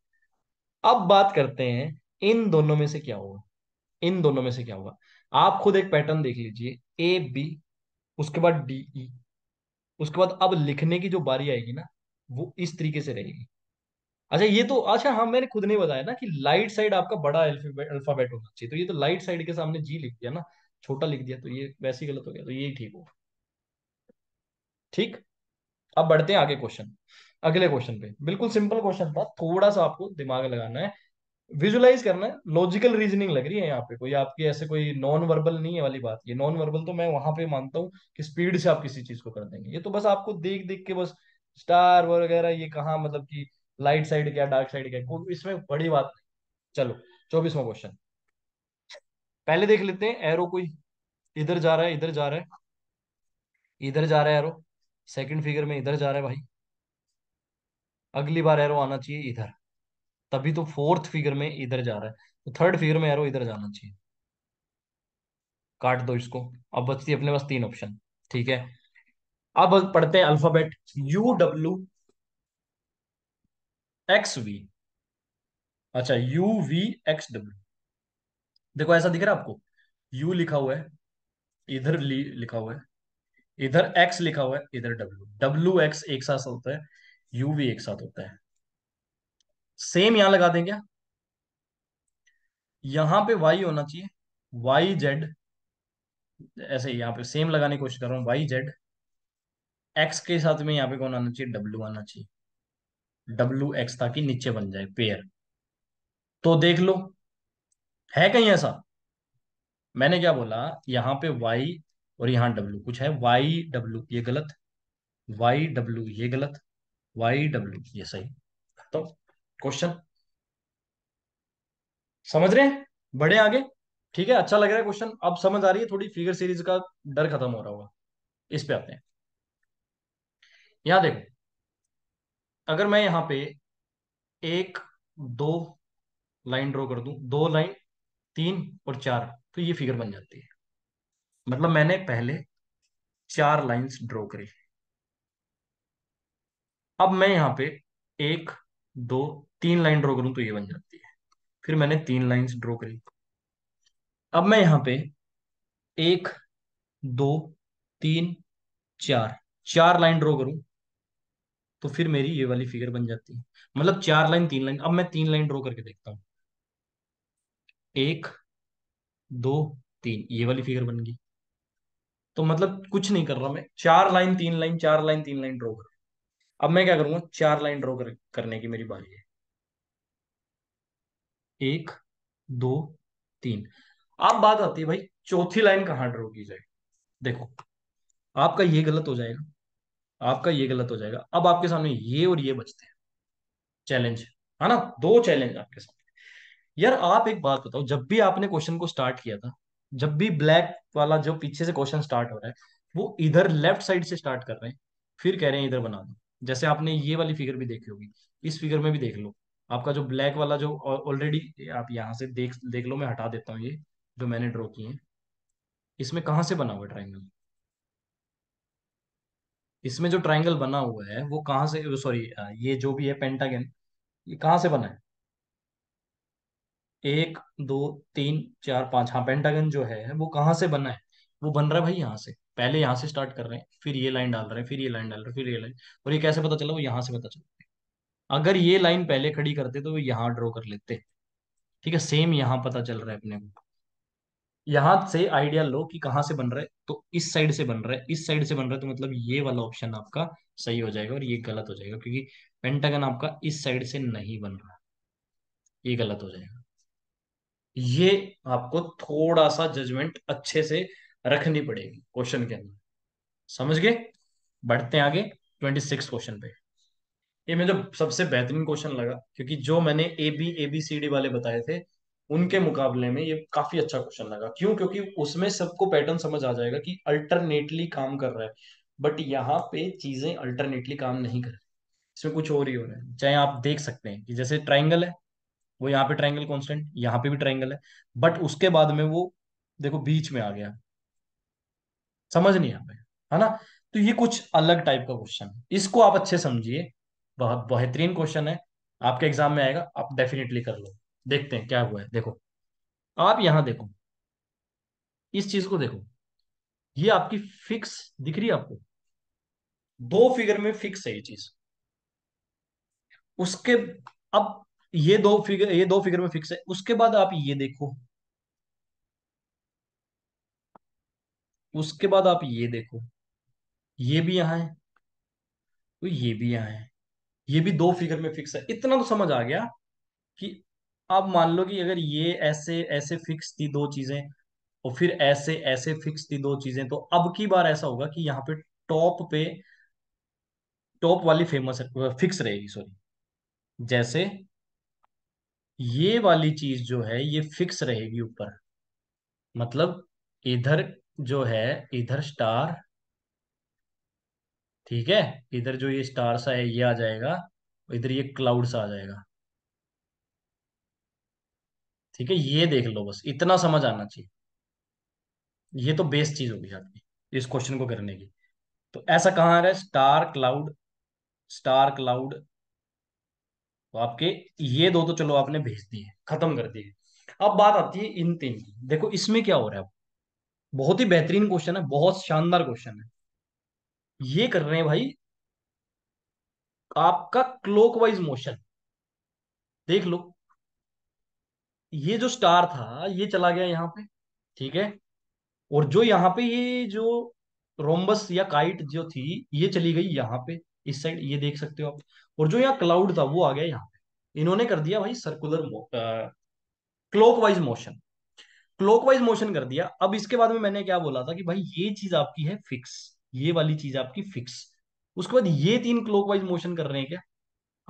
Speaker 1: अब बात करते हैं इन दोनों में से क्या होगा इन दोनों में से क्या होगा आप खुद एक पैटर्न देख लीजिए ए बी उसके बाद डी ई e। उसके बाद अब लिखने की जो बारी आएगी ना वो इस तरीके से रहेगी अच्छा ये तो अच्छा हाँ मैंने खुद नहीं बताया ना कि लाइट साइड आपका बड़ा अल्फाबेट होना चाहिए तो ये तो लाइट साइड के सामने जी लिख दिया ना छोटा लिख दिया तो ये वैसे ही गलत हो गया तो ये ठीक हो ठीक अब बढ़ते हैं आगे क्वेश्चन अगले क्वेश्चन पे बिल्कुल सिंपल क्वेश्चन था थोड़ा सा आपको दिमाग लगाना है विजुलाइज करना है लॉजिकल रीजनिंग लग रही है यहाँ पे कोई आपकी ऐसे कोई नॉन वर्बल नहीं है वाली बात ये नॉन वर्बल तो मैं वहां पे मानता हूँ कि स्पीड से आप किसी चीज को कर देंगे ये तो बस आपको देख देख के बस स्टार वगैरह ये कहा मतलब कि लाइट साइड क्या डार्क साइड क्या इसमें बड़ी बात नहीं चलो चौबीसवा क्वेश्चन पहले देख लेते हैं एरो कोई इधर जा रहा है इधर जा रहा है इधर जा रहा है एरो सेकंड फिगर में इधर जा रहा है भाई अगली बार एरो आना चाहिए इधर तभी तो फोर्थ फिगर में इधर जा रहा है तो थर्ड फिगर में एरो इधर जाना चाहिए काट दो इसको अब बचती है अपने पास तीन ऑप्शन ठीक है अब पढ़ते हैं alphabet U W X V अच्छा यू वी एक्स डब्ल्यू देखो ऐसा दिख रहा है आपको यू लिखा हुआ है इधर ली लिखा हुआ है इधर एक्स लिखा हुआ है इधर डब्ल्यू डब्ल्यू एक्स एक साथ होता है यू वी एक साथ होता है सेम यहां लगा दें क्या यहां पे वाई होना चाहिए वाई जेड ऐसे यहां पे सेम लगाने की कोशिश कर रहा हूं वाई जेड एक्स के साथ में यहां पे कौन आना चाहिए डब्ल्यू आना चाहिए डब्ल्यू एक्स ताकि नीचे बन जाए पेयर तो देख लो है कहीं ऐसा मैंने क्या बोला यहां पे वाई और यहां डब्ल्यू कुछ है वाई डब्ल्यू ये गलत वाई डब्ल्यू ये गलत वाई डब्ल्यू ये सही तो क्वेश्चन समझ रहे हैं बढ़े आगे ठीक है अच्छा लग रहा है क्वेश्चन अब समझ आ रही है थोड़ी फिगर सीरीज का डर खत्म हो रहा होगा इस पे आते हैं यहां देखो अगर मैं यहां पे एक दो लाइन ड्रॉ कर दू दो लाइन तीन और चार तो ये फिगर बन जाती है मतलब मैंने पहले चार लाइंस ड्रॉ करी अब मैं यहां पे एक दो तीन लाइन ड्रॉ करूं तो ये बन जाती है फिर मैंने तीन लाइंस ड्रॉ करी अब मैं यहां पे एक दो तीन चार चार लाइन ड्रॉ करूं तो फिर मेरी ये वाली फिगर बन जाती है मतलब चार लाइन तीन लाइन अब मैं तीन लाइन ड्रॉ करके देखता हूं एक दो तीन ये वाली फिगर बन गई तो मतलब कुछ नहीं कर रहा मैं चार लाइन तीन लाइन चार लाइन तीन लाइन ड्रॉ कर अब मैं क्या करूंगा चार लाइन ड्रॉ कर, करने की मेरी बारी है एक दो तीन अब बात आती है भाई चौथी लाइन कहाँ ड्रॉ की जाए देखो आपका ये गलत हो जाएगा आपका ये गलत हो जाएगा अब आपके सामने ये और ये बचते हैं चैलेंज है ना दो चैलेंज आपके सामने यार आप एक बात बताओ जब भी आपने क्वेश्चन को स्टार्ट किया था जब भी ब्लैक वाला जो पीछे से क्वेश्चन स्टार्ट हो रहा है वो इधर लेफ्ट साइड से स्टार्ट कर रहे हैं फिर कह रहे हैं इधर बना दो जैसे आपने ये वाली फिगर भी देखी होगी इस फिगर में भी देख लो आपका जो ब्लैक वाला जो ऑलरेडी आप यहाँ से देख देख लो मैं हटा देता हूँ ये जो मैंने ड्रॉ किए हैं इसमें कहाँ से बना हुआ ट्राइंगल इसमें जो ट्राइंगल बना हुआ है वो कहाँ से सॉरी ये जो भी है पेंटागन ये कहाँ से बना है एक दो तीन चार पांच हाँ पेंटागन जो है वो कहाँ से बना है वो बन रहा है भाई यहाँ से पहले यहाँ से स्टार्ट कर रहे हैं फिर ये लाइन डाल रहे हैं फिर ये लाइन डाल रहे हैं फिर ये लाइन और ये कैसे पता चला वो यहाँ से पता चला अगर ये लाइन पहले खड़ी करते तो वो यहाँ ड्रॉ कर लेते ठीक है सेम यहाँ पता चल रहा है अपने को यहां से आइडिया लो कि कहाँ से बन रहा है तो इस साइड से बन रहा है इस साइड से बन रहा है तो मतलब ये वाला ऑप्शन आपका सही हो जाएगा और ये गलत हो जाएगा क्योंकि पेंटागन आपका इस साइड से नहीं बन रहा ये गलत हो जाएगा ये आपको थोड़ा सा जजमेंट अच्छे से रखनी पड़ेगी क्वेश्चन के अंदर समझ गए बढ़ते हैं आगे ट्वेंटी सिक्स क्वेश्चन पे ये मुझे सबसे बेहतरीन क्वेश्चन लगा क्योंकि जो मैंने A B A B C D वाले बताए थे उनके मुकाबले में ये काफी अच्छा क्वेश्चन लगा क्यों क्योंकि उसमें सबको पैटर्न समझ आ जाएगा कि अल्टरनेटली काम कर रहा है बट यहाँ पे चीजें अल्टरनेटली काम नहीं कर रही इसमें कुछ और ही हो रहा है चाहे आप देख सकते हैं कि जैसे ट्राइंगल है वो यहाँ पे ट्राइंगल कॉन्स्टेंट यहाँ पे भी ट्राइंगल है बट उसके बाद में वो देखो बीच में आ गया समझ नहीं आ पाया है ना तो ये कुछ अलग टाइप का क्वेश्चन है इसको आप अच्छे समझिए बहुत बेहतरीन क्वेश्चन है आपके एग्जाम में आएगा आप डेफिनेटली कर लो देखते हैं क्या हुआ है देखो आप यहां देखो इस चीज को देखो ये आपकी फिक्स दिख रही है आपको दो फिगर में फिक्स है ये चीज उसके अब ये दो फिगर ये दो फिगर में फिक्स है उसके बाद आप ये देखो उसके बाद आप ये देखो ये भी यहां है तो ये भी यहां है ये भी दो फिगर में फिक्स है इतना तो समझ आ गया कि अब मान लो कि अगर ये ऐसे ऐसे फिक्स थी दो चीजें और फिर ऐसे ऐसे फिक्स थी दो चीजें तो अब की बार ऐसा होगा कि यहाँ पे टॉप पे टॉप वाली फेमस फिक्स रहेगी सॉरी जैसे ये वाली चीज जो है ये फिक्स रहेगी ऊपर मतलब इधर जो है इधर स्टार ठीक है इधर जो ये स्टार सा है ये आ जाएगा इधर ये क्लाउड सा आ जाएगा ठीक है ये देख लो बस इतना समझ आना चाहिए ये तो बेस्ट चीज होगी आपकी इस क्वेश्चन को करने की तो ऐसा कहां आ रहा है स्टार क्लाउड स्टार क्लाउड तो आपके ये दो तो चलो आपने भेज दिए खत्म कर दिए अब बात आती है इन तीन की देखो इसमें क्या हो रहा है बहुत ही बेहतरीन क्वेश्चन है बहुत शानदार क्वेश्चन है ये कर रहे हैं भाई आपका क्लोकवाइज मोशन देख लो ये जो स्टार था ये चला गया यहाँ पे ठीक है और जो यहाँ पे ये जो रोम्बस या काइट जो थी ये चली गई यहाँ पे इस साइड ये देख सकते हो आप और जो यहाँ क्लाउड था वो आ गया यहाँ पे इन्होंने कर दिया भाई circular clockwise motion clockwise motion कर दिया अब इसके बाद में मैंने क्या बोला था कि भाई ये चीज आपकी है फिक्स ये वाली चीज आपकी फिक्स उसके बाद ये तीन क्लॉकवाइज मोशन कर रहे हैं क्या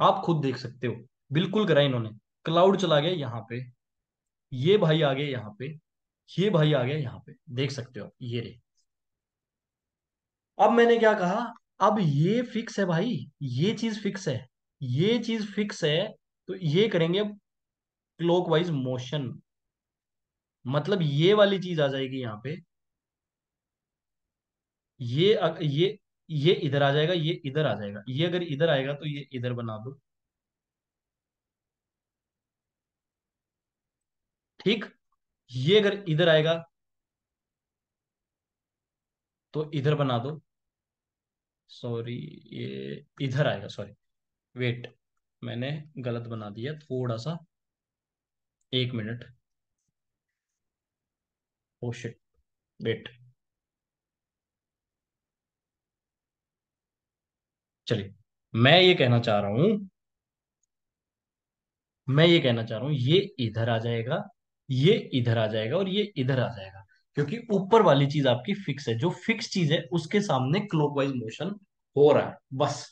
Speaker 1: आप खुद देख सकते हो बिल्कुल करा इन्होंने क्लाउड चला गया यहाँ पे ये भाई आ गए यहाँ पे ये भाई आ गया यहाँ पे देख सकते हो ये रे अब मैंने क्या कहा अब ये फिक्स है भाई ये चीज फिक्स है ये चीज फिक्स है तो ये करेंगे क्लॉकवाइज मोशन मतलब ये वाली चीज आ जाएगी यहाँ पे ये ये ये इधर आ जाएगा ये इधर आ जाएगा ये अगर इधर आएगा तो ये इधर बना दो ठीक ये अगर इधर आएगा तो इधर बना दो सॉरी ये इधर आएगा सॉरी वेट मैंने गलत बना दिया थोड़ा सा एक मिनट ओ शिट वेट चलिए मैं ये कहना चाह रहा हूं मैं ये कहना चाह रहा हूं ये इधर आ जाएगा ये इधर आ जाएगा और ये इधर आ जाएगा क्योंकि ऊपर वाली चीज आपकी फिक्स है जो फिक्स चीज है उसके सामने क्लॉकवाइज मोशन हो रहा है बस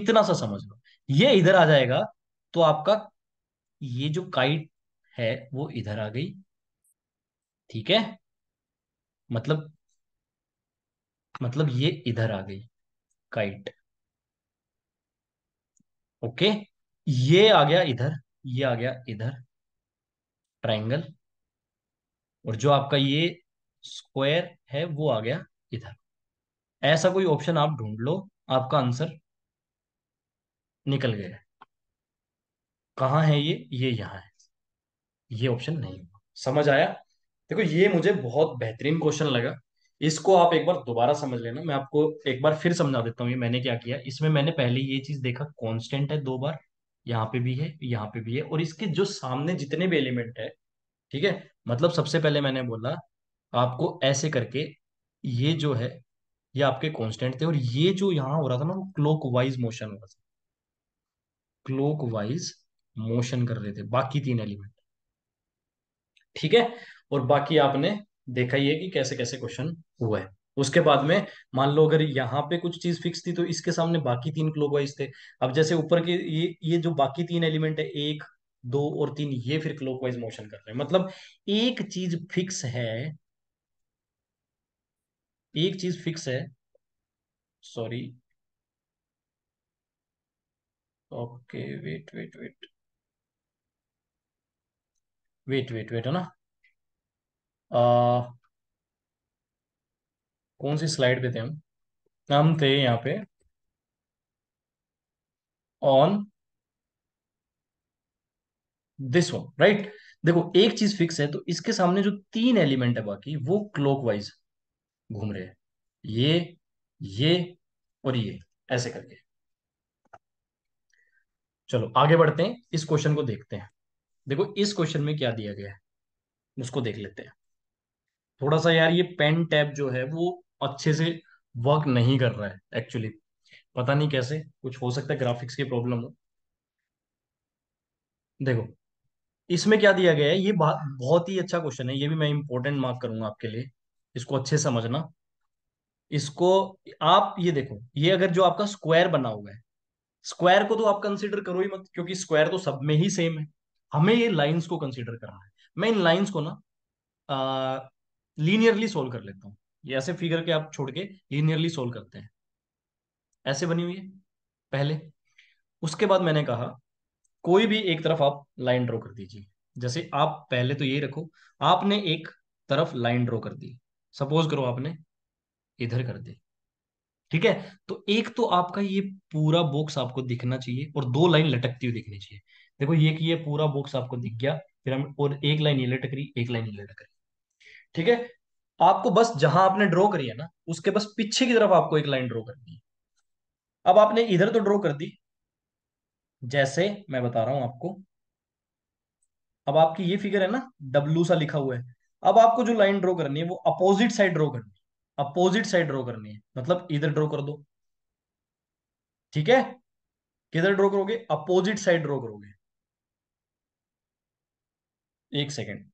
Speaker 1: इतना सा समझ लो ये इधर आ जाएगा तो आपका ये जो काइट है वो इधर आ गई ठीक है मतलब मतलब ये इधर आ गई काइट ओके ये आ गया इधर ये आ गया इधर ट्राइंगल और जो आपका ये स्क्वायर है वो आ गया इधर ऐसा कोई ऑप्शन आप ढूंढ लो आपका आंसर निकल गया कहाँ है ये ये यहाँ है ये ऑप्शन नहीं हुआ समझ आया देखो ये मुझे बहुत बेहतरीन क्वेश्चन लगा इसको आप एक बार दोबारा समझ लेना मैं आपको एक बार फिर समझा देता हूँ ये मैंने क्या किया इसमें मैंने पहले ये चीज देखा कॉन्स्टेंट है दो बार यहाँ पे भी है यहाँ पे भी है और इसके जो सामने जितने भी एलिमेंट है ठीक है मतलब सबसे पहले मैंने बोला आपको ऐसे करके ये जो है ये आपके कांस्टेंट थे और ये जो यहाँ हो रहा था ना वो क्लोक वाइज मोशन हो रहा था क्लोक वाइज मोशन कर रहे थे बाकी तीन एलिमेंट ठीक है और बाकी आपने देखा ही है कि कैसे कैसे क्वेश्चन हुआ है उसके बाद में मान लो अगर यहाँ पे कुछ चीज फिक्स थी तो इसके सामने बाकी तीन क्लोक थे अब जैसे ऊपर के ये ये जो बाकी तीन एलिमेंट है एक दो और तीन ये फिर क्लोकवाइज मोशन कर रहे हैं मतलब एक चीज फिक्स है एक चीज फिक्स है sorry okay wait wait wait wait wait wait है ना अः कौन सी स्लाइड पे थे हम हम थे यहाँ पे ऑन दिस वन राइट देखो एक चीज फिक्स है तो इसके सामने जो तीन एलिमेंट है बाकी वो क्लॉकवाइज घूम रहे हैं ये ये और ये ऐसे करके चलो आगे बढ़ते हैं इस क्वेश्चन को देखते हैं देखो इस क्वेश्चन में क्या दिया गया है उसको देख लेते हैं थोड़ा सा यार ये पेन टैब जो है वो अच्छे से वर्क नहीं कर रहा है एक्चुअली पता नहीं कैसे कुछ हो सकता है ग्राफिक्स की प्रॉब्लम हो देखो इसमें क्या दिया गया है ये बहुत ही अच्छा क्वेश्चन है ये भी मैं इंपॉर्टेंट मार्क करूंगा आपके लिए इसको अच्छे समझना इसको आप ये देखो ये अगर जो आपका स्क्वायर बना हुआ है स्क्वायर को तो आप कंसिडर करो ही मत क्योंकि स्क्वायर तो सब में ही सेम है हमें ये लाइंस को कंसिडर करना है मैं इन लाइंस को ना लीनियरली सोल्व कर लेता हूँ ये ऐसे फिगर के आप छोड़ के लीनियरली सोल्व करते हैं ऐसे बनी हुई है पहले उसके बाद मैंने कहा कोई भी एक तरफ आप लाइन ड्रॉ कर दीजिए जैसे आप पहले तो ये रखो आपने एक तरफ लाइन ड्रॉ कर दी सपोज करो आपने इधर कर दी ठीक है तो एक तो आपका ये पूरा बॉक्स आपको दिखना चाहिए और दो लाइन लटकती हुई दिखनी चाहिए देखो ये कि ये पूरा बॉक्स आपको दिख गया फिर हम और एक लाइन ये लटक रही एक लाइन ये लटक रही ठीक है आपको बस जहां आपने ड्रॉ करी है ना उसके बस पीछे की तरफ आपको एक लाइन ड्रॉ करनी है अब आपने इधर तो ड्रॉ कर दी जैसे मैं बता रहा हूं आपको अब आपकी ये फिगर है ना डब्लू सा लिखा हुआ है अब आपको जो लाइन ड्रॉ करनी है वो अपोजिट साइड ड्रॉ करनी है अपोजिट साइड ड्रॉ करनी है मतलब इधर ड्रॉ कर दो ठीक है किधर ड्रॉ करोगे अपोजिट साइड ड्रॉ करोगे एक सेकेंड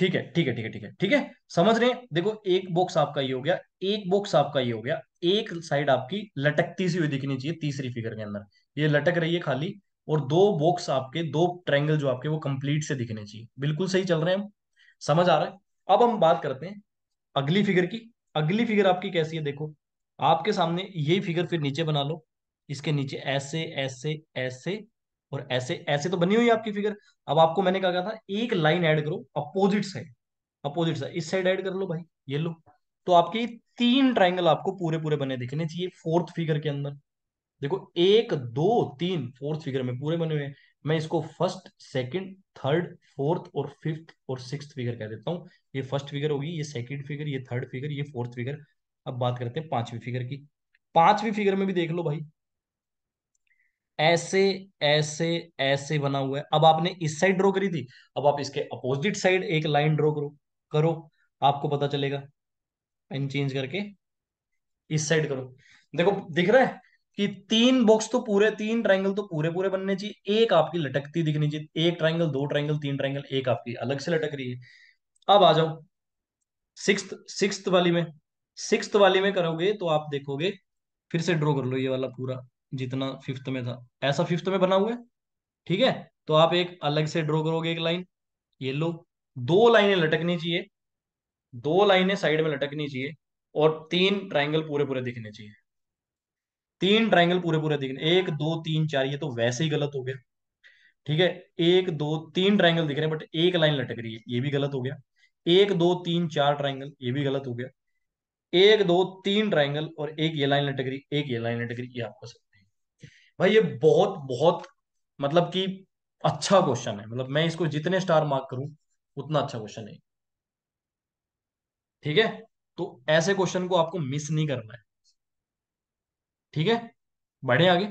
Speaker 1: ठीक है ठीक है ठीक है ठीक है ठीक है समझ रहे हैं देखो एक बॉक्स आपका ये हो गया एक बॉक्स आपका ये हो गया एक साइड आपकी लटकती सी हुई दिखनी चाहिए तीसरी फिगर के अंदर ये लटक रही है खाली और दो बॉक्स आपके दो ट्रायंगल जो आपके वो कंप्लीट से दिखने चाहिए बिल्कुल सही चल रहे हैं हम समझ आ रहा है अब हम बात करते हैं अगली फिगर की अगली फिगर आपकी कैसी है देखो आपके सामने यही फिगर फिर नीचे बना लो इसके नीचे ऐसे ऐसे ऐसे और ऐसे ऐसे तो बनी हुई आपकी फिगर अब आपको मैंने क्या कहा था एक लाइन ऐड करो अपोजिट साइड अपोजिट साइड इस साइड ऐड कर लो भाई ये लो तो आपके तीन ट्राइंगल आपको पूरे पूरे बने दिखने चाहिए फोर्थ फिगर के अंदर देखो एक दो तीन फोर्थ फिगर में पूरे बने हुए हैं मैं इसको फर्स्ट सेकंड थर्ड फोर्थ और फिफ्थ और सिक्स फिगर कह देता हूँ ये फर्स्ट फिगर होगी ये सेकंड फिगर ये थर्ड फिगर ये फोर्थ फिगर अब बात करते हैं पांचवी फिगर की पांचवी फिगर में भी देख लो भाई ऐसे ऐसे ऐसे बना हुआ है अब आपने इस साइड ड्रॉ करी थी अब आप इसके अपोजिट साइड एक लाइन ड्रॉ करो करो आपको पता चलेगा पेन चेंज करके इस साइड करो देखो दिख रहा है कि तीन बॉक्स तो पूरे तीन ट्राइंगल तो पूरे पूरे बनने चाहिए एक आपकी लटकती दिखनी चाहिए एक ट्राइंगल दो ट्राइंगल तीन ट्राइंगल एक आपकी अलग से लटक रही है अब आ जाओ सिक्स सिक्स वाली में सिक्स वाली में करोगे तो आप देखोगे फिर से ड्रॉ कर लो ये वाला पूरा जितना फिफ्थ में था ऐसा फिफ्थ में बना हुआ है ठीक है तो आप एक अलग से ड्रॉ करोगे एक लाइन ये लो दो लाइनें लटकनी चाहिए दो लाइनें साइड में लटकनी चाहिए और तीन ट्राइंगल पूरे पूरे दिखने चाहिए तीन ट्राइंगल पूरे पूरे दिखने एक दो तीन चार ये तो वैसे ही गलत हो गया ठीक है एक दो तीन ट्राइंगल दिख रहे हैं बट एक लाइन लटक रही है ये भी गलत हो गया एक दो तीन चार ट्राइंगल ये भी गलत हो गया एक दो तीन ट्राइंगल और एक ये लाइन लटक रही एक ये लाइन लटक रही ये आपको सही भाई ये बहुत बहुत मतलब कि अच्छा क्वेश्चन है मतलब मैं इसको जितने स्टार मार्क करूं उतना अच्छा क्वेश्चन है ठीक है तो ऐसे क्वेश्चन को आपको मिस नहीं करना है ठीक है बढ़े आगे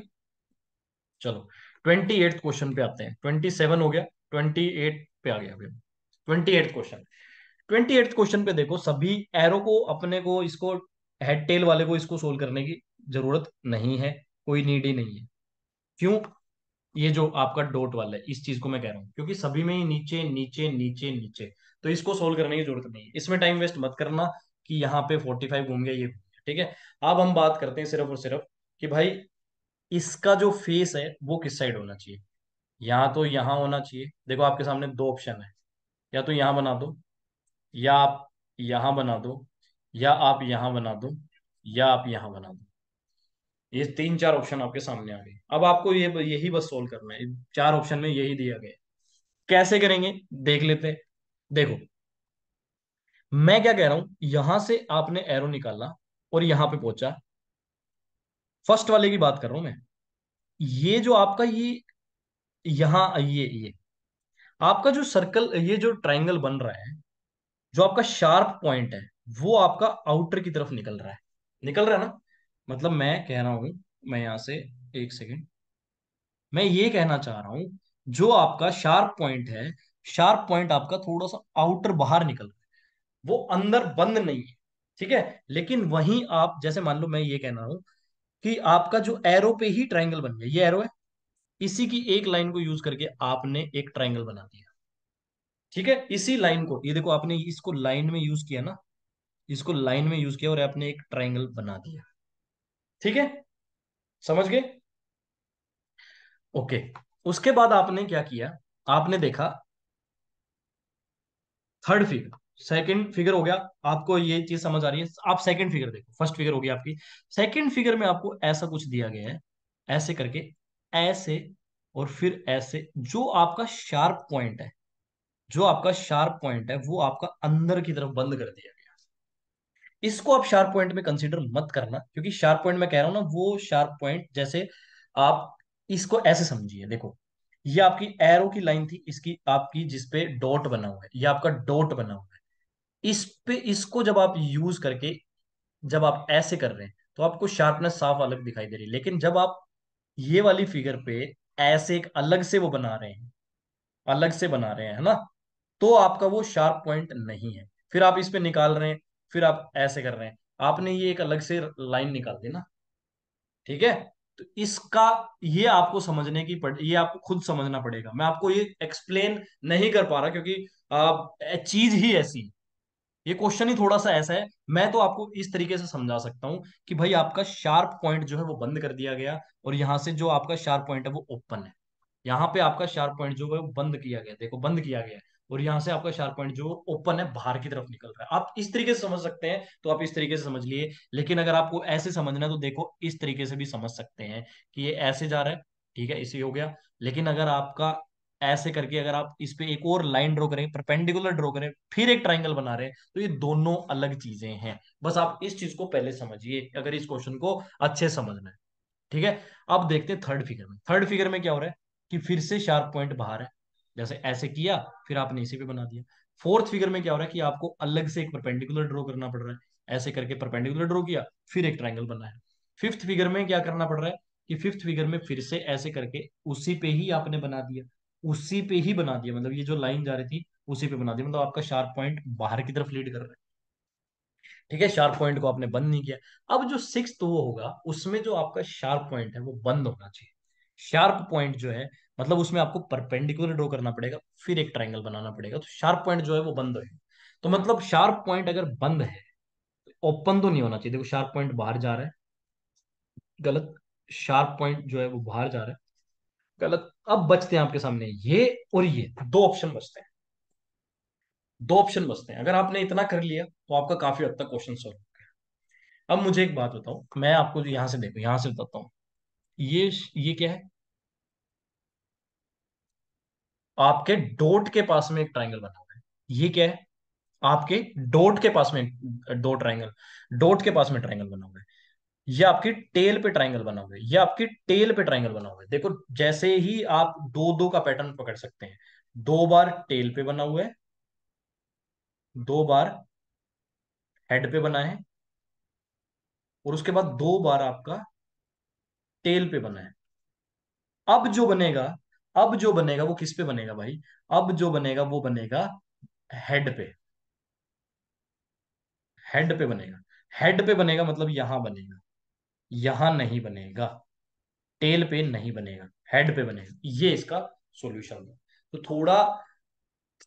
Speaker 1: चलो ट्वेंटी एट क्वेश्चन पे आते हैं ट्वेंटी सेवन हो गया ट्वेंटी एट पे आ गया अभी twenty eight question twenty eight question पे देखो सभी एरो को अपने को इसको हेड टेल वाले को इसको सोल्व करने की जरूरत नहीं है कोई नीड ही नहीं है क्यों ये जो आपका डोट वाला है इस चीज को मैं कह रहा हूं क्योंकि सभी में ही नीचे नीचे नीचे नीचे तो इसको सोल्व करने की जरूरत नहीं है इसमें टाइम वेस्ट मत करना कि यहाँ पे फोर्टी फाइव घूम गया ये ठीक है अब हम बात करते हैं सिर्फ और सिर्फ कि भाई इसका जो फेस है वो किस साइड होना चाहिए यहाँ तो यहाँ होना चाहिए देखो आपके सामने दो ऑप्शन है या तो यहाँ बना दो या आप यहाँ बना दो या आप यहाँ बना दो या आप यहाँ बना दो ये तीन चार ऑप्शन आपके सामने आ गए अब आपको ये यही बस सोल्व करना है चार ऑप्शन में यही दिया गया कैसे करेंगे देख लेते हैं देखो मैं क्या कह रहा हूं यहां से आपने एरो निकाला और यहां पे पहुंचा फर्स्ट वाले की बात कर रहा हूं मैं ये जो आपका ये यहां ये ये आपका जो सर्कल ये जो ट्राइंगल बन रहा है जो आपका शार्प पॉइंट है वो आपका आउटर की तरफ निकल रहा है निकल रहा है ना मतलब मैं कह रहा हूं मैं यहां से एक सेकेंड मैं ये कहना चाह रहा हूं जो आपका शार्प पॉइंट है शार्प पॉइंट आपका थोड़ा सा आउटर बाहर निकल रहा है वो अंदर बंद नहीं है ठीक है लेकिन वहीं आप जैसे मान लो मैं ये कहना हूं कि आपका जो एरो पे ही ट्राइंगल बन गया ये एरो है इसी की एक लाइन को यूज करके आपने एक ट्राइंगल बना दिया ठीक है इसी लाइन को ये देखो आपने इसको लाइन में यूज किया ना इसको लाइन में यूज किया और आपने एक ट्राइंगल बना दिया ठीक है समझ गए ओके उसके बाद आपने क्या किया आपने देखा थर्ड फिगर सेकंड फिगर हो गया आपको ये चीज समझ आ रही है आप सेकंड फिगर देखो फर्स्ट फिगर होगी आपकी सेकंड फिगर में आपको ऐसा कुछ दिया गया है ऐसे करके ऐसे और फिर ऐसे जो आपका शार्प पॉइंट है जो आपका शार्प पॉइंट है वो आपका अंदर की तरफ बंद कर दिया इसको आप शार्प पॉइंट में कंसिडर मत करना क्योंकि शार्प पॉइंट में कह रहा हूं ना वो शार्प पॉइंट जैसे आप इसको ऐसे समझिए देखो ये आपकी एरो की लाइन थी इसकी आपकी जिसपे डॉट बना हुआ है ये आपका डॉट बना हुआ है इस पे इसको जब आप यूज करके जब आप ऐसे कर रहे हैं तो आपको शार्पनेस साफ अलग दिखाई दे रही है लेकिन जब आप ये वाली फिगर पे ऐसे एक अलग से वो बना रहे हैं अलग से बना रहे हैं है ना तो आपका वो शार्प पॉइंट नहीं है फिर आप इस पे निकाल रहे हैं फिर आप ऐसे कर रहे हैं आपने ये एक अलग से लाइन निकाल दी ना ठीक है तो इसका ये आपको समझने की पड़ ये आपको खुद समझना पड़ेगा मैं आपको ये एक्सप्लेन नहीं कर पा रहा क्योंकि चीज ही ऐसी ये क्वेश्चन ही थोड़ा सा ऐसा है मैं तो आपको इस तरीके से समझा सकता हूं कि भाई आपका शार्प पॉइंट जो है वो बंद कर दिया गया और यहां से जो आपका शार्प पॉइंट है वो ओपन है यहाँ पे आपका शार्प पॉइंट जो है वो बंद किया गया देखो बंद किया गया और यहाँ से आपका शार्प पॉइंट जो ओपन है बाहर की तरफ निकल रहा है आप इस तरीके से समझ सकते हैं तो आप इस तरीके से समझ लिए लेकिन अगर आपको ऐसे समझना है तो देखो इस तरीके से भी समझ सकते हैं कि ये ऐसे जा रहा है ठीक है इसी हो गया लेकिन अगर आपका ऐसे करके अगर आप इस पे एक और लाइन ड्रॉ करें परपेंडिकुलर ड्रॉ करें फिर एक ट्राइंगल बना रहे हैं तो ये दोनों अलग चीजें हैं बस आप इस चीज को पहले समझिए अगर इस क्वेश्चन को अच्छे समझना है ठीक है अब देखते हैं थर्ड फिगर में थर्ड फिगर में क्या हो रहा है कि फिर से शार्प पॉइंट बाहर है जैसे ऐसे किया फिर आपने इसे भी बना दिया फोर्थ फिगर में क्या हो रहा है कि आपको अलग से एक परपेंडिकुलर ड्रॉ करना पड़ रहा है ऐसे करके परपेंडिकुलर ड्रॉ किया फिर एक ट्राइंगल बना है फिफ्थ फिगर में क्या करना पड़ रहा है कि फिफ्थ फिगर में फिर से ऐसे करके उसी पे ही आपने बना दिया उसी पे ही बना दिया मतलब ये जो लाइन जा रही थी उसी पे बना दिया मतलब आपका शार्प पॉइंट बाहर की तरफ लीड कर रहा है ठीक है शार्प पॉइंट को आपने बंद नहीं किया अब जो सिक्स वो होगा उसमें जो आपका शार्प पॉइंट है वो बंद होना चाहिए शार्प पॉइंट जो है मतलब उसमें आपको परपेंडिकुलर ड्रॉ करना पड़ेगा फिर एक ट्राइंगल बनाना पड़ेगा तो शार्प पॉइंट जो है वो बंद होगा तो मतलब शार्प पॉइंट अगर बंद है ओपन तो नहीं होना चाहिए देखो शार्प पॉइंट बाहर जा रहा है गलत शार्प पॉइंट जो है वो बाहर जा रहा है गलत अब बचते हैं आपके सामने ये और ये दो ऑप्शन बचते हैं दो ऑप्शन बचते हैं अगर आपने इतना कर लिया तो आपका काफी हद तक क्वेश्चन सॉल्व हो गया अब मुझे एक बात बताओ मैं आपको जो यहां से देखो यहां से बताता हूँ ये ये क्या है आपके डोट के पास में एक ट्राइंगल बना हुआ है ये क्या है आपके डोट के पास में दो ट्राइंगल डोट के पास में ट्राइंगल बना हुआ है ये आपकी टेल पे ट्राइंगल बना हुआ है ये आपकी टेल पे ट्राइंगल बना हुआ है देखो जैसे ही आप दो दो का पैटर्न पकड़ सकते हैं दो बार टेल पे बना हुआ है दो बार हेड पे बना है और उसके बाद दो बार आपका टेल पे बना है अब जो बनेगा अब जो बनेगा वो किस पे बनेगा भाई अब जो बनेगा वो बनेगा हेड पे हेड पे बनेगा हेड पे बनेगा मतलब यहां बनेगा यहां नहीं बनेगा टेल पे नहीं बनेगा हेड पे बनेगा ये इसका सॉल्यूशन है तो थोड़ा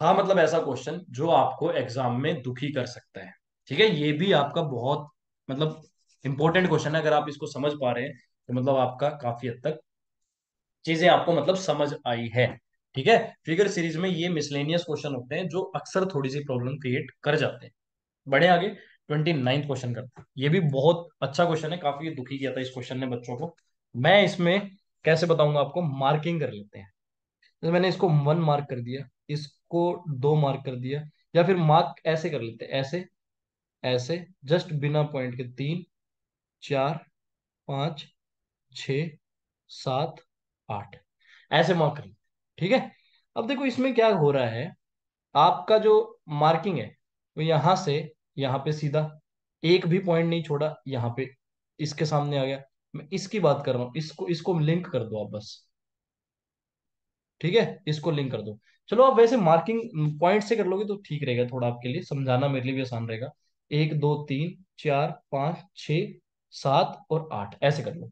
Speaker 1: था मतलब ऐसा क्वेश्चन जो आपको एग्जाम में दुखी कर सकता है ठीक है ये भी आपका बहुत मतलब इंपॉर्टेंट क्वेश्चन है अगर आप इसको समझ पा रहे हैं तो मतलब आपका काफी हद तक चीजें आपको मतलब समझ आई है ठीक है फिगर सीरीज में ये मिसलेनियस क्वेश्चन होते हैं जो अक्सर थोड़ी सी प्रॉब्लम क्रिएट कर जाते हैं बढ़े आगे ट्वेंटी नाइन्थ क्वेश्चन करते हैं ये भी बहुत अच्छा क्वेश्चन है काफी दुखी किया था इस क्वेश्चन ने बच्चों को मैं इसमें कैसे बताऊंगा आपको मार्किंग कर लेते हैं तो मैंने इसको वन मार्क कर दिया इसको दो मार्क कर दिया या फिर मार्क ऐसे कर लेते हैं ऐसे ऐसे जस्ट बिना पॉइंट के तीन चार पांच छ सात आठ ऐसे मार्क कर ठीक है अब देखो इसमें क्या हो रहा है आपका जो मार्किंग है वो यहां से यहां पे सीधा एक भी पॉइंट नहीं छोड़ा यहाँ पे इसके सामने आ गया मैं इसकी बात कर रहा हूं इसको इसको लिंक कर दो आप बस ठीक है इसको लिंक कर दो चलो आप वैसे मार्किंग पॉइंट से कर लोगे तो ठीक रहेगा थोड़ा आपके लिए समझाना मेरे लिए भी आसान रहेगा एक दो तीन चार पांच छ सात और आठ ऐसे कर लो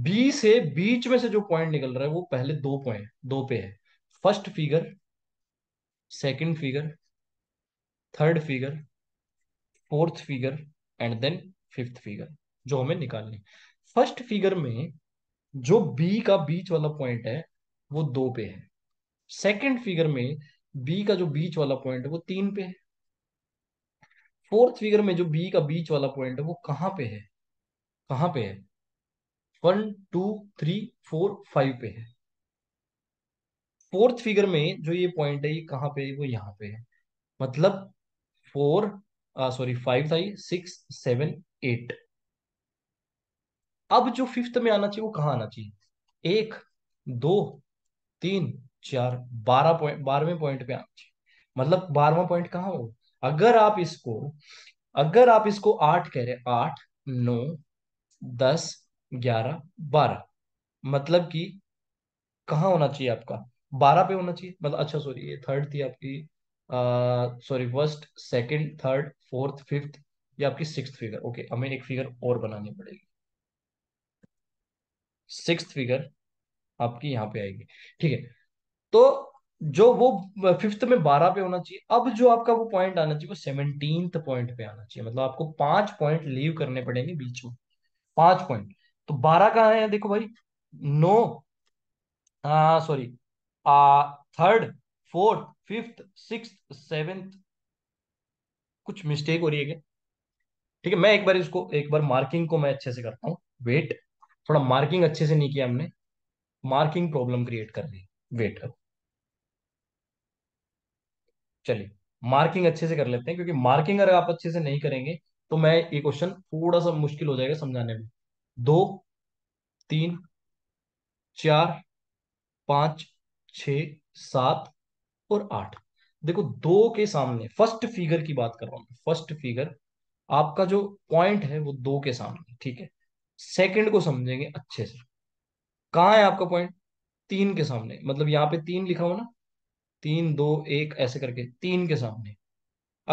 Speaker 1: बी से बीच में से जो पॉइंट निकल रहा है वो पहले दो पॉइंट दो पे है first figure second figure third figure fourth figure and then fifth figure जो हमें निकालनी फर्स्ट फिगर में जो बी का बीच वाला पॉइंट है वो दो पे है सेकंड फिगर में बी का जो बीच वाला पॉइंट है वो तीन पे है फोर्थ फिगर में जो बी का बीच वाला पॉइंट है वो कहां पे है कहां पे है one two three four five पे है फोर्थ फिगर में जो ये पॉइंट है ये कहाँ पे है वो यहाँ पे है मतलब फोर सॉरी फाइव था ये सिक्स सेवन एट अब जो फिफ्थ में आना चाहिए वो कहाँ आना चाहिए एक दो तीन चार बारह पॉइंट बारहवें पॉइंट पे आना चाहिए मतलब बारहवा पॉइंट कहाँ हो अगर आप इसको अगर आप इसको आठ कह रहे आठ नौ दस ग्यारह बारह मतलब कि कहाँ होना चाहिए आपका बारह पे होना चाहिए मतलब अच्छा सॉरी ये थर्ड थी आपकी sorry first second third fourth fifth ये आपकी सिक्स फिगर ओके हमें एक फिगर और बनानी पड़ेगी सिक्स फिगर आपकी यहाँ पे आएगी ठीक है तो जो वो फिफ्थ में बारह पे होना चाहिए अब जो आपका वो पॉइंट आना चाहिए वो सेवनटीन पॉइंट पे आना चाहिए मतलब आपको पांच पॉइंट लीव करने पड़ेंगे बीच में पांच पॉइंट तो बारह कहाँ है देखो भाई no sorry third fourth fifth six seventh कुछ मिस्टेक हो रही है क्या ठीक है मैं एक बार इसको एक बार मार्किंग को मैं अच्छे से करता हूँ वेट थोड़ा मार्किंग अच्छे से नहीं किया हमने मार्किंग प्रॉब्लम क्रिएट कर दी वेट करो चलिए मार्किंग अच्छे से कर लेते हैं क्योंकि मार्किंग अगर आप अच्छे से नहीं करेंगे तो मैं ये क्वेश्चन थोड़ा सा मुश्किल हो जाएगा समझाने में दो तीन चार पांच छ सात और आठ देखो दो के सामने फर्स्ट फिगर की बात कर रहा हूं फर्स्ट फिगर आपका जो पॉइंट है वो दो के सामने ठीक है सेकंड को समझेंगे अच्छे से कहाँ है आपका पॉइंट तीन के सामने मतलब यहां पे तीन लिखा हो ना तीन दो एक ऐसे करके तीन के सामने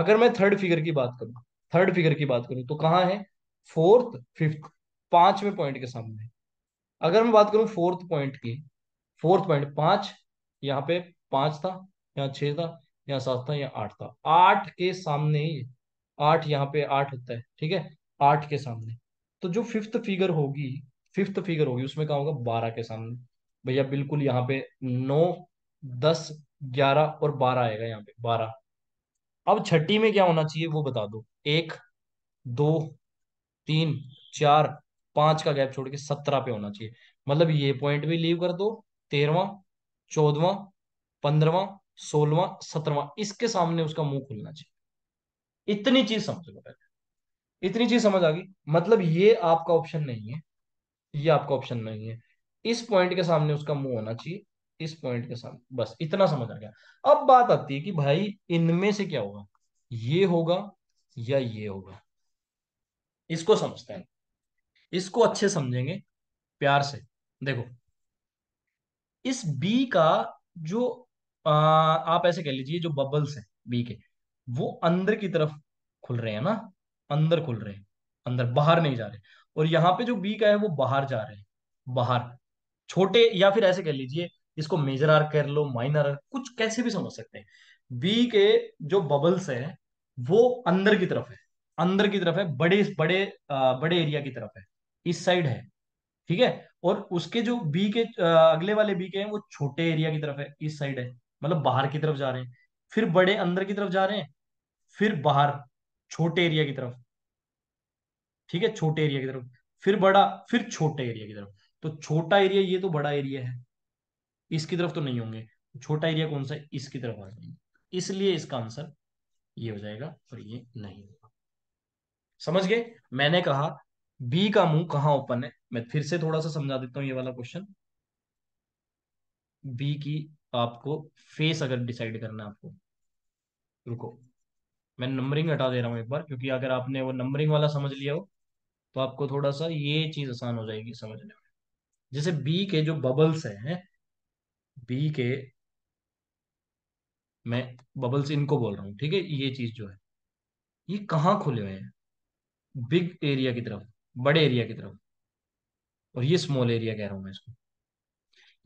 Speaker 1: अगर मैं थर्ड फिगर की बात करूं थर्ड फिगर की बात करूं तो कहां है फोर्थ फिफ्थ पांचवें पॉइंट के सामने अगर मैं बात करूं फोर्थ पॉइंट की फोर्थ पॉइंट पांच यहाँ पे पांच था यहाँ छह था यहाँ सात था यहाँ आठ था आठ के सामने ही आठ यहाँ पे आठ होता है ठीक है आठ के सामने तो जो फिफ्थ फिगर होगी फिफ्थ फिगर होगी उसमें क्या होगा बारह के सामने भैया बिल्कुल यहाँ पे नौ दस ग्यारह और बारह आएगा यहाँ पे बारह अब छठी में क्या होना चाहिए वो बता दो एक दो तीन चार पांच का गैप छोड़ के सत्रह पे होना चाहिए मतलब ये पॉइंट भी लीव कर दो तेरवा चौदवा पंद्रवा सोलवा सत्रवा इसके सामने उसका मुंह खुलना चाहिए इतनी चीज समझ लो पहले इतनी चीज समझ आ गई मतलब ये आपका ऑप्शन नहीं है ये आपका ऑप्शन नहीं है इस पॉइंट के सामने उसका मुंह होना चाहिए इस पॉइंट के सामने बस इतना समझ आ गया अब बात आती है कि भाई इनमें से क्या होगा ये होगा या ये होगा इसको समझते हैं इसको अच्छे समझेंगे प्यार से देखो इस बी का जो आ, आप ऐसे कह लीजिए जो बबल्स हैं बी के वो अंदर की तरफ खुल रहे हैं ना अंदर खुल रहे हैं अंदर बाहर नहीं जा रहे और यहाँ पे जो बी का है वो बाहर जा रहे हैं बाहर छोटे या फिर ऐसे कह लीजिए इसको मेजर आर कर लो माइनर आर कुछ कैसे भी समझ सकते हैं बी के जो बबल्स है वो अंदर की तरफ है अंदर की तरफ है बड़े बड़े आ, बड़े एरिया की तरफ है इस साइड है ठीक है और उसके जो बी के अगले वाले बी के हैं वो छोटे एरिया की तरफ है इस साइड है मतलब बाहर की तरफ जा रहे हैं फिर बड़े अंदर की तरफ जा रहे हैं फिर बाहर छोटे एरिया की तरफ ठीक है छोटे एरिया की तरफ फिर बड़ा फिर छोटे एरिया की तरफ तो छोटा एरिया ये तो बड़ा एरिया है इसकी तरफ तो नहीं होंगे छोटा एरिया कौन सा इसकी तरफ आ जाएंगे इसलिए इसका आंसर ये हो जाएगा और ये नहीं होगा समझ गए मैंने कहा बी का मुंह कहां ओपन है मैं फिर से थोड़ा सा समझा देता हूँ ये वाला क्वेश्चन बी की आपको फेस अगर डिसाइड करना है आपको रुको मैं नंबरिंग हटा दे रहा हूं एक बार क्योंकि अगर आपने वो नंबरिंग वाला समझ लिया हो तो आपको थोड़ा सा ये चीज आसान हो जाएगी समझने में जैसे बी के जो बबल्स हैं बी के मैं बबल्स इनको बोल रहा हूँ ठीक है ये चीज जो है ये कहाँ खुले हुए हैं बिग एरिया की तरफ बड़े एरिया की तरफ और ये स्मॉल एरिया कह रहा हूं मैं इसको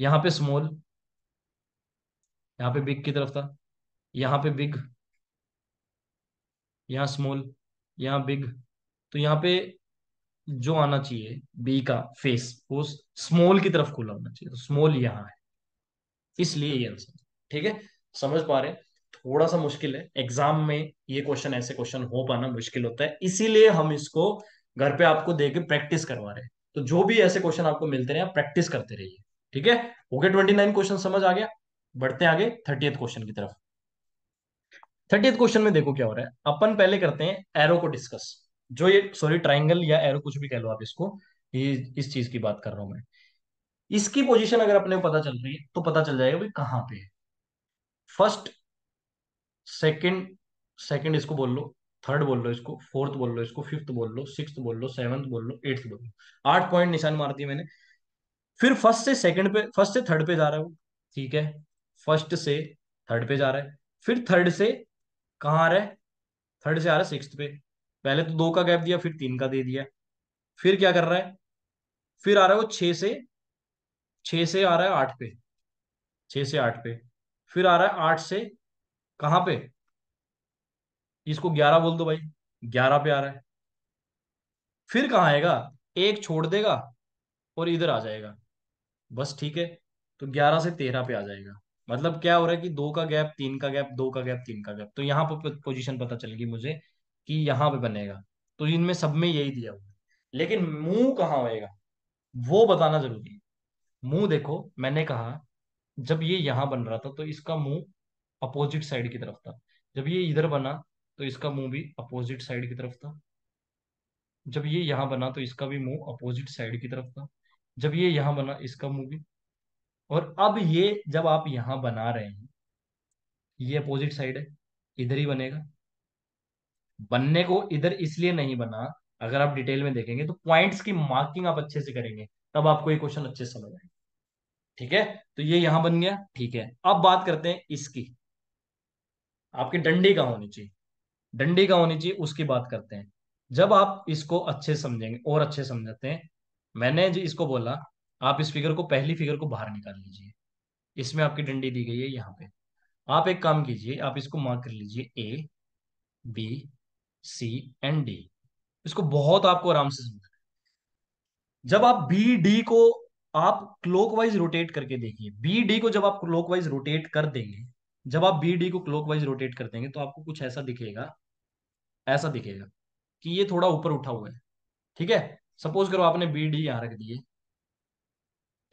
Speaker 1: यहां पे स्मॉल यहां पे बिग की तरफ था यहां पे बिग यहां स्मॉल यहां बिग तो यहां पे जो आना चाहिए बी का फेस वो स्मॉल की तरफ खुला होना चाहिए तो स्मॉल यहाँ है इसलिए ये आंसर ठीक है समझ पा रहे थोड़ा सा मुश्किल है एग्जाम में ये क्वेश्चन ऐसे क्वेश्चन हो पाना मुश्किल होता है इसीलिए हम इसको घर पे आपको दे के प्रैक्टिस करवा रहे तो जो भी ऐसे क्वेश्चन आपको मिलते रहे आप प्रैक्टिस करते रहिए ठीक है ओके ट्वेंटी नाइन क्वेश्चन समझ आ गया बढ़ते आगे थर्टीएथ क्वेश्चन की तरफ थर्टीएथ क्वेश्चन में देखो क्या हो रहा है अपन पहले करते हैं एरो को डिस्कस जो ये सॉरी ट्राइंगल या एरो कुछ भी कह लो आप इसको ये इस चीज की बात कर रहा हूं मैं इसकी पोजीशन अगर अपने पता चल रही है तो पता चल जाएगा भाई कहां पे है फर्स्ट सेकंड सेकंड इसको बोल लो थर्ड बोल लो इसको फोर्थ बोल लो इसको फिफ्थ बोल लो सिक्स बोल लो सेवंथ बोल लो एट्थ बोल लो आठ पॉइंट निशान मार दिए मैंने फिर फर्स्ट से सेकंड पे फर्स्ट से थर्ड पे जा रहा है वो ठीक है फर्स्ट से थर्ड पे जा रहा है फिर थर्ड से कहा आ रहा है थर्ड से आ रहा है सिक्स पे पहले तो दो का गैप दिया फिर तीन का दे दिया फिर क्या कर रहा है फिर आ रहा है वो छः से छ से आ रहा है आठ पे छ से आठ पे फिर आ रहा है आठ से कहाँ पे इसको ग्यारह बोल दो भाई ग्यारह पे आ रहा है फिर कहाँ आएगा एक छोड़ देगा और इधर आ जाएगा बस ठीक है तो ग्यारह से तेरह पे आ जाएगा मतलब क्या हो रहा है कि दो का गैप तीन का गैप दो का गैप तीन का गैप तो यहाँ पर पोजिशन पता चल गई मुझे कि यहाँ पे बनेगा तो इनमें सब में यही दिया हुआ लेकिन मुंह कहाँ होएगा वो बताना जरूरी है मुंह देखो मैंने कहा जब ये यहाँ बन रहा था तो इसका मुंह अपोजिट साइड की तरफ था जब ये इधर बना तो इसका मुंह भी अपोजिट साइड की तरफ था जब ये यहाँ बना तो इसका भी मुंह अपोजिट साइड की तरफ था जब ये यहाँ बना इसका मुंह भी और अब ये जब आप यहाँ बना रहे हैं ये अपोजिट साइड है इधर ही बनेगा बनने को इधर इसलिए नहीं बना अगर आप डिटेल में देखेंगे तो पॉइंट्स की मार्किंग आप अच्छे से करेंगे तब आपको ये क्वेश्चन अच्छे समझ आएगा ठीक है तो ये यहां बन गया ठीक है अब बात करते हैं इसकी आपकी डंडी कहा होनी चाहिए डंडी का होनी चाहिए उसकी बात करते हैं जब आप इसको अच्छे समझेंगे और अच्छे समझाते हैं मैंने जो इसको बोला आप इस फिगर को पहली फिगर को बाहर निकाल लीजिए इसमें आपकी डंडी दी गई है यहाँ पे आप एक काम कीजिए आप इसको मार्क कर लीजिए A B C and D इसको बहुत आपको आराम से समझना है जब आप बी डी को आप क्लॉकवाइज रोटेट करके देखिए बी डी को जब आप क्लॉकवाइज रोटेट कर देंगे जब आप बी डी को क्लॉकवाइज रोटेट कर देंगे तो आपको कुछ ऐसा दिखेगा ऐसा दिखेगा कि ये थोड़ा ऊपर उठा हुआ है ठीक है सपोज करो आपने बी डी यहां रख दिए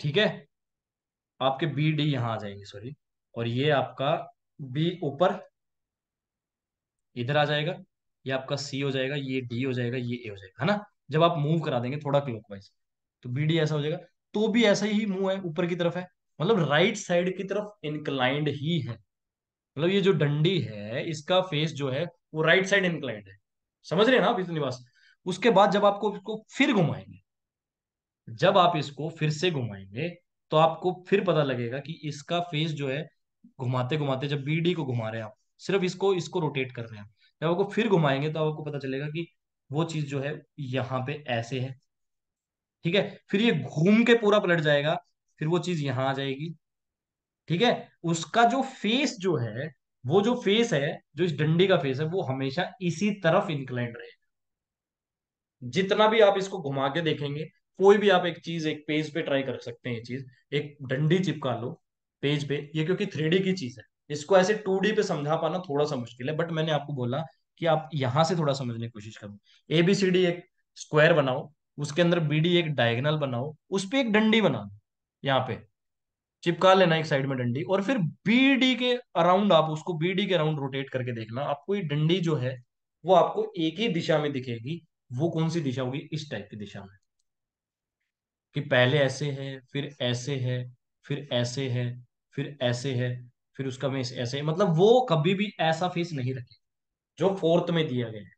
Speaker 1: ठीक है आपके बी डी यहाँ आ जाएंगे सॉरी और ये आपका बी ऊपर इधर आ जाएगा ये आपका सी हो जाएगा ये डी हो जाएगा ये ए हो जाएगा है ना जब आप मूव करा देंगे थोड़ा वाइज तो बी डी ऐसा हो जाएगा तो भी ऐसा ही मुंह है ऊपर की तरफ है मतलब राइट साइड की तरफ इनक्लाइंड ही है मतलब ये जो डंडी है इसका फेस जो है वो राइट साइड इंक्लाइंड है समझ रहे हैं ना विष्णु निवास उसके बाद जब आपको इसको फिर घुमाएंगे जब आप इसको फिर से घुमाएंगे तो आपको फिर पता लगेगा कि इसका फेस जो है घुमाते घुमाते जब बीडी को घुमा रहे हैं आप सिर्फ इसको इसको रोटेट कर रहे हैं जब आपको फिर घुमाएंगे तो आपको पता चलेगा कि वो चीज जो है यहाँ पे ऐसे है ठीक है फिर ये घूम के पूरा पलट जाएगा फिर वो चीज यहाँ आ जाएगी ठीक है उसका जो फेस जो है वो जो फेस है जो इस डंडे का फेस है वो हमेशा इसी तरफ इंक्लाइंड रहेगा जितना भी आप इसको घुमा के देखेंगे कोई भी आप एक चीज एक पेज पे ट्राई कर सकते हैं ये चीज एक डंडी चिपका लो पेज पे ये क्योंकि थ्री की चीज है इसको ऐसे टू पे समझा पाना थोड़ा सा मुश्किल है बट मैंने आपको बोला कि आप यहां से थोड़ा समझने की कोशिश करो एबीसीडी एक स्क्वायर बनाओ उसके अंदर बीडी एक डायगनल बनाओ उस पर एक डंडी बना दो यहाँ पे चिपका लेना एक साइड में डंडी और फिर बी डी के अराउंड आप उसको बी डी के अराउंड रोटेट करके देखना आपको ये डंडी जो है वो आपको एक ही दिशा में दिखेगी वो कौन सी दिशा होगी इस टाइप की दिशा में कि पहले ऐसे है फिर ऐसे है फिर ऐसे है फिर ऐसे है फिर उसका फेस ऐसे है मतलब वो कभी भी ऐसा फेस नहीं रखे जो फोर्थ में दिया गया है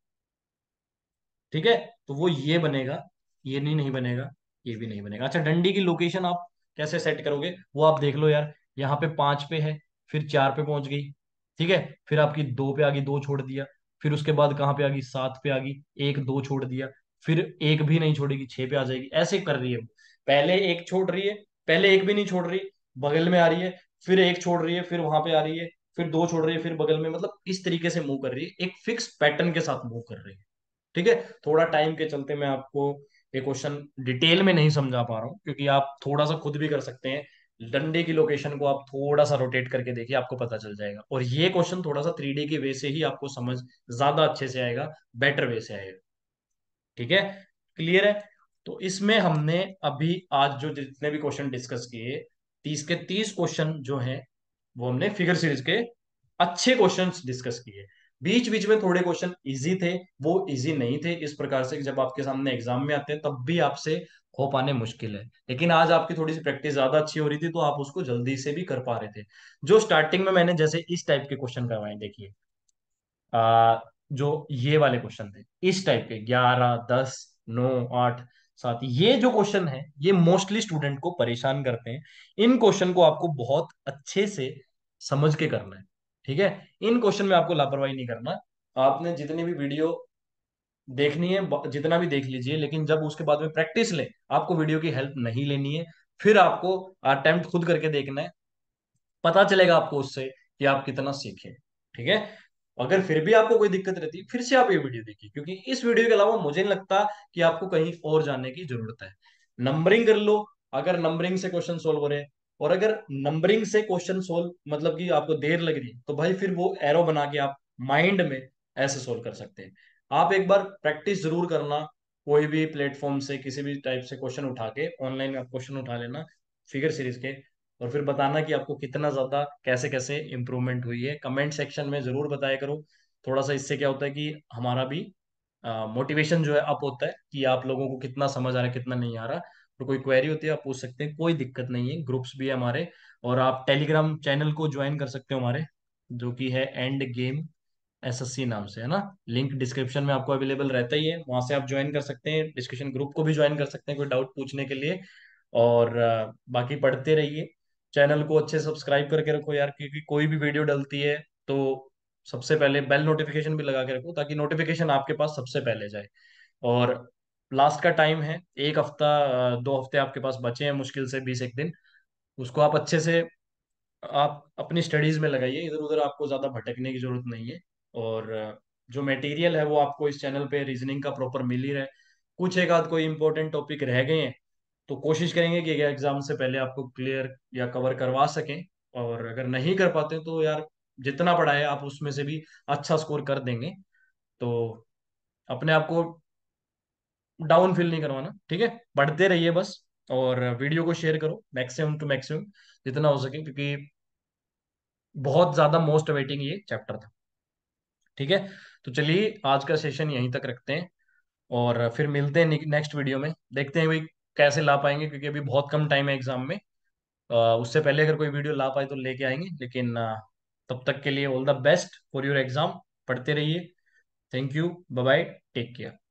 Speaker 1: ठीक है तो वो ये बनेगा ये नहीं नहीं बनेगा ये भी नहीं बनेगा अच्छा डंडी की लोकेशन आप कैसे सेट करोगे वो आप देख लो यार यहाँ पे पांच पे है फिर चार पे पहुंच गई ठीक है फिर आपकी दो पे आ गई दो छोड़ दिया फिर उसके बाद कहाँ पे आ गई सात पे आ गई एक दो छोड़ दिया फिर एक भी नहीं छोड़ेगी छह पे आ जाएगी ऐसे कर रही है पहले एक छोड़ रही है पहले एक भी नहीं छोड़ रही बगल में आ रही है फिर एक छोड़ रही है फिर वहां पे आ रही है फिर दो छोड़ रही है फिर बगल में मतलब इस तरीके से मूव कर रही है एक फिक्स पैटर्न के साथ मूव कर रही है ठीक है थोड़ा टाइम के चलते मैं आपको ये क्वेश्चन डिटेल में नहीं समझा पा रहा हूँ क्योंकि आप थोड़ा सा खुद भी कर सकते हैं डंडे की लोकेशन को आप थोड़ा सा रोटेट करके देखिए आपको पता चल जाएगा और ये क्वेश्चन थोड़ा सा थ्री के वे से ही आपको समझ ज्यादा अच्छे से आएगा बेटर वे से आएगा ठीक है क्लियर है तो इसमें हमने अभी आज जो जितने भी क्वेश्चन डिस्कस किए तीस के तीस क्वेश्चन जो है वो हमने फिगर सीरीज के अच्छे क्वेश्चंस डिस्कस किए बीच बीच में थोड़े क्वेश्चन इजी थे वो इजी नहीं थे इस प्रकार से जब आपके सामने एग्जाम में आते हैं तब भी आपसे हो पाने मुश्किल है लेकिन आज आपकी थोड़ी सी प्रैक्टिस ज्यादा अच्छी हो रही थी तो आप उसको जल्दी से भी कर पा रहे थे जो स्टार्टिंग में मैंने जैसे इस टाइप के क्वेश्चन करवाए देखिए जो ये वाले क्वेश्चन थे इस टाइप के ग्यारह दस नौ आठ सात ये जो क्वेश्चन है ये मोस्टली स्टूडेंट को परेशान करते हैं इन क्वेश्चन को आपको बहुत अच्छे से समझ के करना है ठीक है इन क्वेश्चन में आपको लापरवाही नहीं करना आपने जितनी भी वीडियो देखनी है जितना भी देख लीजिए लेकिन जब उसके बाद में प्रैक्टिस ले आपको वीडियो की हेल्प नहीं लेनी है फिर आपको अटेम्प्ट खुद करके देखना है पता चलेगा आपको उससे कि आप कितना सीखे ठीक है अगर फिर भी आपको कोई दिक्कत रहती फिर से आप ये वीडियो देखिए क्योंकि इस वीडियो के अलावा मुझे नहीं लगता कि आपको कहीं और जाने की जरूरत है नंबरिंग कर लो अगर नंबरिंग से क्वेश्चन सोल्व हो रहे हैं और अगर नंबरिंग से क्वेश्चन सोल्व मतलब कि आपको देर लग रही तो भाई फिर वो एरो बना के आप माइंड में ऐसे सोल्व कर सकते हैं आप एक बार प्रैक्टिस जरूर करना कोई भी प्लेटफॉर्म से किसी भी टाइप से क्वेश्चन उठा के ऑनलाइन आप क्वेश्चन उठा लेना फिगर सीरीज के और फिर बताना कि आपको कितना ज्यादा कैसे कैसे इंप्रूवमेंट हुई है कमेंट सेक्शन में जरूर बताया करो थोड़ा सा इससे क्या होता है कि हमारा भी मोटिवेशन जो है अप होता है कि आप लोगों को कितना समझ आ रहा है कितना नहीं आ रहा तो कोई क्वेरी होती है आप पूछ सकते हैं कोई दिक्कत नहीं है ग्रुप्स भी है हमारे और आप टेलीग्राम चैनल को ज्वाइन कर सकते हो हमारे जो कि है एंड गेम एसएससी नाम से है ना लिंक डिस्क्रिप्शन में आपको अवेलेबल रहता ही है वहां से आप ज्वाइन कर सकते हैं डिस्कशन ग्रुप को भी ज्वाइन कर सकते हैं कोई डाउट पूछने के लिए और बाकी पढ़ते रहिए चैनल को अच्छे सब्सक्राइब करके रखो यार क्योंकि कोई भी वीडियो डलती है तो सबसे पहले बेल नोटिफिकेशन भी लगा के रखो ताकि नोटिफिकेशन आपके पास सबसे पहले जाए और लास्ट का टाइम है एक हफ्ता दो हफ्ते आपके पास बचे हैं मुश्किल से बीस एक दिन उसको आप अच्छे से आप अपनी स्टडीज में लगाइए इधर उधर आपको ज़्यादा भटकने की ज़रूरत नहीं है और जो मटेरियल है वो आपको इस चैनल पे रीजनिंग का प्रॉपर मिल ही रहा है कुछ एक आध कोई इंपॉर्टेंट टॉपिक रह गए हैं तो कोशिश करेंगे कि एग्जाम से पहले आपको क्लियर या कवर करवा सकें और अगर नहीं कर पाते तो यार जितना पढ़ाए आप उसमें से भी अच्छा स्कोर कर देंगे तो अपने आप को डाउन फील नहीं करवाना ठीक है बढ़ते रहिए बस और वीडियो को शेयर करो मैक्सिमम टू मैक्सिमम जितना हो सके क्योंकि बहुत ज्यादा मोस्ट अवेटिंग ये चैप्टर था ठीक है तो चलिए आज का सेशन यहीं तक रखते हैं और फिर मिलते हैं नेक्स्ट वीडियो में देखते हैं भाई कैसे ला पाएंगे क्योंकि अभी बहुत कम टाइम है एग्जाम में उससे पहले अगर कोई वीडियो ला पाए तो लेके आएंगे लेकिन तब तक के लिए all the best for your exam पढ़ते रहिए thank you bye bye take care